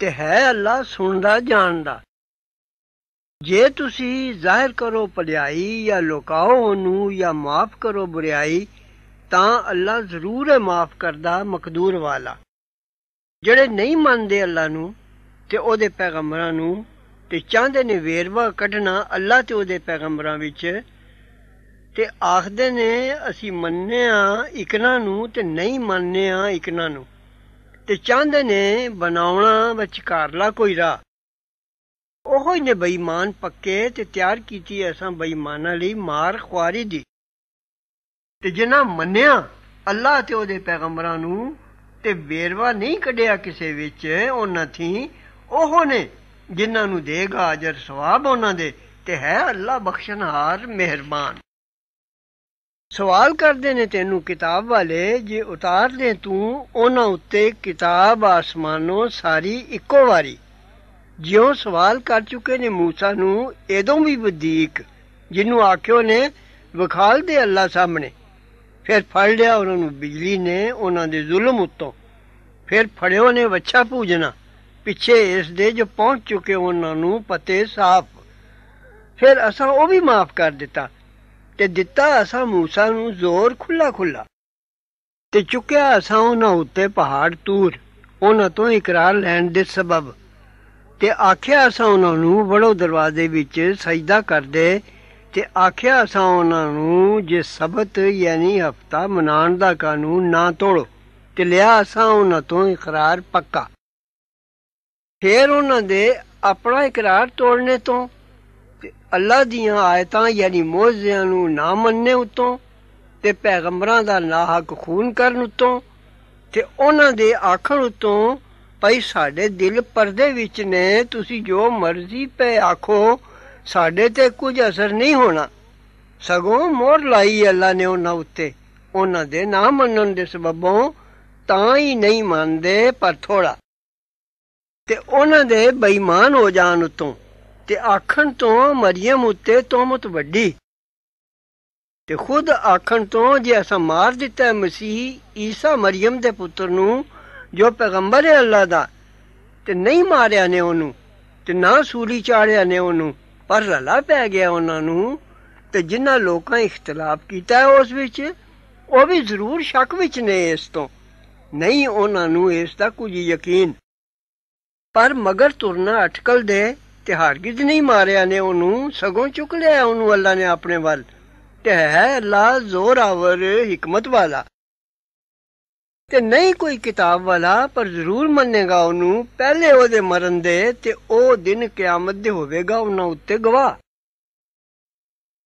S1: ਤੇ ਹੈ ਅੱਲਾ ਸੁਣਦਾ ਜਾਣਦਾ ਜੇ ਤੁਸੀਂ ਜ਼ਾਹਿਰ ਕਰੋ ਭਲਾਈ ਜਾਂ ਲੁਕਾਓ ਨੂੰ ਜਾਂ ਮਾਫ ਕਰੋ ਬੁਰਾਈ ਤਾਂ ਅੱਲਾ ਜ਼ਰੂਰ ਹੈ ਮਾਫ ਕਰਦਾ ਮਕਦੂਰ ਵਾਲਾ ਜਿਹੜੇ ਨਹੀਂ ਮੰਨਦੇ ਅੱਲਾ ਨੂੰ ਤੇ ਉਹਦੇ ਪੈਗੰਬਰਾਂ ਨੂੰ ਤੇ ਚਾਹਦੇ ਨੇ ਵੇਰਵਾ ਕੱਢਣਾ ਅੱਲਾ ਤੇ ਉਹਦੇ ਪੈਗੰਬਰਾਂ ਵਿੱਚ ਤੇ ਆਖਦੇ ਨੇ ਅਸੀਂ ਮੰਨਨੇ ਆ ਇਕਨਾਂ ਨੂੰ ਤੇ ਨਹੀਂ ਮੰਨਨੇ ਆ ਇਕਨਾਂ ਨੂੰ ਤੇ ਚਾਹਦੇ ਨੇ ਬਣਾਉਣਾ ਵਿਚਕਾਰਲਾ ਕੋਈ ਰਾ ਉਹੋ ਹੀ ਨੇ ਬੇਈਮਾਨ ਪੱਕੇ ਤੇ ਤਿਆਰ ਕੀਤੀ ਐਸਾ ਬੇਈਮਾਨਾਂ ਲਈ ਮਾਰ ਖੁਆਰੀ ਦੀ ਤੇ ਜਿਨ੍ਹਾਂ ਮੰਨਿਆ ਅੱਲਾ ਤੇ ਉਹਦੇ ਪੈਗੰਬਰਾਂ ਨੂੰ ਤੇ ਵੇਰਵਾ ਨਹੀਂ ਕੱਢਿਆ ਕਿਸੇ ਵਿੱਚ ਉਹਨਾਂ ਥੀ ਉਹ ਨੇ ਜਿਨ੍ਹਾਂ ਨੂੰ ਦੇਗਾ ਅਜਰ ਸਵਾਬ ਉਹਨਾਂ ਦੇ ਤੇ ਹੈ ਅੱਲਾ ਬਖਸ਼ਣਹਾਰ ਮਿਹਰਬਾਨ ਸਵਾਲ ਕਰਦੇ ਨੇ ਤੈਨੂੰ ਕਿਤਾਬ ਵਾਲੇ ਜੇ ਉਤਾਰ ਦੇ ਤੂੰ ਉਹਨਾਂ ਉੱਤੇ ਕਿਤਾਬ ਆਸਮਾਨੋਂ ਸਾਰੀ ਇੱਕੋ ਵਾਰੀ ਜਿਉਂ ਸਵਾਲ ਕਰ ਚੁੱਕੇ ਨੇ موسی ਨੂੰ ਇਦੋਂ ਵੀ ਬਦੀਕ ਜਿਹਨੂੰ ਆਖਿਓ ਨੇ ਵਿਖਾਲ ਦੇ ਅੱਲਾ ਸਾਹਮਣੇ ਫਿਰ ਫੜ ਲਿਆ ਉਹਨਾਂ ਨੂੰ ਬਿਜਲੀ ਨੇ ਉਹਨਾਂ ਦੇ ਜ਼ੁਲਮ ਉੱਤੋਂ ਫਿਰ ਫੜਿਓ ਨੇ ਵੱਛਾ ਪੂਜਣਾ ਪਿੱਛੇ ਇਸ ਦੇ ਜੋ ਪਹੁੰਚ ਚੁੱਕੇ ਉਹਨਾਂ ਨੂੰ ਪਤੇ ਸਾਫ਼ ਫਿਰ ਅਸਾਂ ਉਹ ਵੀ ਮਾਫ ਕਰ ਦਿੱਤਾ ਤੇ ਦਿੱਤਾ ਅਸਾਂ موسی ਨੂੰ ਜ਼ੋਰ ਖੁੱਲਾ ਖੁੱਲਾ ਤੇ ਚੁੱਕਿਆ ਅਸਾਂ ਉਹਨਾਂ ਉੱਤੇ ਪਹਾੜ ਤੂਰ ਉਹਨਾਂ ਤੋਂ ਇਕਰਾਰ ਲੈਣ ਦੇ ਸਬਬ ਤੇ ਆਖਿਆ ਅਸਾਂ ਉਹਨਾਂ ਨੂੰ ਬੜੋ ਦਰਵਾਜ਼ੇ ਵਿੱਚ ਸਜਦਾ ਕਰਦੇ ਤੇ ਆਖਿਆ ਅਸਾਂ ਉਹਨਾਂ ਨੂੰ ਜੇ ਸਬਤ ਯਾਨੀ ਹਫਤਾ ਮਨਾਣ ਦਾ ਕਾਨੂੰਨ ਨਾ ਤੋੜੋ ਤੇ ਲਿਆ ਅਸਾਂ ਉਹਨਾਂ ਤੋਂ ਇਕਰਾਰ ਪੱਕਾ ਫਿਰ ਉਹਨਾਂ ਦੇ ਆਪਣਾ ਇਕਰਾਰ ਤੋੜਨੇ ਤੋਂ ਤੇ ਅੱਲਾ ਦੀਆਂ ਆਇਤਾਂ ਯਾਨੀ ਮੌਜਿਆਂ ਨੂੰ ਨਾ ਮੰਨਣੇ ਉਤੋਂ ਤੇ ਪੈਗੰਬਰਾਂ ਦਾ ਨਾਹਕ ਖੂਨ ਕਰਨ ਉਤੋਂ ਤੇ ਉਹਨਾਂ ਦੇ ਆਖਣ ਉਤੋਂ ਭਈ ਸਾਡੇ ਦਿਲ ਪਰਦੇ ਵਿੱਚ ਨੇ ਤੁਸੀਂ ਜੋ ਮਰਜ਼ੀ ਪੈ ਆਖੋ ਸਾਡੇ ਤੇ ਕੁਝ ਅਸਰ ਨਹੀਂ ਹੋਣਾ ਸਗੋਂ ਮੋਰ ਲਾਈ ਅੱਲਾ ਨੇ ਉਹਨਾਂ ਉੱਤੇ ਉਹਨਾਂ ਦੇ ਨਾ ਮੰਨਣ ਦੇ ਸਬਬੋਂ ਤਾਂ ਹੀ ਨਹੀਂ ਮੰਨਦੇ ਪਰ ਥੋੜਾ ਤੇ ਉਹਨਾਂ ਦੇ ਬੇਈਮਾਨ ਹੋ ਜਾਣ ਉਤੋਂ ਤੇ ਆਖਣ ਤੋਂ ਮਰੀਮ ਉੱਤੇ ਤੋਮਤ ਵੱਡੀ ਤੇ ਖੁਦ ਆਖਣ ਤੋਂ ਜੇ ਅਸਾਂ ਮਾਰ ਦਿੱਤਾ ਮਸੀਹ ਈਸਾ ਮਰੀਮ ਦੇ ਪੁੱਤਰ ਨੂੰ ਜੋ ਪੈਗੰਬਰ ਹੈ ਅੱਲਾ ਦਾ ਤੇ ਨਹੀਂ ਮਾਰਿਆ ਨੇ ਉਹਨੂੰ ਤੇ ਨਾ ਸੂਲੀ ਚਾੜਿਆ ਨੇ ਉਹਨੂੰ ਪਰ ਰਲਾ ਪੈ ਗਿਆ ਉਹਨਾਂ ਨੂੰ ਤੇ ਜਿਨ੍ਹਾਂ ਲੋਕਾਂ ਇਖਤਲਾਫ ਕੀਤਾ ਉਸ ਵਿੱਚ ਉਹ ਵੀ ਜ਼ਰੂਰ ਸ਼ੱਕ ਵਿੱਚ ਨੇ ਇਸ ਤੋਂ ਨਹੀਂ ਉਹਨਾਂ ਨੂੰ ਇਸ ਦਾ ਕੁਝ ਯਕੀਨ ਪਰ ਮਗਰ ਤੁਰਨਾ ਅਟਕਲ ਦੇ ਤੇ ਗਿਜ ਨਹੀਂ ਮਾਰਿਆ ਨੇ ਉਹਨੂੰ ਸਗੋਂ ਚੁੱਕ ਲਿਆ ਉਹਨੂੰ ਅੱਲਾ ਨੇ ਆਪਣੇ ਵੱਲ ਤੇ ਹੈ ਜ਼ੋਰ ਆਵਰ ਹਕਮਤ ਵਾਲਾ ਤੇ ਨਹੀਂ ਕੋਈ ਕਿਤਾਬ ਵਾਲਾ ਪਰ ਜ਼ਰੂਰ ਮੰਨੇਗਾ ਉਹਨੂੰ ਪਹਿਲੇ ਉਹਦੇ ਮਰਨ ਦੇ ਤੇ ਉਹ ਦਿਨ ਕਿਆਮਤ ਦੇ ਹੋਵੇਗਾ ਉਹਨਾਂ ਉੱਤੇ ਗਵਾਹ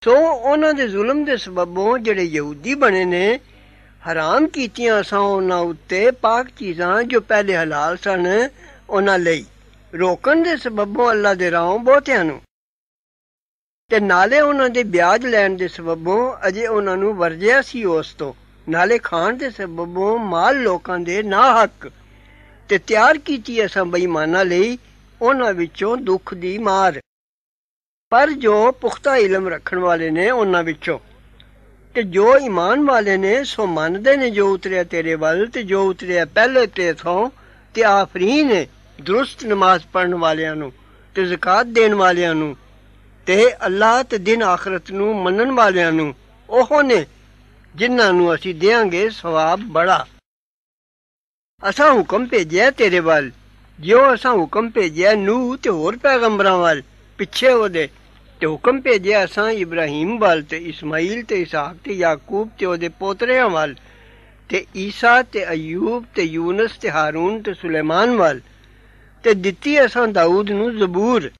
S1: ਸੋ ਉਹਨਾਂ ਦੇ ਜ਼ੁਲਮ ਦੇ ਸਬਬੋਂ ਜਿਹੜੇ ਯਹੂਦੀ ਬਣੇ ਨੇ ਹਰਾਮ ਕੀਤੀਆਂ ਸਾਂ ਉਹਨਾਂ ਉੱਤੇ ਪਾਕ ਚੀਜ਼ਾਂ ਜੋ ਪਹਿਲੇ ਹਲਾਲ ਸਨ ਉਹਨਾਂ ਲਈ ਰੋਕਣ ਦੇ ਸਬਬੋਂ ਅੱਲਾ ਦੇ ਰਾਹੋਂ ਬਹੁਤਿਆਂ ਨੂੰ ਤੇ ਨਾਲੇ ਉਹਨਾਂ ਦੇ ਵਿਆਜ ਲੈਣ ਦੇ ਸਬਬੋਂ ਅਜੇ ਉਹਨਾਂ ਨੂੰ ਵਰਜਿਆ ਸੀ ਉਸ ਤੋਂ ਨਾਲੇ ਖਾਣ ਦੇ ਸਬਬੋਂ ਮਾਲ ਲੋਕਾਂ ਦੇ ਨਾ ਹੱਕ ਤੇ ਤਿਆਰ ਕੀਤੀ ਅਸਾਂ ਬੇਈਮਾਨਾਂ ਲਈ ਉਹਨਾਂ ਵਿੱਚੋਂ ਦੁੱਖ ਦੀ ਮਾਰ ਪਰ ਜੋ ਪੁਖਤਾ ਇਲਮ ਰੱਖਣ ਵਾਲੇ ਨੇ ਉਹਨਾਂ ਵਿੱਚੋਂ ਤੇ ਜੋ ਈਮਾਨ ਵਾਲੇ ਨੇ ਸੋ ਮੰਨਦੇ ਨੇ ਜੋ ਉਤਰਿਆ ਤੇਰੇ ਵੱਲ ਤੇ ਜੋ ਉਤਰਿਆ ਪਹਿਲੇ ਤੇ ਤੋਂ ਤੇ ਆਫਰੀਨ ਹੈ ਦਰੁਸਤ ਨਮਾਜ਼ ਪੜਨ ਵਾਲਿਆਂ ਨੂੰ ਤੇ ਜ਼ਕਾਤ ਦੇਣ ਵਾਲਿਆਂ ਨੂੰ ਤੇ ਅੱਲਾਹ ਤੇ ਦਿਨ ਆਖਰਤ ਨੂੰ ਮੰਨਣ ਵਾਲਿਆਂ ਨੂੰ ਉਹ ਨੇ ਜਿਨ੍ਹਾਂ ਨੂੰ ਅਸੀਂ ਦੇਾਂਗੇ ਸਵਾਬ ਬੜਾ ਅਸਾਂ ਹੁਕਮ ਭੇਜਿਆ ਤੇਰੇ ਵੱਲ ਜਿਉਂ ਅਸਾਂ ਹੁਕਮ ਭੇਜਿਆ ਨੂਹ ਤੇ ਹੋਰ ਪੈਗੰਬਰਾਂ ਵੱਲ ਪਿੱਛੇ ਉਹਦੇ ਤੇ ਹੁਕਮ ਭੇਜਿਆ ਅਸਾਂ ਇਬਰਾਹੀਮ ਵੱਲ ਤੇ ਇਸਮਾਈਲ ਤੇ ਇਸਾਕ ਤੇ ਯਾਕੂਬ ਤੇ ਉਹਦੇ ਪੋਤਰਿਆਂ ਵੱਲ ਤੇ ਈਸਾ ਤੇ ਅਯੂਬ ਤੇ ਯੂਨਸ ਤੇ ਹਾਰੂਨ ਤੇ ਸੁਲੇਮਾਨ ਵੱਲ ਤੇ ਦਿੱਤੀ ਅਸਾਂ ਦਾਊਦ ਨੂੰ ਜ਼ਬੂਰ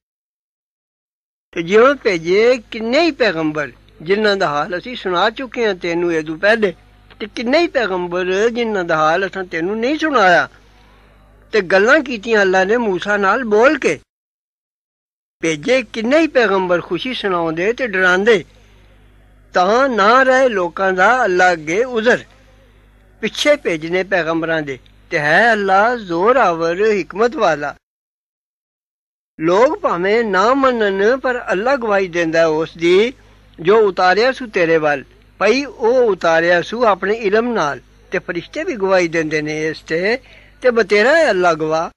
S1: ਤੇ ਜਿਉਂ ਭੇਜੇ ਕਿੰਨੇ ਹੀ ਪੈਗੰਬਰ ਜਿਨ੍ਹਾਂ ਦਾ ਹਾਲ ਅਸੀਂ ਸੁਣਾ ਚੁੱਕੇ ਹਾਂ ਤੈਨੂੰ ਇਹ ਤੋਂ ਪਹਿਲੇ ਤੇ ਕਿੰਨੇ ਹੀ ਪੈਗੰਬਰ ਜਿਨ੍ਹਾਂ ਦਾ ਹਾਲ ਅਸਾਂ ਤੈਨੂੰ ਨਹੀਂ ਸੁਣਾਇਆ ਤੇ ਗੱਲਾਂ ਕੀਤੀਆਂ ਅੱਲਾ ਨੇ موسی ਨਾਲ ਬੋਲ ਕੇ ਭੇਜੇ ਕਿੰਨੇ ਹੀ ਪੈਗੰਬਰ ਖੁਸ਼ੀ ਸੁਣਾਉਂਦੇ ਤੇ ਡਰਾਉਂਦੇ ਤਾਂ ਨਾ ਰਹੇ ਲੋਕਾਂ ਦਾ ਅੱਲਾ ਅੱਗੇ ਉਜ਼ਰ ਪਿੱਛੇ ਭੇਜਨੇ ਪੈਗੰਬਰਾਂ ਦੇ ਤੇ ਹੈ ਅੱਲਾ ਜ਼ੋਰਾਵਰ ਹਕਮਤ ਵਾਲਾ ਲੋਕ ਭਾਵੇਂ ਨਾ ਮੰਨਨ ਪਰ ਅੱਲਾ ਗਵਾਹੀ ਦਿੰਦਾ ਉਸ ਦੀ ਜੋ ਉਤਾਰਿਆ ਸੁ ਤੇਰੇ ਵੱਲ ਭਈ ਉਹ ਉਤਾਰਿਆ ਸੁ ਆਪਣੇ ਇਲਮ ਨਾਲ ਤੇ ਫਰਿਸ਼ਤੇ ਵੀ ਗਵਾਹੀ ਦਿੰਦੇ ਨੇ ਇਸ ਤੇ ਤੇ ਬਤੇਰਾ ਅੱਲਾ ਗਵਾ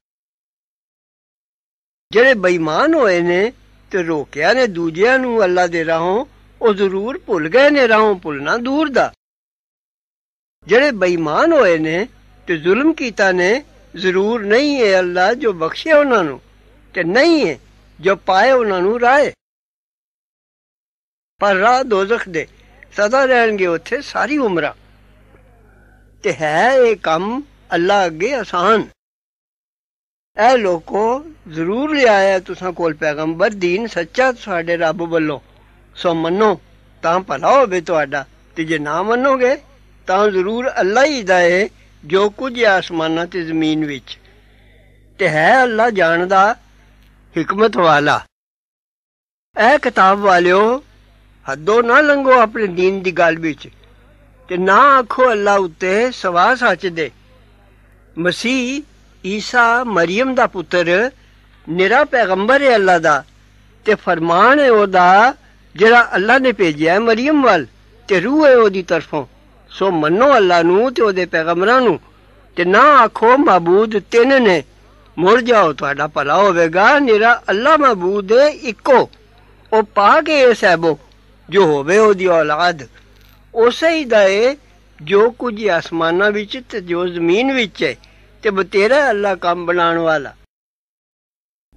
S1: ਜਿਹੜੇ ਬੇਈਮਾਨ ਹੋਏ ਨੇ ਤੇ ਰੋਕਿਆ ਨੇ ਦੂਜਿਆਂ ਨੂੰ ਅੱਲਾ ਦੇ ਰਹੋ ਉਹ ਜ਼ਰੂਰ ਭੁੱਲ ਗਏ ਨੇ ਰਹੋ ਭੁੱਲਣਾ ਦੂਰ ਦਾ ਜਿਹੜੇ ਬੇਈਮਾਨ ਹੋਏ ਨੇ ਤੇ ਜ਼ੁਲਮ ਕੀਤਾ ਨੇ ਜ਼ਰੂਰ ਨਹੀਂ ਹੈ ਅੱਲਾ ਜੋ ਬਖਸ਼ੇ ਉਹਨਾਂ ਨੂੰ ਤੇ ਨਹੀਂ ਹੈ ਜੋ ਪਾਏ ਉਹਨਾਂ ਨੂੰ ਰਾਏ ਪਰ ਰਾਹ ਦੋਜ਼ਖ ਦੇ ਸਦਾ ਰਹਿਣਗੇ ਉੱਥੇ ਸਾਰੀ ਉਮਰਾਂ ਤੇ ਹੈ ਇਹ ਕੰਮ ਅੱਲਾ ਅੱਗੇ ਆਸਾਨ ਐ ਲੋਕੋ ਜ਼ਰੂਰ ਲਿਆਇਆ ਤੁਸਾਂ ਕੋਲ ਪੈਗੰਬਰ ਦੀਨ ਸੱਚਾ ਸਾਡੇ ਰੱਬ ਵੱਲੋਂ ਸੋ ਮੰਨੋ ਤਾਂ ਭਲਾ ਹੋਵੇ ਤੁਹਾਡਾ ਤੇ ਜੇ ਨਾ ਮੰਨੋਗੇ ਤਾਂ ਜ਼ਰੂਰ ਅੱਲਾ ਹੀ ਦਾਏ ਜੋ ਕੁਝ ਆਸਮਾਨਾਂ ਤੇ ਜ਼ਮੀਨ ਵਿੱਚ ਤੇ ਹੈ ਅੱਲਾ ਜਾਣਦਾ ਹਕਮਤ ਵਾਲਾ ਐ ਕਿਤਾਬ ਵਾਲਿਓ ਹੱਦੋਂ ਨਾ ਲੰਘੋ ਆਪਣੇ دین ਦੀ ਗੱਲ ਵਿੱਚ ਤੇ ਨਾ ਆਖੋ ਅੱਲਾ ਉੱਤੇ ਸਵਾ ਸੱਚ ਦੇ ਮਸੀਹ ਈਸਾ ਮਰੀਮ ਦਾ ਪੁੱਤਰ ਨਿਰਾ ਪੈਗੰਬਰ ਹੈ ਅੱਲਾ ਦਾ ਤੇ ਫਰਮਾਨ ਹੈ ਉਹਦਾ ਜਿਹੜਾ ਅੱਲਾ ਨੇ ਭੇਜਿਆ ਮਰੀਮ ਵੱਲ ਤੇ ਰੂਹ ਹੈ ਉਹਦੀ ਤਰਫੋਂ ਸੋ ਮੰਨੋ ਅੱਲਾ ਨੂੰ ਤੇ ਉਹਦੇ ਪੈਗੰਬਰਾਂ ਨੂੰ ਤੇ ਨਾ ਆਖੋ ਮਾਬੂਦ ਤਿੰਨ ਨੇ ਮੁਰ ਜਾਓ ਤੁਹਾਡਾ ਭਲਾ ਹੋਵੇਗਾ ਨਿਹਰਾ ਅੱਲਾ ਮਾਬੂਦ ਇੱਕੋ ਉਹ ਪਾ ਕੇ ਇਹ ਸਹਿਬੋ ਜੋ ਹੋਵੇ ਉਹਦੀ ਔਲਾਦ ਉਸੇ ਹੀ ਦਾ ਏ ਜੋ ਕੁਝ ਅਸਮਾਨਾਂ ਵਿੱਚ ਤੇ ਜੋ ਜ਼ਮੀਨ ਵਿੱਚ ਹੈ ਤੇ ਬਤੇਰਾ ਅੱਲਾ ਕੰਮ ਬਣਾਉਣ ਵਾਲਾ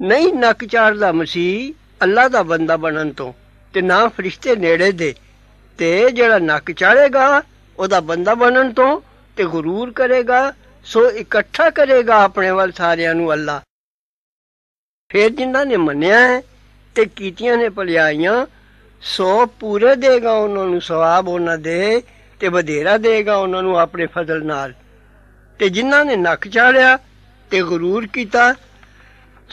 S1: ਨਹੀਂ ਨੱਕ ਚਾੜਦਾ ਮਸੀਹ ਅੱਲਾ ਦਾ ਬੰਦਾ ਬਣਨ ਤੋਂ ਤੇ ਨਾ ਫਰਿਸ਼ਤੇ ਨੇੜੇ ਦੇ ਤੇ ਜਿਹੜਾ ਨੱਕ ਚਾੜੇਗਾ ਉਹਦਾ ਬੰਦਾ ਬਣਨ ਤੋਂ ਤੇ غرور ਕਰੇਗਾ ਸੋ ਇਕੱਠਾ ਕਰੇਗਾ ਆਪਣੇ ਵੱਲ ਸਾਰਿਆਂ ਨੂੰ ਅੱਲਾ ਫਿਰ ਜਿੰਨਾਂ ਨੇ ਮੰਨਿਆ ਹੈ ਤੇ ਕੀਤੀਆਂ ਨੇ ਭਲਾਈਆਂ ਸੋ ਪੂਰੇ ਦੇਗਾ ਉਹਨਾਂ ਨੂੰ ਸਵਾਬ ਉਹਨਾਂ ਦੇ ਤੇ ਵਧੇਰਾ ਦੇਗਾ ਉਹਨਾਂ ਨੂੰ ਆਪਣੇ ਫਜ਼ਲ ਨਾਲ ਤੇ ਜਿਨ੍ਹਾਂ ਨੇ ਨੱਕ ਚਾੜਿਆ ਤੇ غرور ਕੀਤਾ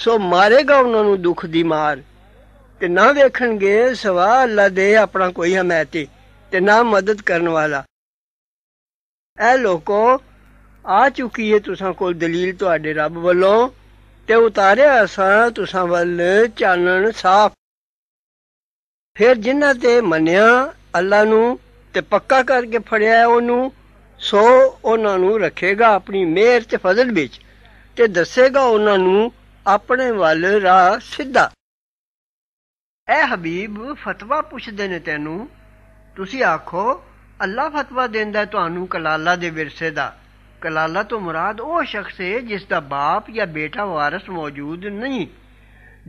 S1: ਸੋ ਮਾਰੇਗਾ ਉਹਨਾਂ ਨੂੰ ਦੁੱਖ ਦੀ ਮਾਰ ਤੇ ਨਾ ਵੇਖਣਗੇ ਸਵਾ ਅੱਲਾ ਦੇ ਆਪਣਾ ਕੋਈ ਹਮਾਇਤੀ ਤੇ ਨਾ ਮਦਦ ਕਰਨ ਵਾਲਾ ਐ ਲੋਕੋ ਆ ਚੁੱਕੀ ਏ ਤੁਸਾਂ ਕੋਲ ਦਲੀਲ ਤੁਹਾਡੇ ਰੱਬ ਵੱਲੋਂ ਤੇ ਉਤਾਰਿਆ ਅਸਾਂ ਤੁਸਾਂ ਵੱਲ ਚਾਨਣ ਸਾਫ਼ ਫਿਰ ਜਿਨ੍ਹਾਂ ਤੇ ਮੰਨਿਆ ਅੱਲਾ ਨੂੰ ਤੇ ਪੱਕਾ ਕਰਕੇ ਫੜਿਆ ਉਹਨੂੰ ਸੋ ਉਹਨਾਂ ਨੂੰ ਰੱਖੇਗਾ ਆਪਣੀ ਮਿਹਰ ਤੇ ਫਜ਼ਲ ਵਿੱਚ ਤੇ ਦੱਸੇਗਾ ਉਹਨਾਂ ਨੂੰ ਆਪਣੇ ਵੱਲ ਰਾਹ ਸਿੱਧਾ ਐ ਹਬੀਬ ਫਤਵਾ ਪੁੱਛਦੇ ਨੇ ਤੈਨੂੰ ਤੁਸੀਂ ਆਖੋ ਅੱਲਾ ਫਤਵਾ ਦਿੰਦਾ ਤੁਹਾਨੂੰ ਕਲਾਲਾ ਦੇ ਵਿਰਸੇ ਦਾ ਕਲਾਲਾ ਤੋਂ ਮੁਰਾਦ ਉਹ ਸ਼ਖਸ ਹੈ ਜਿਸ ਦਾ ਬਾਪ ਜਾਂ ਬੇਟਾ ਵਾਰਿਸ ਮੌਜੂਦ ਨਹੀਂ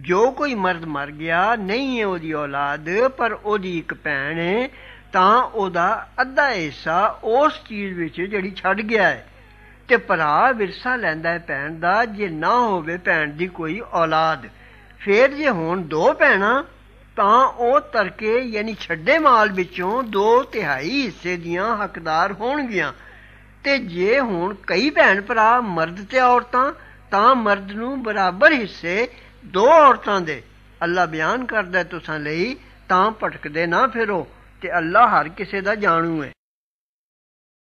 S1: ਜੋ ਕੋਈ ਮਰਦ ਮਰ ਗਿਆ ਨਹੀਂ ਹੈ ਉਹਦੀ ਔਲਾਦ ਪਰ ਉਹਦੀ ਇੱਕ ਭੈਣ ਹੈ ਤਾਂ ਉਹਦਾ ਅੱਧਾ ਹਿੱਸਾ ਉਸ ਚੀਜ਼ ਵਿੱਚ ਜਿਹੜੀ ਛੱਡ ਗਿਆ ਹੈ ਤੇ ਭਰਾ ਵਿਰਸਾ ਲੈਂਦਾ ਹੈ ਭੈਣ ਦਾ ਜੇ ਨਾ ਹੋਵੇ ਭੈਣ ਦੀ ਕੋਈ ਔਲਾਦ ਫੇਰ ਜੇ ਹੋਣ ਦੋ ਭੈਣਾਂ ਤਾਂ ਉਹ ਤਰਕੇ ਯਾਨੀ ਛੱਡੇ ਮਾਲ ਵਿੱਚੋਂ 2 ਤਿਹਾਈ ਹਿੱਸੇ ਦੀਆਂ ਹੱਕਦਾਰ ਹੋਣਗੀਆਂ ਤੇ ਜੇ ਹੁਣ ਕਈ ਭੈਣ ਭਰਾ ਮਰਦ ਤੇ ਔਰਤਾਂ ਤਾਂ ਮਰਦ ਨੂੰ ਬਰਾਬਰ ਹਿੱਸੇ ਦੋ ਔਰਤਾਂ ਦੇ ਅੱਲਾ ਬਿਆਨ ਕਰਦਾ ਤੁਸਾਂ ਲਈ ਤਾਂ ਭਟਕਦੇ ਨਾ ਫਿਰੋ ਤੇ ਅੱਲਾ ਹਰ ਕਿਸੇ ਦਾ ਜਾਣੂ ਹੈ